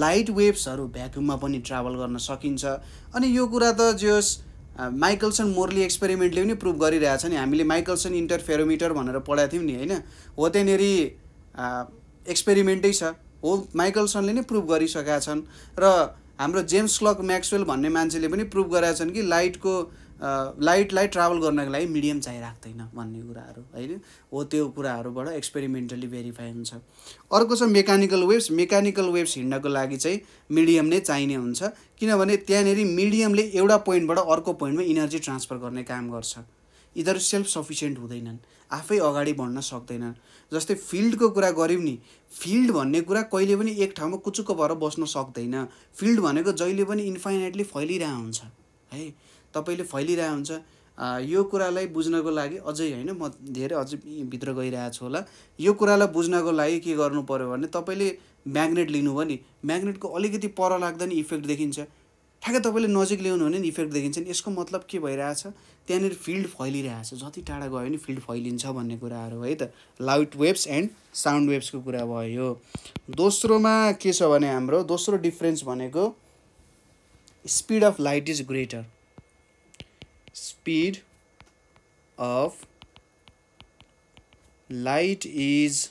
लाइट वेब्सहरू भ्याक्युममा पनि ट्राभल गर्न सकिन्छ अनि यो कुरा त जे माइकलसन मोर्ली एक्सपेरिमेन्टले पनि प्रुभ गरिरहेछ नि हामीले माइकलसन इन्टरफेरोमिटर भनेर पढाएको थियौँ नि होइन हो त्यहाँनिर एक्सपेरिमेन्टै छ हो माइकलसनले नै प्रुभ गरिसकेका छन् र हाम्रो जेम्स क्लक म्याक्सवेल भन्ने मान्छेले पनि प्रुभ गरेका छन् कि लाइटको लाइटलाई ट्राभल गर्नको लागि मिडियम चाहिँ राख्दैन भन्ने कुराहरू होइन हो त्यो कुराहरूबाट एक्सपेरिमेन्टली भेरिफाई हुन्छ अर्को छ मेकानिकल वेभ्स मेकानिकल वेभ्स हिँड्नको लागि चाहिँ मिडियम नै चाहिने हुन्छ किनभने त्यहाँनिर मिडियमले एउटा पोइन्टबाट अर्को पोइन्टमा इनर्जी ट्रान्सफर गर्ने काम गर्छ यिनीहरू सेल्फ सफिसियन्ट हुँदैनन् आफै अगाडि बढ्न सक्दैनन् जस्तै फिल्डको कुरा गऱ्यौँ नि फिल्ड भन्ने कुरा कहिले पनि एक ठाउँमा कुचुक्क भएर बस्न सक्दैन फिल्ड भनेको जहिले पनि इन्फाइनाइटली फैलिरहेको हुन्छ है तपाईँले फैलिरहेको हुन्छ यो कुरालाई बुझ्नको लागि अझै होइन म धेरै अझै भित्र गइरहेको छु होला यो कुरालाई बुझ्नको लागि के गर्नु पऱ्यो भने तपाईँले म्याग्नेट लिनुभयो नि म्याग्नेटको अलिकति पर लाग्दा नि इफेक्ट देखिन्छ ठ्याक्कै तपाईँले नजिक ल्याउनु भने नि इफेक्ट देखिन्छ नि यसको मतलब के भइरहेछ त्यहाँनिर फिल्ड फैलिरहेछ जति टाढा गयो भने फिल्ड फैलिन्छ भन्ने कुराहरू है त लाइट वेब्स एन्ड साउन्ड वेब्सको कुरा भयो दोस्रोमा के छ भने हाम्रो दोस्रो डिफ्रेन्स भनेको speed of light is greater speed of light is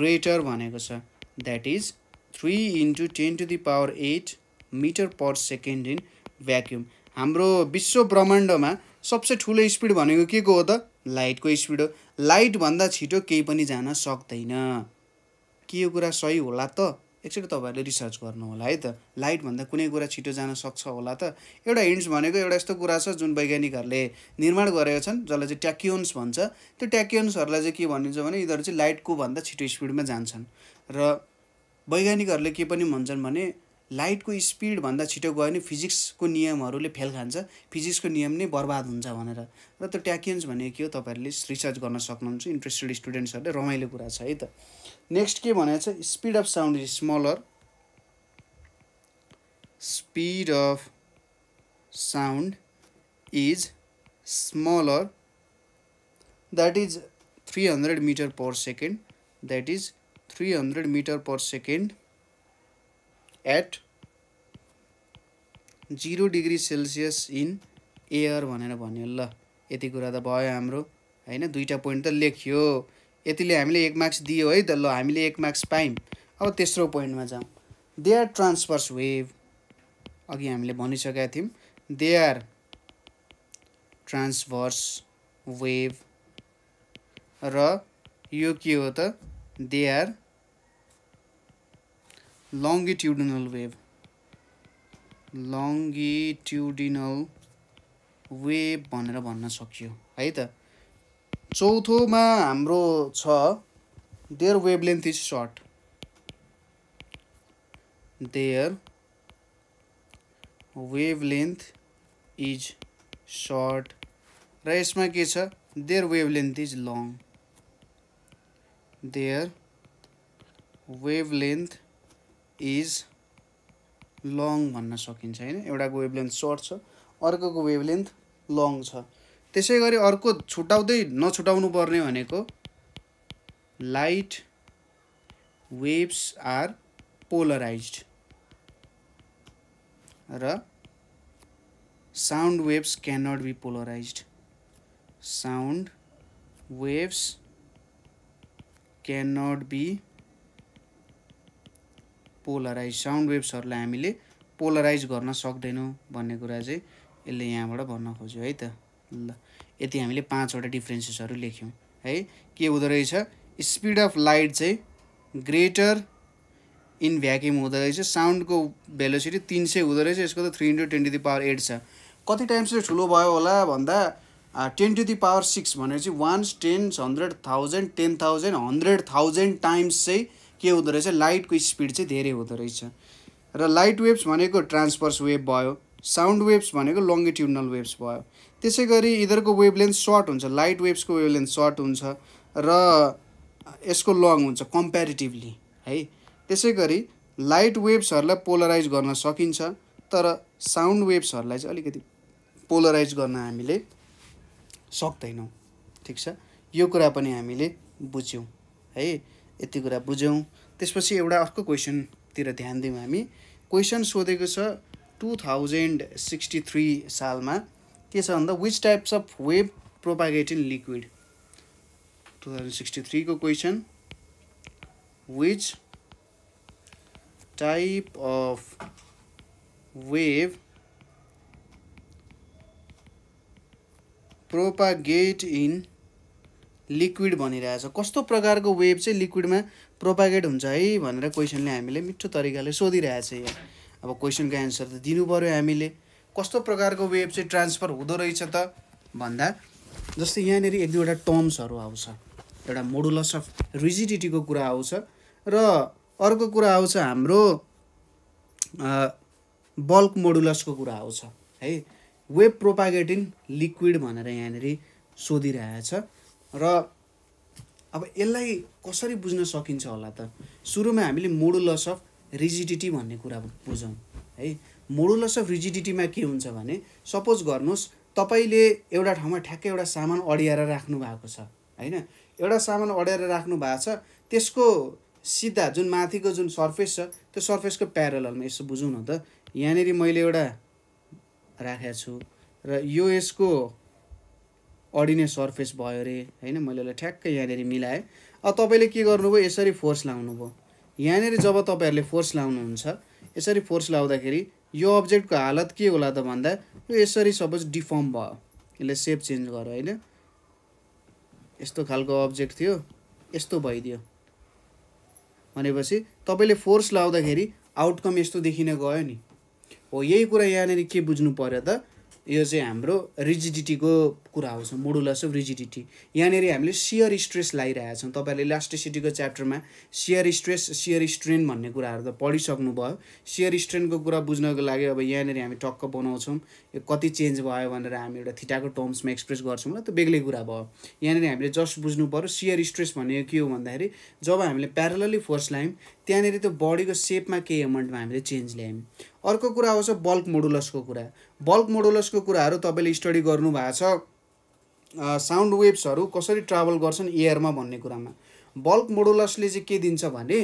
greater भनेको छ that is three into ten to the power eight metre per second in vacuum हाम्रो विश्व ब्रह्माण्डमा सबसे ठुलो स्पिड भनेको के को हो त लाइटको स्पिड हो लाइटभन्दा छिटो केही पनि जान सक्दैन के यो कुरा सही होला त एकचोटि तपाईँहरूले रिसर्च गर्नु होला है त लाइटभन्दा कुनै कुरा छिटो जान सक्छ होला त एउटा हिन्ट्स भनेको एउटा यस्तो कुरा छ जुन वैज्ञानिकहरूले निर्माण गरेका छन् जसलाई चाहिँ ट्याक्योन्स भन्छ त्यो ट्याक्योन्सहरूलाई चाहिँ के भनिन्छ भने यिनीहरू चाहिँ लाइटको भन्दा छिटो स्पिडमा जान्छन् र वैज्ञानिकहरूले के पनि भन्छन् भने लाइटको स्पिडभन्दा छिटो गयो भने फिजिक्सको नियमहरूले फेल खान्छ फिजिक्सको नियम नै बर्बाद हुन्छ भनेर र त्यो ट्याकियन्स भनेको के हो तपाईँहरूले रिसर्च गर्न सक्नुहुन्छ इन्ट्रेस्टेड स्टुडेन्ट्सहरूले रमाइलो कुरा छ है त नेक्स्ट के भनेको छ speed of sound is smaller speed of sound is smaller that is three hundred metre per second that is three hundred metre per second at zero degree Celsius in air भनेर भन्यो ल यति कुरा त भयो हाम्रो होइन दुईवटा पोइन्ट त लेख्यो यतिले हामीले एक मार्क्स दियो है त ल हामीले एक मार्क्स पायौँ अब तेस्रो पोइन्टमा जाउँ दे आर ट्रान्सफर्स वेभ अघि हामीले भनिसकेका थियौँ दे आर ट्रान्सभर्स वेभ र यो के हो त they are longitudinal wave longitudinal wave भनेर भन्न सकियो है त चौथोमा हाम्रो छ their wavelength is short their wavelength is short र यसमा के छ their wavelength is long their wavelength is long भन्न सकिन्छ होइन एउटाको वेभ वेभलेन्थ सर्ट छ अर्कोको वेभलेन्थ लङ छ त्यसै गरी अर्को छुटाउँदै नछुटाउनु पर्ने भनेको लाइट वेभ्स आर पोलराइज र sound waves can not be polarise sound waves can not be polarise sound वेभ्सहरूलाई हामीले पोलराइज गर्न सक्दैनौँ भन्ने कुरा चाहिँ यसले यहाँबाट भन्न खोज्यो है त ल यति हामीले पाँचवटा डिफ्रेन्सेसहरू लेख्यौँ है के हुँदो रहेछ स्पिड अफ लाइट चाहिँ ग्रेटर इन भ्याक्युम हुँदो रहेछ साउन्डको भेलोसिटी तिन सय हुँदो रहेछ यसको त three into twenty power eight छ कति टाइम्स चाहिँ ठुलो भयो होला भन्दा ten to the power six भनेपछि once tens hundred thousand ten thousand hundred thousand times चाहिँ के हुँदो रहेछ लाइटको स्पिड चाहिँ धेरै हुँदो रहेछ र लाइट वेभ्स भनेको ट्रान्सफर्स वेभ भयो साउन्ड वेभ्स भनेको लङ्गिट्युडनल वेभ्स भयो त्यसै गरी यिनीहरूको वेभलेन्थ सर्ट हुन्छ लाइट वेभ्सको वेभलेन्थ सर्ट हुन्छ र यसको लङ हुन्छ कम्पेरिटिभली है त्यसै गरी लाइट वेभ्सहरूलाई पोलराइज गर्न सकिन्छ तर साउन्ड वेभ्सहरूलाई चाहिँ अलिकति पोलराइज गर्न हामीले सक्दैनौँ ठिक छ यो कुरा पनि हामीले बुझ्यौँ है यति कुरा बुझ्यौँ त्यसपछि एउटा अर्को क्वेसनतिर ध्यान दिउँ हामी क्वेसन सोधेको छ टु थाउजन्ड सिक्सटी थ्री सालमा के छ भन्दा which types of wave in liquid two thousand sixty थ्रीको question which type of wave propagate in liquid भनिरहेछ कस्तो प्रकारको वेभ चाहिँ लिक्विडमा प्रोपागेट हुन्छ है भनेर क्वेसनले हामीले मिठो तरिकाले सोधिरहेछ यहाँ अब क्वेसनको एन्सर त दिनु पऱ्यो हामीले कस्तो प्रकारको वेभ चाहिँ ट्रान्सफर हुँदो रहेछ त भन्दा जस्तै यहाँनिर एक दुईवटा टर्म्सहरू आउँछ एउटा मोडुलस अफ रिजिडिटीको कुरा आउँछ र अर्को कुरा आउँछ हाम्रो बल्क मोडुलसको कुरा आउँछ है वेब प्रोपागेट इन लिक्विड भनेर यहाँनिर सोधिरहेछ र अब यसलाई कसरी बुझ्न सकिन्छ होला त सुरुमा हामीले मोडुलस अफ रिजिडिटी भन्ने कुरा बुझौँ है मोडुलस अफ रिजिडिटीमा के हुन्छ भने सपोज गर्नुहोस् तपाईँले एउटा ठाउँमा ठ्याक्कै एउटा सामान अड्याएर राख्नु भएको छ होइन एउटा सामान अड्याएर राख्नु भएको छ त्यसको सिधा जुन माथिको जुन सर्फेस छ त्यो सर्फेसको प्यारलमा यसो बुझौँ न त यहाँनिर मैले एउटा राखेको छु र यो यसको अडिने सर्फेस भयो अरे होइन मैले यसलाई ठ्याक्कै यहाँनिर मिलाएँ अब तपाईँले के गर्नुभयो यसरी फोर्स लाउनुभयो यहाँनिर जब तपाईँहरूले फोर्स लाउनुहुन्छ यसरी फोर्स लाउँदाखेरि यो अब्जेक्टको हालत के होला त भन्दा यो यसरी सपोज डिफर्म भयो यसले सेप चेन्ज गर होइन यस्तो खालको अब्जेक्ट थियो यस्तो भइदियो भनेपछि तपाईँले फोर्स लाउँदाखेरि आउटकम यस्तो देखिन गयो नि हो यही कुरा यहाँनिर के बुझ्नु पऱ्यो त यो चाहिँ हाम्रो रिजिडिटीको कुरा आउँछ मोडुलस अफ रिजिडिटी यहाँनिर हामीले सियर स्ट्रेस छौँ तपाईँहरूले इलास्टिसिटीको च्याप्टरमा सियर स्ट्रेस सियर स्ट्रेन भन्ने कुराहरू त पढिसक्नुभयो सियर स्ट्रेनको कुरा बुझ्नको लागि अब यहाँनिर हामी टक्क बनाउँछौँ यो कति चेन्ज भयो भनेर हामी एउटा थिटाको टर्म्समा एक्सप्रेस गर्छौँ र त्यो बेग्लै कुरा भयो यहाँनिर हामीले जस्ट बुझ्नु पऱ्यो सियर स्ट्रेस भनेको के हो भन्दाखेरि जब हामीले प्यारलली फोर्स लगायौँ त्यहाँनिर त्यो बडीको सेपमा केही एमाउन्टमा हामीले चेन्ज ल्यायौँ अर्को कुरा आउँछ बल्क मोडुलसको कुरा बल्क मोडुलसको कुराहरू तपाईँले स्टडी गर्नुभएको छ साउन्ड वेभ्सहरू कसरी ट्राभल गर्छन् एयरमा भन्ने कुरामा बल्क मोडुलसले चाहिँ के दिन्छ भने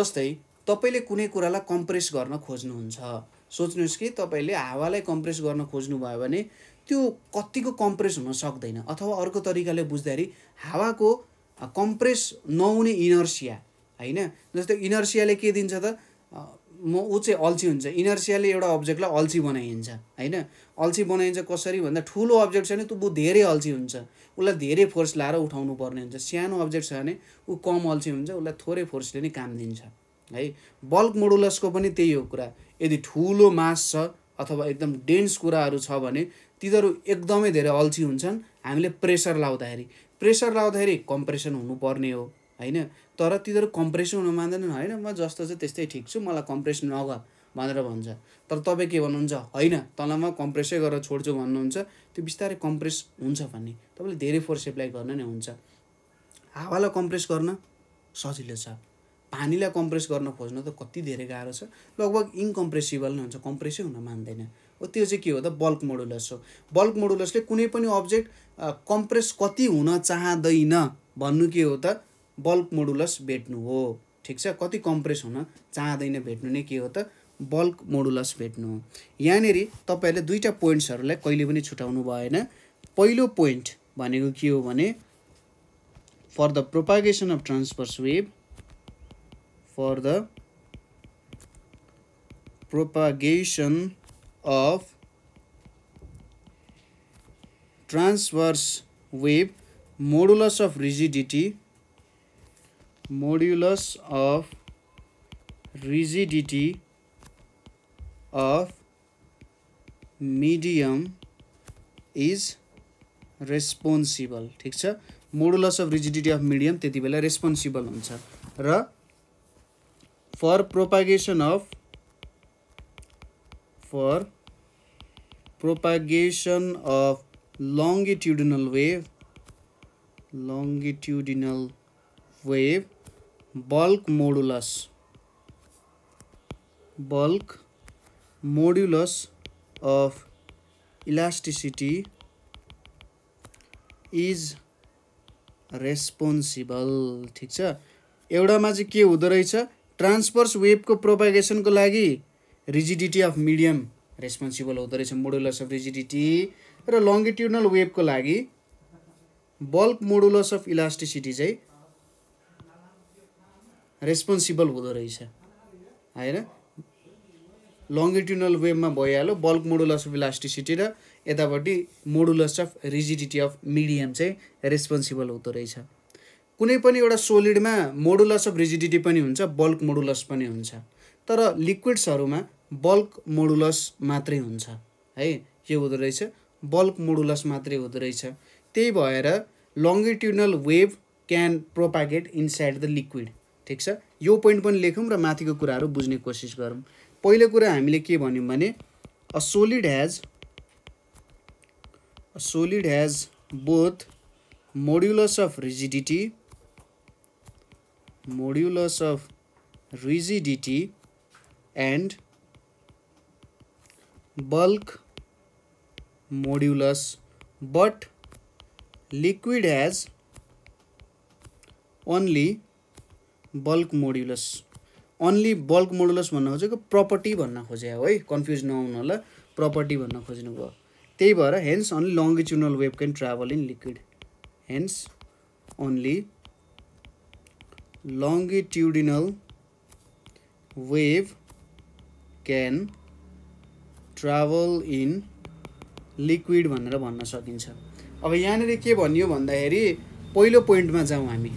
जस्तै तपाईँले कुनै कुरालाई कम्प्रेस गर्न खोज्नुहुन्छ सोच्नुहोस् कि तपाईँले हावालाई कम्प्रेस गर्न खोज्नुभयो भने त्यो कतिको कम्प्रेस हुन सक्दैन अथवा अर्को तरिकाले बुझ्दाखेरि हावाको कम्प्रेस नहुने इनर्सिया होइन जस्तै इनर्सियाले के दिन्छ त म ऊ चाहिँ अल्छी हुन्छ इनर्सियाले एउटा अब्जेक्टलाई अल्छी बनाइन्छ होइन अल्छी बनाइन्छ कसरी भन्दा ठुलो अब्जेक्ट छ भने त्यो ऊ धेरै अल्छी हुन्छ उसलाई धेरै फोर्स लाएर उठाउनु पर्ने हुन्छ सानो अब्जेक्ट छ भने ऊ कम अल्छी हुन्छ उसलाई थोरै फोर्सले नै काम दिन्छ है बल्क मोडुलसको पनि त्यही हो कुरा यदि ठुलो मास छ अथवा एकदम डेन्स कुराहरू छ भने तिनीहरू एकदमै धेरै अल्छी हुन्छन् हामीले प्रेसर लाउँदाखेरि प्रेसर लाउँदाखेरि कम्प्रेसन हुनुपर्ने हो होइन तर तिनीहरू कम्प्रेसन हुन मान्दैनन् होइन म जस्तो चाहिँ त्यस्तै ठिक छु मलाई कम्प्रेस नगर भनेर भन्छ तर तपाईँ के भन्नुहुन्छ होइन तँलाई म कम्प्रेसै गरेर छोड्छु भन्नुहुन्छ त्यो बिस्तारै कम्प्रेस हुन्छ भन्ने तपाईँले धेरै फोर्स एप्लाई गर्न नै हुन्छ हावालाई कम्प्रेस गर्न सजिलो छ पानीलाई कम्प्रेस गर्न खोज्न त कति धेरै गाह्रो छ लगभग इन्कम्प्रेसिबल नै हुन्छ कम्प्रेसै हुन मान्दैन हो त्यो चाहिँ के हो त बल्क मोडुलस हो बल्क मोडुलसले कुनै पनि अब्जेक्ट कम्प्रेस कति हुन चाहँदैन भन्नु के हो त बल्क मोडुलस भेट्नु हो ठिक छ कति कम्प्रेस हुन चाहँदैन भेट्नु नै के हो त बल्क मोडुलस भेट्नु हो यहाँनिर तपाईँहरूले दुईवटा पोइन्ट्सहरूलाई कहिले पनि छुट्याउनु भएन पहिलो पोइन्ट भनेको के हो भने for the propagation of transverse wave for the propagation of transverse wave modulus of rigidity modulus of rigidity of medium is responsible ठिक छ modulus of rigidity of medium त्यति बेला रेस्पोन्सिबल हुन्छ र for propagation of for propagation of longitudinal wave longitudinal wave bulk modulus bulk modulus of elasticity is responsible ठिक छ एउटामा चाहिँ के हुँदो रहेछ ट्रान्सफर्स वेभको प्रोपागेसनको लागि रिजिडिटी अफ मिडियम रेस्पोन्सिबल हुँदो रहेछ मोडुलस अफ रिजिडिटी र लङ्गिट्युडनल वेभको लागि बल्क मोडुलस अफ इलास्टिसिटी चाहिँ रेस्पोन्सिबल हुँदो रहेछ होइन लङ्गिट्युनल वेभमा भइहाल्यो बल्क मोडुलस अफ इलास्टिसिटी र यतापट्टि modulus of rigidity of medium चाहिँ रेस्पोन्सिबल हुँदो रहेछ कुनै पनि एउटा सोलिडमा मोडुलस अफ रिजिडिटी पनि हुन्छ बल्क मोडुलस पनि हुन्छ तर लिक्विड्सहरूमा बल्क मोडुलस मात्रै हुन्छ है के हुँदो रहेछ बल्क मोडुलस मात्रै हुँदो रहेछ त्यही भएर longitudinal wave can propagate inside the liquid ठिक छ यो पोइन्ट पनि लेखौँ र माथिको कुराहरू बुझ्ने कोसिस गरौँ पहिलो कुरा हामीले के भन्यौँ भने a solid has a solid has both modulus of rigidity modulus of rigidity and bulk modulus but liquid has only bulk modulus only bulk modulus भन्न खोजेको प्रपर्टी भन्न खोजे हो है कन्फ्युज नहुनु होला प्रपर्टी भन्न खोज्नु भयो त्यही भएर hence only longitudinal wave can travel in liquid hence only longitudinal wave can travel in liquid भनेर भन्न सकिन्छ अब यहाँनिर के भनियो भन्दाखेरि पहिलो पोइन्टमा जाउँ हामी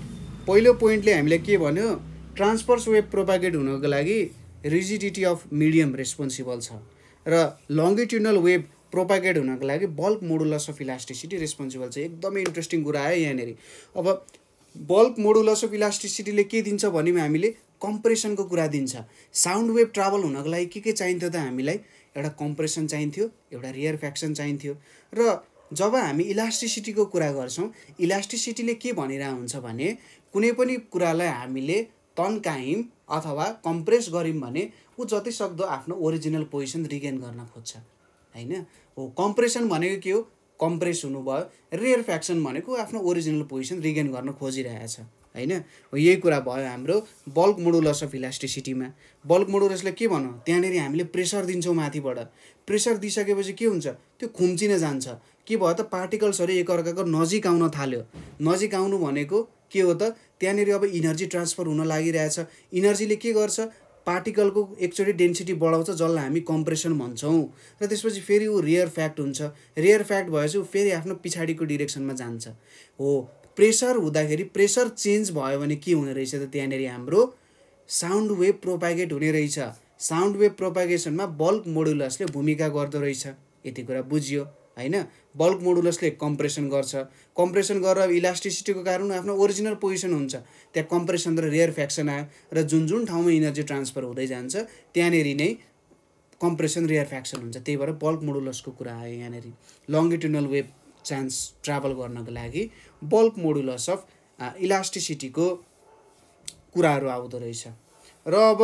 पहिलो पोइन्टले हामीले के भन्यो ट्रान्सपर्स वेभ प्रोपागेट हुनको लागि रिजिडिटी अफ मिडियम रेस्पोन्सिबल छ र लङ्गिट्युनल वेभ प्रोपागेट हुनको लागि bulk modulus of elasticity responsible छ एकदमै इन्ट्रेस्टिङ कुरा आयो यहाँनिर अब बल्क मोडुलस अफ इलास्टिसिटीले के दिन्छ भने हामीले कम्प्रेसनको कुरा दिन्छ साउन्ड वेभ ट्राभल हुनको लागि के के चाहिन्थ्यो त हामीलाई एउटा कम्प्रेसन चाहिन्थ्यो एउटा रियर फ्याक्सन चाहिन्थ्यो र जब हामी इलास्टिसिटीको कुरा गर्छौँ इलास्टिसिटीले के भनिरहेको हुन्छ भने कुनै पनि कुरालाई हामीले तन्कायौँ अथवा कम्प्रेस गऱ्यौँ भने ऊ जतिसक्दो आफ्नो ओरिजिनल पोजिसन रिगेन गर्न खोज्छ होइन हो कम्प्रेसन भनेको के हो कम्प्रेस हुनुभयो फ्याक्सन भनेको आफ्नो ओरिजिनल पोजिसन रिगेन गर्न खोजिरहेछ होइन हो यही कुरा भयो हाम्रो बल्क मोडुलस अफ इलास्टिसिटीमा बल्क मोडुलसले के भनौँ त्यहाँनिर हामीले प्रेसर दिन्छौँ माथिबाट प्रेसर दिइसकेपछि के हुन्छ त्यो खुम्चिन जान्छ के भयो त पार्टिकल्सहरू एकअर्काको नजिक आउन थाल्यो नजिक आउनु भनेको के हो त त्यहाँनिर अब इनर्जी ट्रान्सफर हुन लागिरहेछ इनर्जीले के गर्छ पार्टिकलको एकचोटि डेन्सिटी बढाउँछ जसलाई हामी कम्प्रेसन भन्छौँ र त्यसपछि फेरि ऊ रेयर फ्याक्ट हुन्छ रेयर फ्याक्ट भएपछि ऊ फेरि आफ्नो पछाडिको डिरेक्सनमा जान्छ हो प्रेसर हुँदाखेरि प्रेसर चेन्ज भयो भने के हुने रहेछ त त्यहाँनिर हाम्रो साउन्ड वेभ प्रोपागेट हुने रहेछ साउन्ड वेभ प्रोपागेसनमा बल्क मोडुलसले भूमिका गर्दो रहेछ यति कुरा बुझियो होइन बल्क मोडुलसले कम्प्रेसन गर्छ कम्प्रेसन गरेर इलास्टिसिटीको कारण आफ्नो ओरिजिनल पोजिसन हुन्छ त्यहाँ कम्प्रेसन र रेयर फ्याक्सन आयो र जुन जुन ठाउँमा इनर्जी ट्रान्सफर हुँदै जान्छ त्यहाँनिर नै कम्प्रेसन रेयर फ्याक्सन हुन्छ त्यही भएर बल्क मोडुलसको कुरा आयो यहाँनिर लङ्गिट्युनल वेभ चान्स ट्राभल गर्नको लागि बल्क मोडुलस अफ इलास्टिसिटीको कुराहरू आउँदो रहेछ र अब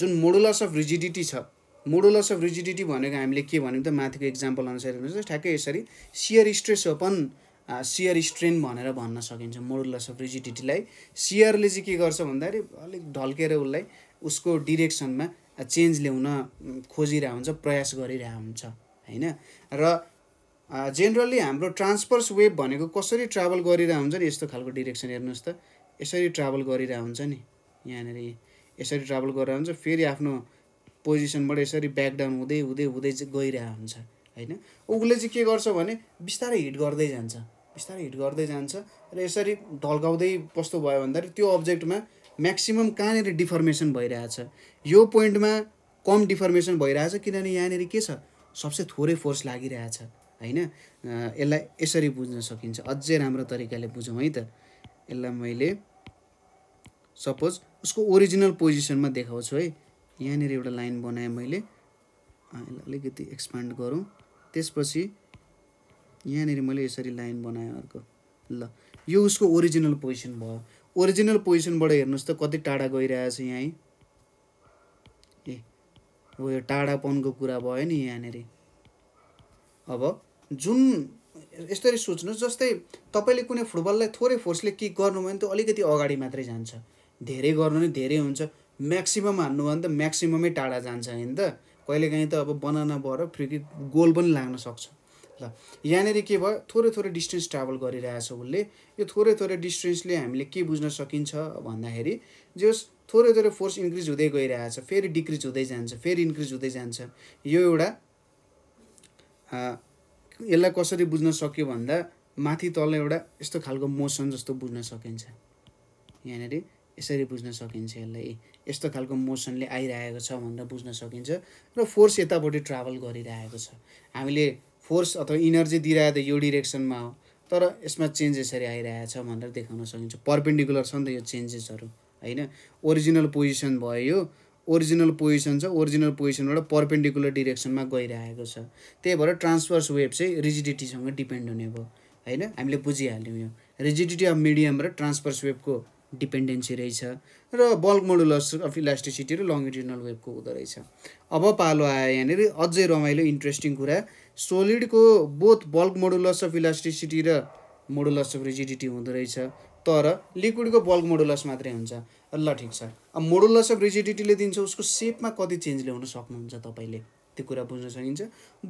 जुन मोडुलस अफ रिजिडिटी छ मोडुलस अफ रिजिडिटी भनेको हामीले के भन्यौँ त माथिको इक्जाम्पल अनुसार त ठ्याक्कै यसरी सियर स्ट्रेस पनि सियर स्ट्रेन भनेर भन्न सकिन्छ मोडुलस अफ रिजिडिटीलाई सियरले चाहिँ के गर्छ भन्दाखेरि अलिक ढल्केर उसलाई उसको डिरेक्सनमा चेन्ज ल्याउन खोजिरहेको हुन्छ प्रयास गरिरहेको हुन्छ होइन र जेनरली हाम्रो ट्रान्सपर्स वेभ भनेको कसरी ट्राभल गरिरहेको हुन्छ नि यस्तो खालको डिरेक्सन हेर्नुहोस् त यसरी ट्राभल गरिरहेको हुन्छ नि यहाँनिर यसरी ट्राभल गरेर हुन्छ फेरि आफ्नो पोजिसनबाट यसरी ब्याकडाउन हुँदै हुँदै हुँदै गइरहेको हुन्छ होइन उसले चाहिँ के गर्छ भने बिस्तारै हिट गर्दै जान्छ बिस्तारै हिट गर्दै जान्छ र यसरी ढल्काउँदै कस्तो भयो भन्दाखेरि त्यो अब्जेक्टमा म्याक्सिमम् कहाँनिर डिफर्मेसन भइरहेछ यो पोइन्टमा कम डिफर्मेसन भइरहेछ किनभने यहाँनिर के छ सबसे थोरै फोर्स लागिरहेछ होइन यसलाई यसरी बुझ्न सकिन्छ अझै राम्रो तरिकाले बुझौँ है त यसलाई मैले सपोज उसको ओरिजिनल पोजिसनमा देखाउँछु है यहाँनिर एउटा लाइन बनाएँ मैले यसलाई अलिकति एक्सपान्ड गरौँ त्यसपछि यहाँनिर मैले यसरी लाइन बनाएँ अर्को ल यो उसको ओरिजिनल पोजिसन भयो ओरिजिनल पोजिसनबाट हेर्नुहोस् त कति टाढा गइरहेछ यहाँ है ए हो यो टाढापनको कुरा भयो नि यहाँनिर अब जुन यसरी सोच्नुहोस् जस्तै तपाईँले कुनै फुटबललाई थोरै फोर्सले किक गर्नुभयो भने त अलिकति अगाडि मात्रै जान्छ धेरै गर्नु नै धेरै हुन्छ म्याक्सिमम हान्नु भने त म्याक्सिममै टाढा जान्छ होइन त कहिलेकाहीँ त अब बनाना भएर फ्रिकिक गोल पनि लाग्न सक्छ ल यहाँनिर के भयो थोरै थोरै डिस्टेन्स ट्राभल गरिरहेछ उसले यो थोरै थोरै डिस्टेन्सले हामीले के बुझ्न सकिन्छ भन्दाखेरि जस थोरै थोरै फोर्स इन्क्रिज हुँदै गइरहेछ फेरि डिक्रिज हुँदै जान्छ फेरि इन्क्रिज हुँदै जान्छ यो एउटा यसलाई कसरी बुझ्न सक्यो भन्दा माथि तल एउटा यस्तो खालको मोसन जस्तो बुझ्न सकिन्छ यहाँनिर यसरी बुझ्न सकिन्छ यसलाई यस्तो खालको मोसनले आइरहेको छ भनेर बुझ्न सकिन्छ र फोर्स यतापट्टि ट्राभल गरिरहेको छ हामीले फोर्स अथवा इनर्जी दिइरहेको त यो डिरेक्सनमा हो तर यसमा चेन्ज यसरी छ भनेर देखाउन सकिन्छ पर्पेन्डिकुलर छ नि त यो चेन्जेसहरू होइन ओरिजिनल पोजिसन भयो यो ओरिजिनल पोजिसन छ ओरिजिनल पोजिसनबाट पर्पेन्डिकुलर डिरेक्सनमा गइरहेको छ त्यही भएर ट्रान्सफर्स वेभ चाहिँ रिजिडिटीसँग डिपेन्ड हुने भयो होइन हामीले बुझिहाल्यौँ यो रिजिडिटी अफ मिडियम र ट्रान्सफर्स वेभको डिपेन्डेन्सी रहेछ र बल्क मोडुलस अफ इलास्टिसिटी र लङ्गिट्युडनल वेभको हुँदो रहेछ अब पालो आयो यहाँनिर अझै रमाइलो इन्ट्रेस्टिङ कुरा सोलिडको both bulk modulus of elasticity र मोडुलस अफ रिजिडिटी हुँदो रहेछ तर लिक्विडको बल्क मोडुलस मात्रै हुन्छ ल ठिक छ अब मोडुलस अफ रिजिडिटीले दिन्छ उसको सेपमा कति चेन्ज ल्याउन सक्नुहुन्छ तपाईँले त्यो कुरा बुझ्न सकिन्छ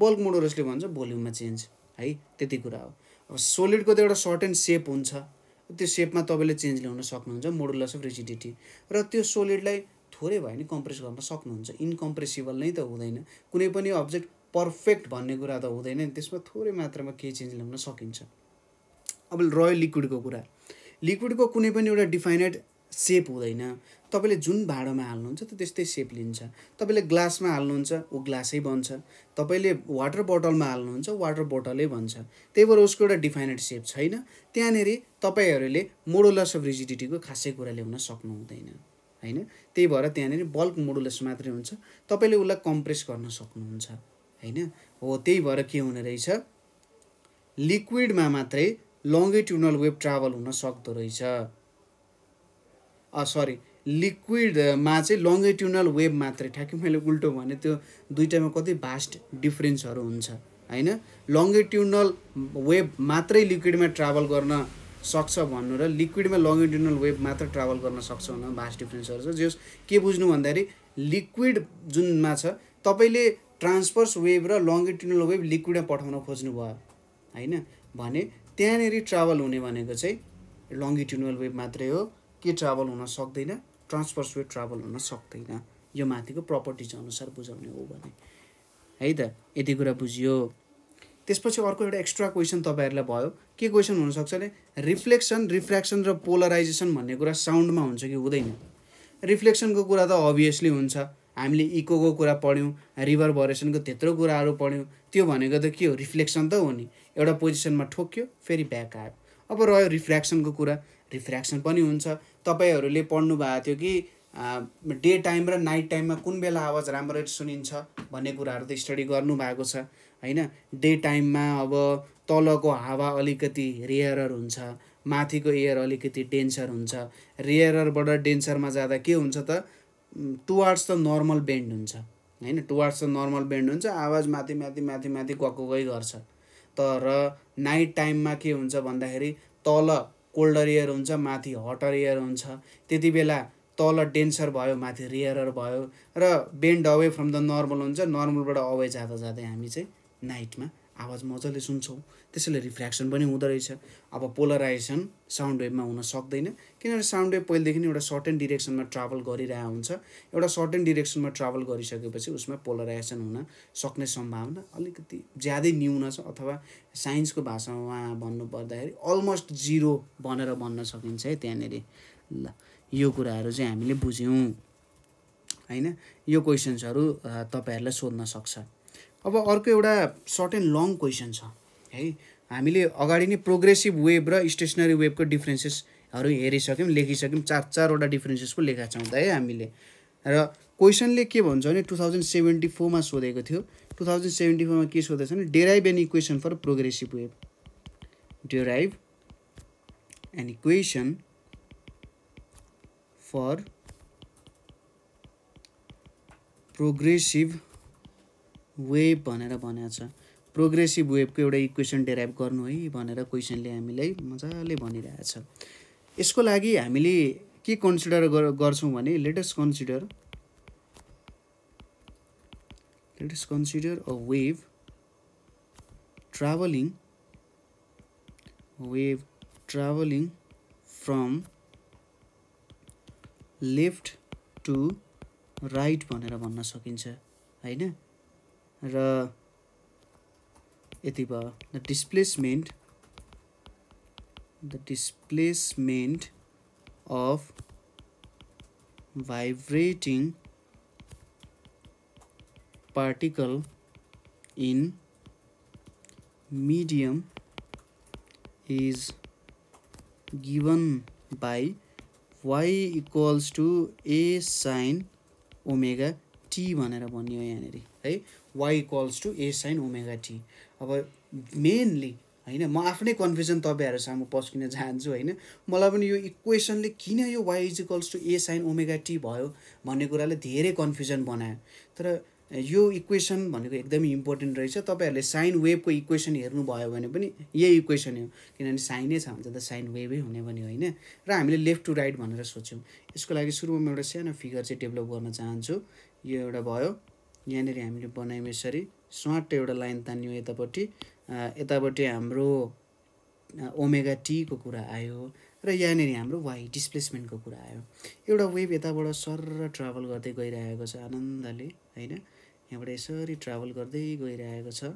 बल्क मोडुलसले भन्छ भोल्युममा चेन्ज है त्यति कुरा हो अब सोलिडको त एउटा सर्ट एन्ड सेप हुन्छ त्यो सेपमा तपाईँले चेन्ज ल्याउन सक्नुहुन्छ मोडुलस अफ रिजिडिटी र त्यो सोलिडलाई थोरै भए भने कम्प्रेस गर्न सक्नुहुन्छ इन्कम्प्रेसिबल नै त हुँदैन कुनै पनि अब्जेक्ट पर्फेक्ट भन्ने कुरा त हुँदैन नि त्यसमा थोरै मात्रामा केही चेन्ज ल्याउन सकिन्छ अब रयल लिक्विडको कुरा लिक्विडको कुनै पनि एउटा डिफाइनाइट सेप हुँदैन तपाईँले जुन भाँडोमा हाल्नुहुन्छ त त्यस्तै सेप लिन्छ तपाईँले ग्लासमा हाल्नुहुन्छ ऊ ग्लासै बन्छ तपाईँले वाटर बोटलमा हाल्नुहुन्छ वाटर बोटलै बन्छ त्यही भएर उसको एउटा डिफाइनेड सेप छैन त्यहाँनिर तपाईँहरूले मोडुलस अफ रिजिडिटीको खासै कुरा ल्याउन सक्नु हुँदैन होइन त्यही भएर त्यहाँनिर बल्क मोडुलस मात्रै हुन्छ तपाईँले उसलाई कम्प्रेस गर्न सक्नुहुन्छ होइन हो त्यही भएर के हुने रहेछ लिक्विडमा मात्रै लङ्गेट्युनल वेभ ट्राभल हुन सक्दो रहेछ सरी लिक्विडमा चाहिँ लङ्गेट्युनल वेभ मात्रै ठ्याक्कै मैले उल्टो भने त्यो दुइटामा कति भास्ट डिफ्रेन्सहरू हुन्छ होइन लङ्गेट्युनल वेभ मात्रै लिक्विडमा ट्राभल गर्न सक्छ भन्नु र लिक्विडमा लङ्गिट्युनल वेभ मात्र ट्राभल गर्न सक्छ भन्नु भास्ट डिफ्रेन्सहरू छ जस के बुझ्नु भन्दाखेरि लिक्विड जुनमा छ तपाईँले ट्रान्सफर्स वेभ र लङ्गेट्युनल वेभ लिक्विडमा पठाउन खोज्नुभयो होइन भने त्यहाँनिर ट्राभल हुने भनेको चाहिँ लङ्गिट्युनल वेभ मात्रै हो के ट्राभल हुन सक्दैन ट्रान्सफर्स वे ट्राभल हुन सक्दैन यो माथिको प्रपर्टिज अनुसार बुझाउने हो भने है त यति कुरा बुझियो त्यसपछि अर्को एउटा एक्स्ट्रा क्वेसन तपाईँहरूलाई भयो के क्वेसन हुनसक्छ भने रिफ्लेक्सन रिफ्रेक्सन र पोलराइजेसन भन्ने कुरा साउन्डमा हुन्छ कि हुँदैन रिफ्लेक्सनको कुरा त अभियसली हुन्छ हामीले इकोको कुरा पढ्यौँ रिभर भरेसनको त्यत्रो कुराहरू पढ्यौँ त्यो भनेको त के हो रिफ्लेक्सन त हो नि एउटा पोजिसनमा ठोक्यो फेरि ब्याक आयो अब रह्यो रिफ्लेक्सनको कुरा रिफ्रेक्सन पनि हुन्छ तपाईँहरूले भएको थियो कि डे टाइम र नाइट टाइममा कुन बेला आवाज राम्ररी सुनिन्छ भन्ने कुराहरू त स्टडी गर्नुभएको छ होइन डे टाइममा अब तलको हावा अलिकति रेयरर हुन्छ माथिको एयर अलिकति डेन्सर हुन्छ रेयररबाट डेन्सरमा जाँदा के हुन्छ त टुवार्ड्स त नर्मल बेन्ड हुन्छ होइन टुवार्ड्स त नर्मल बेन्ड हुन्छ आवाज माथि माथि माथि माथि गएको गई गर्छ तर नाइट टाइममा के हुन्छ भन्दाखेरि तल कोल्डर एयर हुन्छ माथि हटर एयर हुन्छ त्यति बेला तल डेन्सर भयो माथि रियर भयो र bend away from the normal हुन्छ नर्मलबाट अवे जाँदा जाँदै हामी चाहिँ नाइटमा आवाज मजाले सुन्छौँ त्यसैले रिफ्लेक्सन पनि हुँदो रहेछ अब पोलराइजेसन साउन्ड वेभमा हुन सक्दैन किनभने साउन्ड वेभ पहिलेदेखि एउटा सर्टेन डिरेक्सनमा ट्राभल गरिरहेको हुन्छ एउटा सर्टेन डिरेक्सनमा ट्राभल गरिसकेपछि उसमा पोलराइजेसन हुन सक्ने सम्भावना अलिकति ज्यादै न्यून छ अथवा साइन्सको भाषामा उहाँ भन्नुपर्दाखेरि अलमोस्ट जिरो भनेर भन्न सकिन्छ है त्यहाँनिर ल यो कुराहरू चाहिँ हामीले बुझ्यौँ होइन यो क्वेसन्सहरू तपाईँहरूलाई सोध्न सक्छ अब अर्को एउटा सर्ट एन्ड लङ क्वेसन छ है हामीले अगाडि नै प्रोग्रेसिभ वेब र स्टेसनरी वेबको डिफ्रेन्सेसहरू हेरिसक्यौँ लेखिसक्यौँ चार चारवटा डिफ्रेन्सेसको लेखा छौँ त है हामीले र क्वेसनले के भन्छ भने टु थाउजन्ड सेभेन्टी फोरमा सोधेको थियो टु थाउजन्ड सेभेन्टी फोरमा के सोधेछ भने derive an equation for progressive wave derive an equation for progressive wave भनेर भनेको छ प्रोग्रेसिभ वेभको एउटा इक्वेसन डेराइभ गर्नु है भनेर क्वेसनले हामीलाई मजाले भनिरहेछ यसको लागि हामीले के कन्सिडर गर्छौँ भने let us consider let us consider a wave travelling wave travelling from left to right भनेर भन्न सकिन्छ होइन र यति भयो the displacement the displacement of vibrating particle in medium is given by y equals to a sine omega t भनेर भनियो यहाँनिर है y equals to a sine omega t अब मेनली होइन म आफ्नै कन्फ्युजन तपाईहरु सामु पस्किन चाहन्छु होइन मलाई पनि यो इक्वेसनले किन यो y a to a sine omega t भयो भन्ने कुराले धेरै कन्फ्युजन बनायो तर यो इक्वेसन भनेको एकदमै इम्पोर्टेन्ट रहेछ तपाईँहरूले साइन वेभको इक्वेसन हेर्नुभयो भने पनि यही इक्वेसन हो किनभने साइनै छ भने त साइन वेभै हुने भने होइन र हामीले लेफ्ट टु राइट भनेर सोच्यौँ यसको लागि सुरुमा म एउटा सानो फिगर चाहिँ डेभलप गर्न चाहन्छु यो एउटा भयो यहाँनिर हामीले बनायौँ यसरी स्वाट एउटा लाइन तान्यौँ यतापट्टि यतापट्टि हाम्रो ओमेगा टीको कुरा आयो र यहाँनिर हाम्रो वाइ डिस्प्लेसमेन्टको कुरा आयो एउटा वेभ यताबाट सर ट्राभल गर्दै गइरहेको छ आनन्दले होइन यहाँबाट यसरी ट्राभल गर्दै गइरहेको छ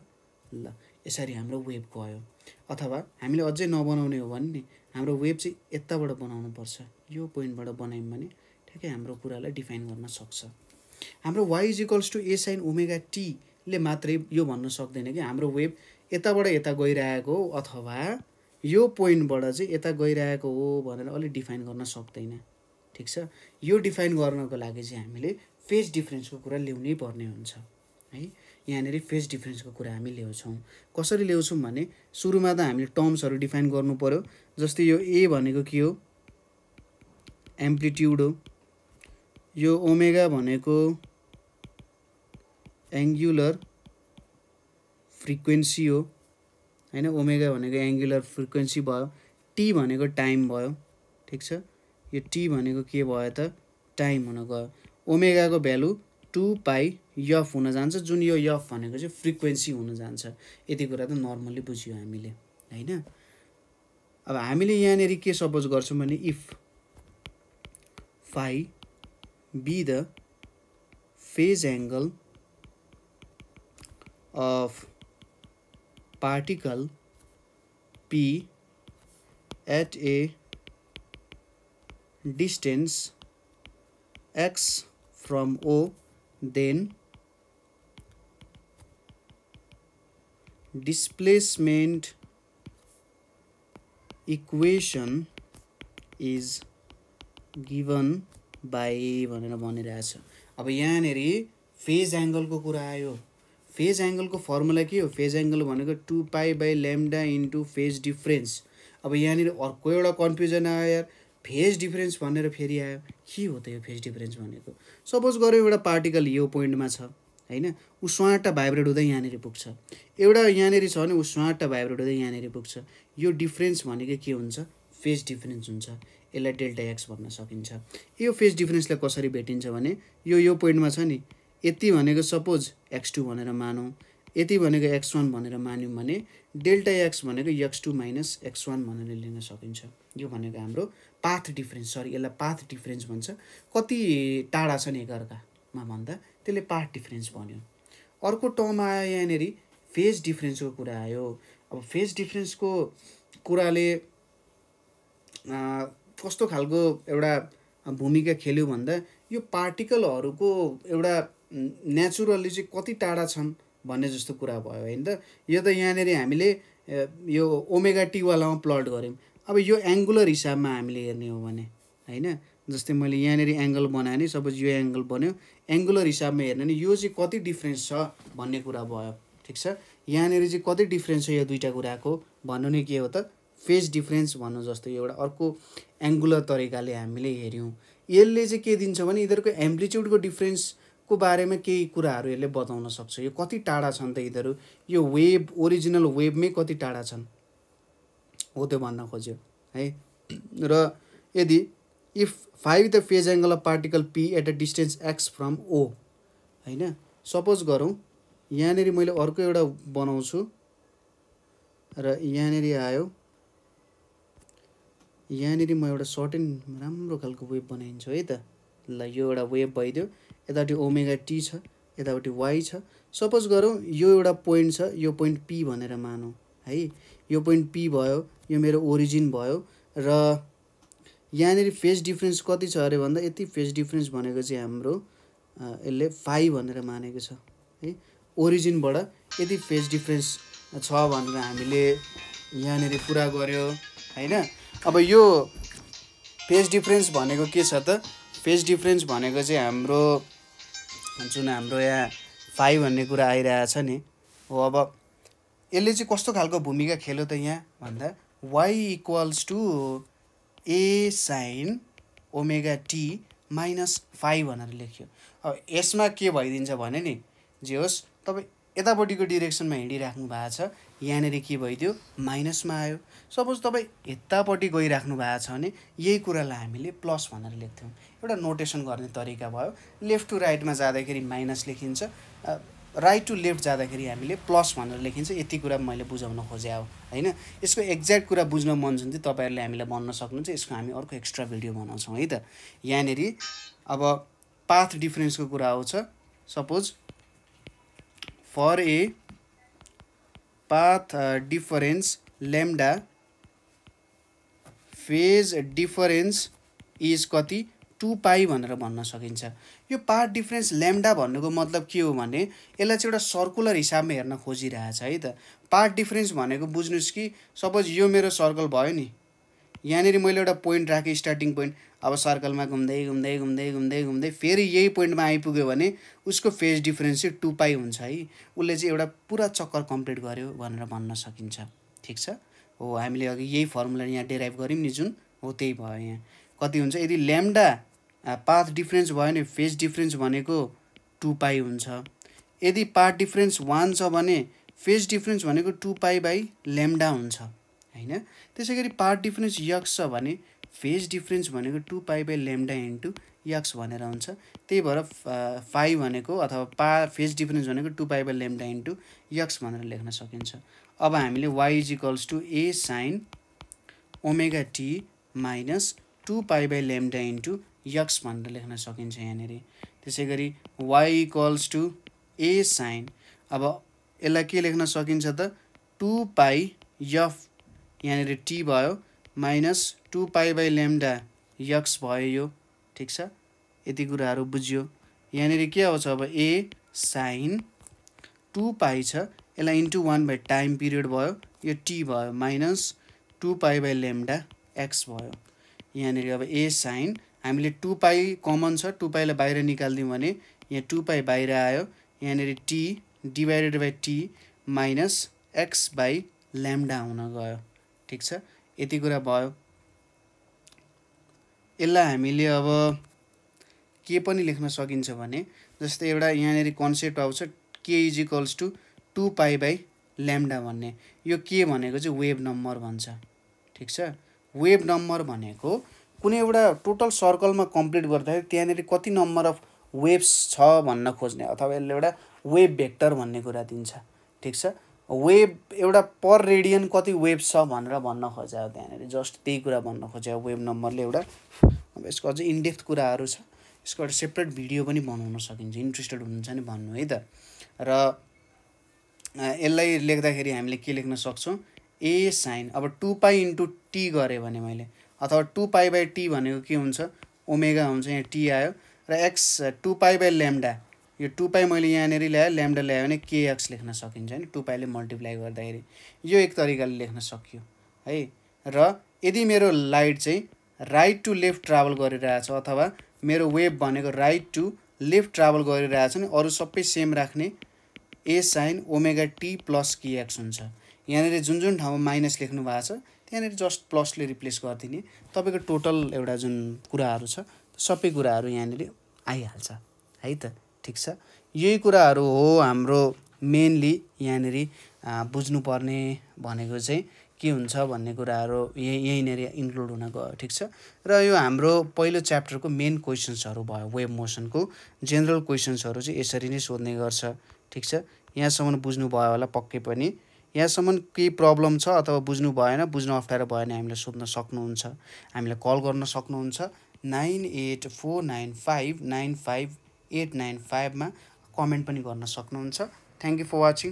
ल यसरी हाम्रो वेभ गयो अथवा हामीले अझै नबनाउने हो भने नि हाम्रो वेभ चाहिँ यताबाट बनाउनुपर्छ यो पोइन्टबाट बनायौँ भने ठ्याक्कै हाम्रो कुरालाई डिफाइन गर्न सक्छ हाम्रो y is equals to a sine omega टीले मात्रै यो भन्न सक्दैन कि हाम्रो वेभ यताबाट यता गइरहेको हो अथवा यो पोइन्टबाट चाहिँ यता गइरहेको हो भनेर अलिक डिफाइन गर्न सक्दैन ठिक छ यो डिफाइन गर्नको लागि चाहिँ हामीले फेज डिफ्रेन्सको कुरा ल्याउनै पर्ने हुन्छ है यहाँनिर फेज डिफ्रेन्सको कुरा हामी ल्याउँछौँ कसरी ल्याउँछौँ भने सुरुमा त हामीले टर्म्सहरू डिफाइन गर्नु पऱ्यो जस्तै यो ए भनेको के हो एम्प्लिट्युड हो यो ओमेगा भनेको एङ्गुलर फ्रिक्वेन्सी हो होइन ओमेगा भनेको एङ्गुलर फ्रिक्वेन्सी भयो टी भनेको टाइम भयो ठिक छ यो टी भनेको के भयो त टाइम हुन गयो ओमेगाको भ्यालु टु पाई यफ हुन जान्छ जुन यो यफ भनेको चाहिँ फ्रिक्वेन्सी हुन जान्छ यति कुरा त नर्मल्ली बुझ्यो हामीले होइन अब हामीले यहाँनिर के सपोज गर्छौँ भने if phi be the phase angle of particle P at a distance x from O then displacement equation is given by भनेर भनिरहेको छ अब यहाँनिर फेज एङ्गलको कुरा आयो फेज एङ्गलको फर्मुला के हो फेज एङ्गल भनेको two pi by lambda into phase difference अब यहाँनिर अर्को एउटा कन्फ्युजन आयो यार फेज डिफ्रेन्स भनेर फेरि आयो के हो त यो फेज डिफ्रेन्स भनेको सपोज गऱ्यो एउटा पार्टिकल यो पोइन्टमा छ होइन ऊ स्वाटा भाइब्रेट हुँदै यहाँनिर पुग्छ एउटा यहाँनिर छ भने ऊ स्वाटा भाइब्रेट हुँदै यहाँनिर पुग्छ यो डिफ्रेन्स भनेको के हुन्छ फेज डिफ्रेन्स हुन्छ यसलाई डेल्टा एक्स भन्न सकिन्छ यो फेज डिफ्रेन्सलाई कसरी भेटिन्छ भने यो यो पोइन्टमा छ नि यति भनेको सपोज एक्स टू भनेर मानौँ यति भनेको एक्स वान भनेर मान्यौँ भने डेल्टा एक्स भनेको x two minus x one भनेर लिन सकिन्छ यो भनेको हाम्रो पाथ डिफ्रेन्स सरी यसलाई पाथ डिफ्रेन्स भन्छ कति टाढा छ छन् एकअर्कामा भन्दा त्यसले पाथ डिफ्रेन्स भन्यो अर्को टर्म आयो यहाँनिर फेज डिफ्रेन्सको कुरा आयो अब फेज डिफ्रेन्सको कुराले कस्तो खालको एउटा भूमिका खेल्यो भन्दा यो पार्टिकलहरूको एउटा नेचुरली चाहिँ कति टाढा छन् भन्ने जस्तो कुरा भयो होइन त यो त यहाँनिर हामीले यो ओमेगा टीवालामा प्लट गऱ्यौँ अब यो एङ्गुलर हिसाबमा हामीले हेर्ने हो भने होइन जस्तै मैले यहाँनिर एङ्गल बनाएँ नि सपोज यो एङ्गल बन्यो एङ्गुलर हिसाबमा हेर्ने नि यो चाहिँ कति डिफ्रेन्स छ भन्ने कुरा भयो ठिक छ यहाँनिर चाहिँ कति डिफ्रेन्स छ यो दुइटा कुराको भन्नु नै के हो त फेस डिफ्रेन्स भन्नु जस्तो एउटा अर्को एङ्गुलर तरिकाले हामीले हेऱ्यौँ यसले चाहिँ के दिन्छ भने यिनीहरूको एम्प्लिच्युडको डिफ्रेन्सको बारेमा केही कुराहरू यसले बताउन सक्छ यो कति टाढा छन् त यिनीहरू यो वेब ओरिजिनल वेबमै कति टाढा छन् हो त्यो भन्न खोज्यो है र यदि if phi the phase angle of particle p at a distance x from o होइन सपोज गरौँ यहाँनिर मैले अर्को एउटा बनाउँछु र यहाँनिर आयो यहाँनिर म एउटा सर्ट एन्ड राम्रो खालको वेब बनाइन्छु है त ल यो एउटा वेब भइदियो यतापट्टि ओमेगा टी छ यतापट्टि वाइ छ सपोज गरौँ यो एउटा पोइन्ट छ यो पोइन्ट पी भनेर मानौँ है यो पोइन्ट पी भयो यो मेरो ओरिजिन भयो र यहाँनिर फेस डिफ्रेन्स कति छ अरे भन्दा यति फेस डिफ्रेन्स भनेको चाहिँ हाम्रो यसले फाइभ भनेर मानेको छ है ओरिजिनबाट यति फेस डिफ्रेन्स छ भनेर हामीले यहाँनिर कुरा गऱ्यो होइन अब यो फेज डिफ्रेन्स भनेको के छ त फेज डिफ्रेन्स भनेको चाहिँ हाम्रो जुन हाम्रो यहाँ फाइभ भन्ने कुरा आइरहेछ नि हो अब यसले चाहिँ कस्तो खालको भूमिका खेल्यो त यहाँ भन्दा y equals to a sine omega t minus phi भनेर लेख्यो अब यसमा के भइदिन्छ भने नि जे होस् तपाईँ यतापट्टिको डिरेक्सनमा हिँडिराख्नु भएको छ यहाँनिर के भइदियो माइनसमा आयो सपोज तपाईँ यतापट्टि गइराख्नु भएको छ भने यही कुरालाई हामीले प्लस भनेर लेख्थ्यौँ एउटा नोटेसन गर्ने तरिका भयो लेफ्ट टु राइटमा जाँदाखेरि माइनस लेखिन्छ राइट टु लेफ्ट जाँदाखेरि हामीले प्लस भनेर लेखिन्छ यति कुरा मैले बुझाउन खोजेँ हो होइन यसको एक्ज्याक्ट कुरा बुझ्न मन छ भने चाहिँ तपाईँहरूले हामीलाई भन्न सक्नुहुन्छ यसको हामी अर्को एक्स्ट्रा भिडियो बनाउँछौँ है त यहाँनिर अब पाथ डिफ्रेन्सको कुरा आउँछ suppose for a path uh, difference lambda phase difference is कति टु पाई भनेर भन्न सकिन्छ यो पार्ट डिफरेन्स ल्याम्डा भन्नुको मतलब के हो भने यसलाई चाहिँ एउटा सर्कुलर हिसाबमा हेर्न खोजिरहेछ है त पार्ट डिफरेन्स भनेको बुझ्नुहोस् कि सपोज यो मेरो सर्कल भयो नि यहाँनिर मैले एउटा पोइन्ट राखेँ स्टार्टिङ पोइन्ट अब सर्कलमा घुम्दै घुम्दै घुम्दै घुम्दै घुम्दै फेरि यही पोइन्टमा आइपुग्यो भने उसको फेज डिफ्रेन्स चाहिँ टु पाई हुन्छ है उसले चाहिँ एउटा पुरा चक्कर कम्प्लिट गर्यो भनेर भन्न सकिन्छ ठिक छ हो हामीले अघि यही फर्मुला यहाँ डेराइभ गऱ्यौँ नि जुन हो त्यही भयो यहाँ कति हुन्छ यदि ल्याम्डा पाथ डिफ्रेन्स भयो भने फेज डिफ्रेन्स भनेको टु पाई हुन्छ यदि पाथ डिफ्रेन्स वान छ भने फेज डिफ्रेन्स भनेको टु पाई बाई ल्याम्डा हुन्छ होइन त्यसै गरी पार्ट डिफ्रेन्स यक्स छ भने फेज डिफ्रेन्स भनेको two pi by lambda into x भनेर हुन्छ त्यही भएर फाइ भनेको अथवा पा फेज डिफ्रेन्स भनेको two pi by lambda into x भनेर लेख्न सकिन्छ अब हामीले y is equals to a sine omega t minus two pi by lambda into x भनेर लेख्न सकिन्छ यहाँनिर त्यसै गरी y equals to a sine अब यसलाई के लेख्न सकिन्छ त टु पाइ यफ यहाँनिर टी भयो minus two pi by lambda x भयो यो ठिक छ यति कुराहरू बुझ्यो यहाँनिर के आउँछ अब ए साइन टु पाई छ यसलाई into one by time period भयो यो टी भयो minus two pi by lambda x भयो यहाँनिर अब ए साइन हामीले टु पाई कमन छ टु पाईलाई बाहिर निकालिदिउँ भने यहाँ टु पाई बाहिर आयो यहाँनिर t divided by t minus x by lambda हुन गयो ठिक छ यति कुरा भयो यसलाई हामीले अब के पनि लेख्न सकिन्छ भने जस्तै एउटा यहाँनिर कन्सेप्ट आउँछ के is equals to two pi by lambda भन्ने यो के भनेको चाहिँ वेभ नम्बर भन्छ ठिक छ वेब नम्बर भनेको कुनै एउटा टोटल सर्कलमा कम्प्लिट गर्दाखेरि त्यहाँनिर कति नम्बर अफ वेब्स छ भन्न खोज्ने अथवा यसले एउटा वेब भेक्टर भन्ने कुरा दिन्छ ठिक छ वेब एउटा पर रेडियन कति वेब छ भनेर भन्न अब त्यहाँनिर जस्ट त्यही कुरा भन्न खोज्या वेब नम्बरले एउटा अब यसको अझै इन्डेप्थ कुराहरू छ यसको एउटा सेपरेट भिडियो पनि बनाउन सकिन्छ इन्ट्रेस्टेड हुनुहुन्छ नि भन्नु है त र यसलाई लेख्दाखेरि हामीले के लेख्न सक्छौँ ए साइन अब टु पाई इन्टु टी गरेँ भने मैले अथवा टु पाई बाई टी भनेको के हुन्छ ओमेगा हुन्छ यहाँ टी आयो र x two pi by lambda यो टु पाई मैले यहाँनिर ल्याएँ ल्याम्डा ल्यायो भने केएक्स लेख्न सकिन्छ नि टु पाईले मल्टिप्लाई गर्दाखेरि यो एक तरिकाले लेख्न सकियो है र यदि मेरो लाइट चाहिँ राइट टु लेफ्ट ट्राभल गरिरहेछ अथवा मेरो वेभ भनेको राइट टु लेफ्ट ट्राभल गरिरहेछ भने अरू सबै सेम राख्ने a sine omega t plus k x हुन्छ यहाँनिर जुन जुन ठाउँमा माइनस लेख्नु भएको छ त्यहाँनिर जस्ट प्लसले रिप्लेस गरिदिने तपाईँको टोटल एउटा जुन कुराहरू छ सबै कुराहरू यहाँनिर आइहाल्छ है त ठिक छ यही कुराहरू हो हाम्रो मेनली यहाँनिर बुझ्नुपर्ने भनेको चाहिँ के हुन्छ भन्ने कुराहरू यही यहीँनिर इन्क्लुड हुन गयो ठिक छ र यो हाम्रो पहिलो च्याप्टरको मेन क्वेसन्सहरू भयो वेब मोसनको जेनरल क्वेसन्सहरू चाहिँ यसरी नै सोध्ने गर्छ ठिक छ यहाँसम्म बुझ्नुभयो होला पक्कै पनि यहाँसम्म केही प्रब्लम छ अथवा बुझ्नु भएन बुझ्नु अप्ठ्यारो भयो भने हामीलाई सोध्न सक्नुहुन्छ हामीलाई कल गर्न सक्नुहुन्छ nine eight four nine five nine five eight nine फाइभमा कमेन्ट पनि गर्न सक्नुहुन्छ थ्याङ्क यू फर वाचिङ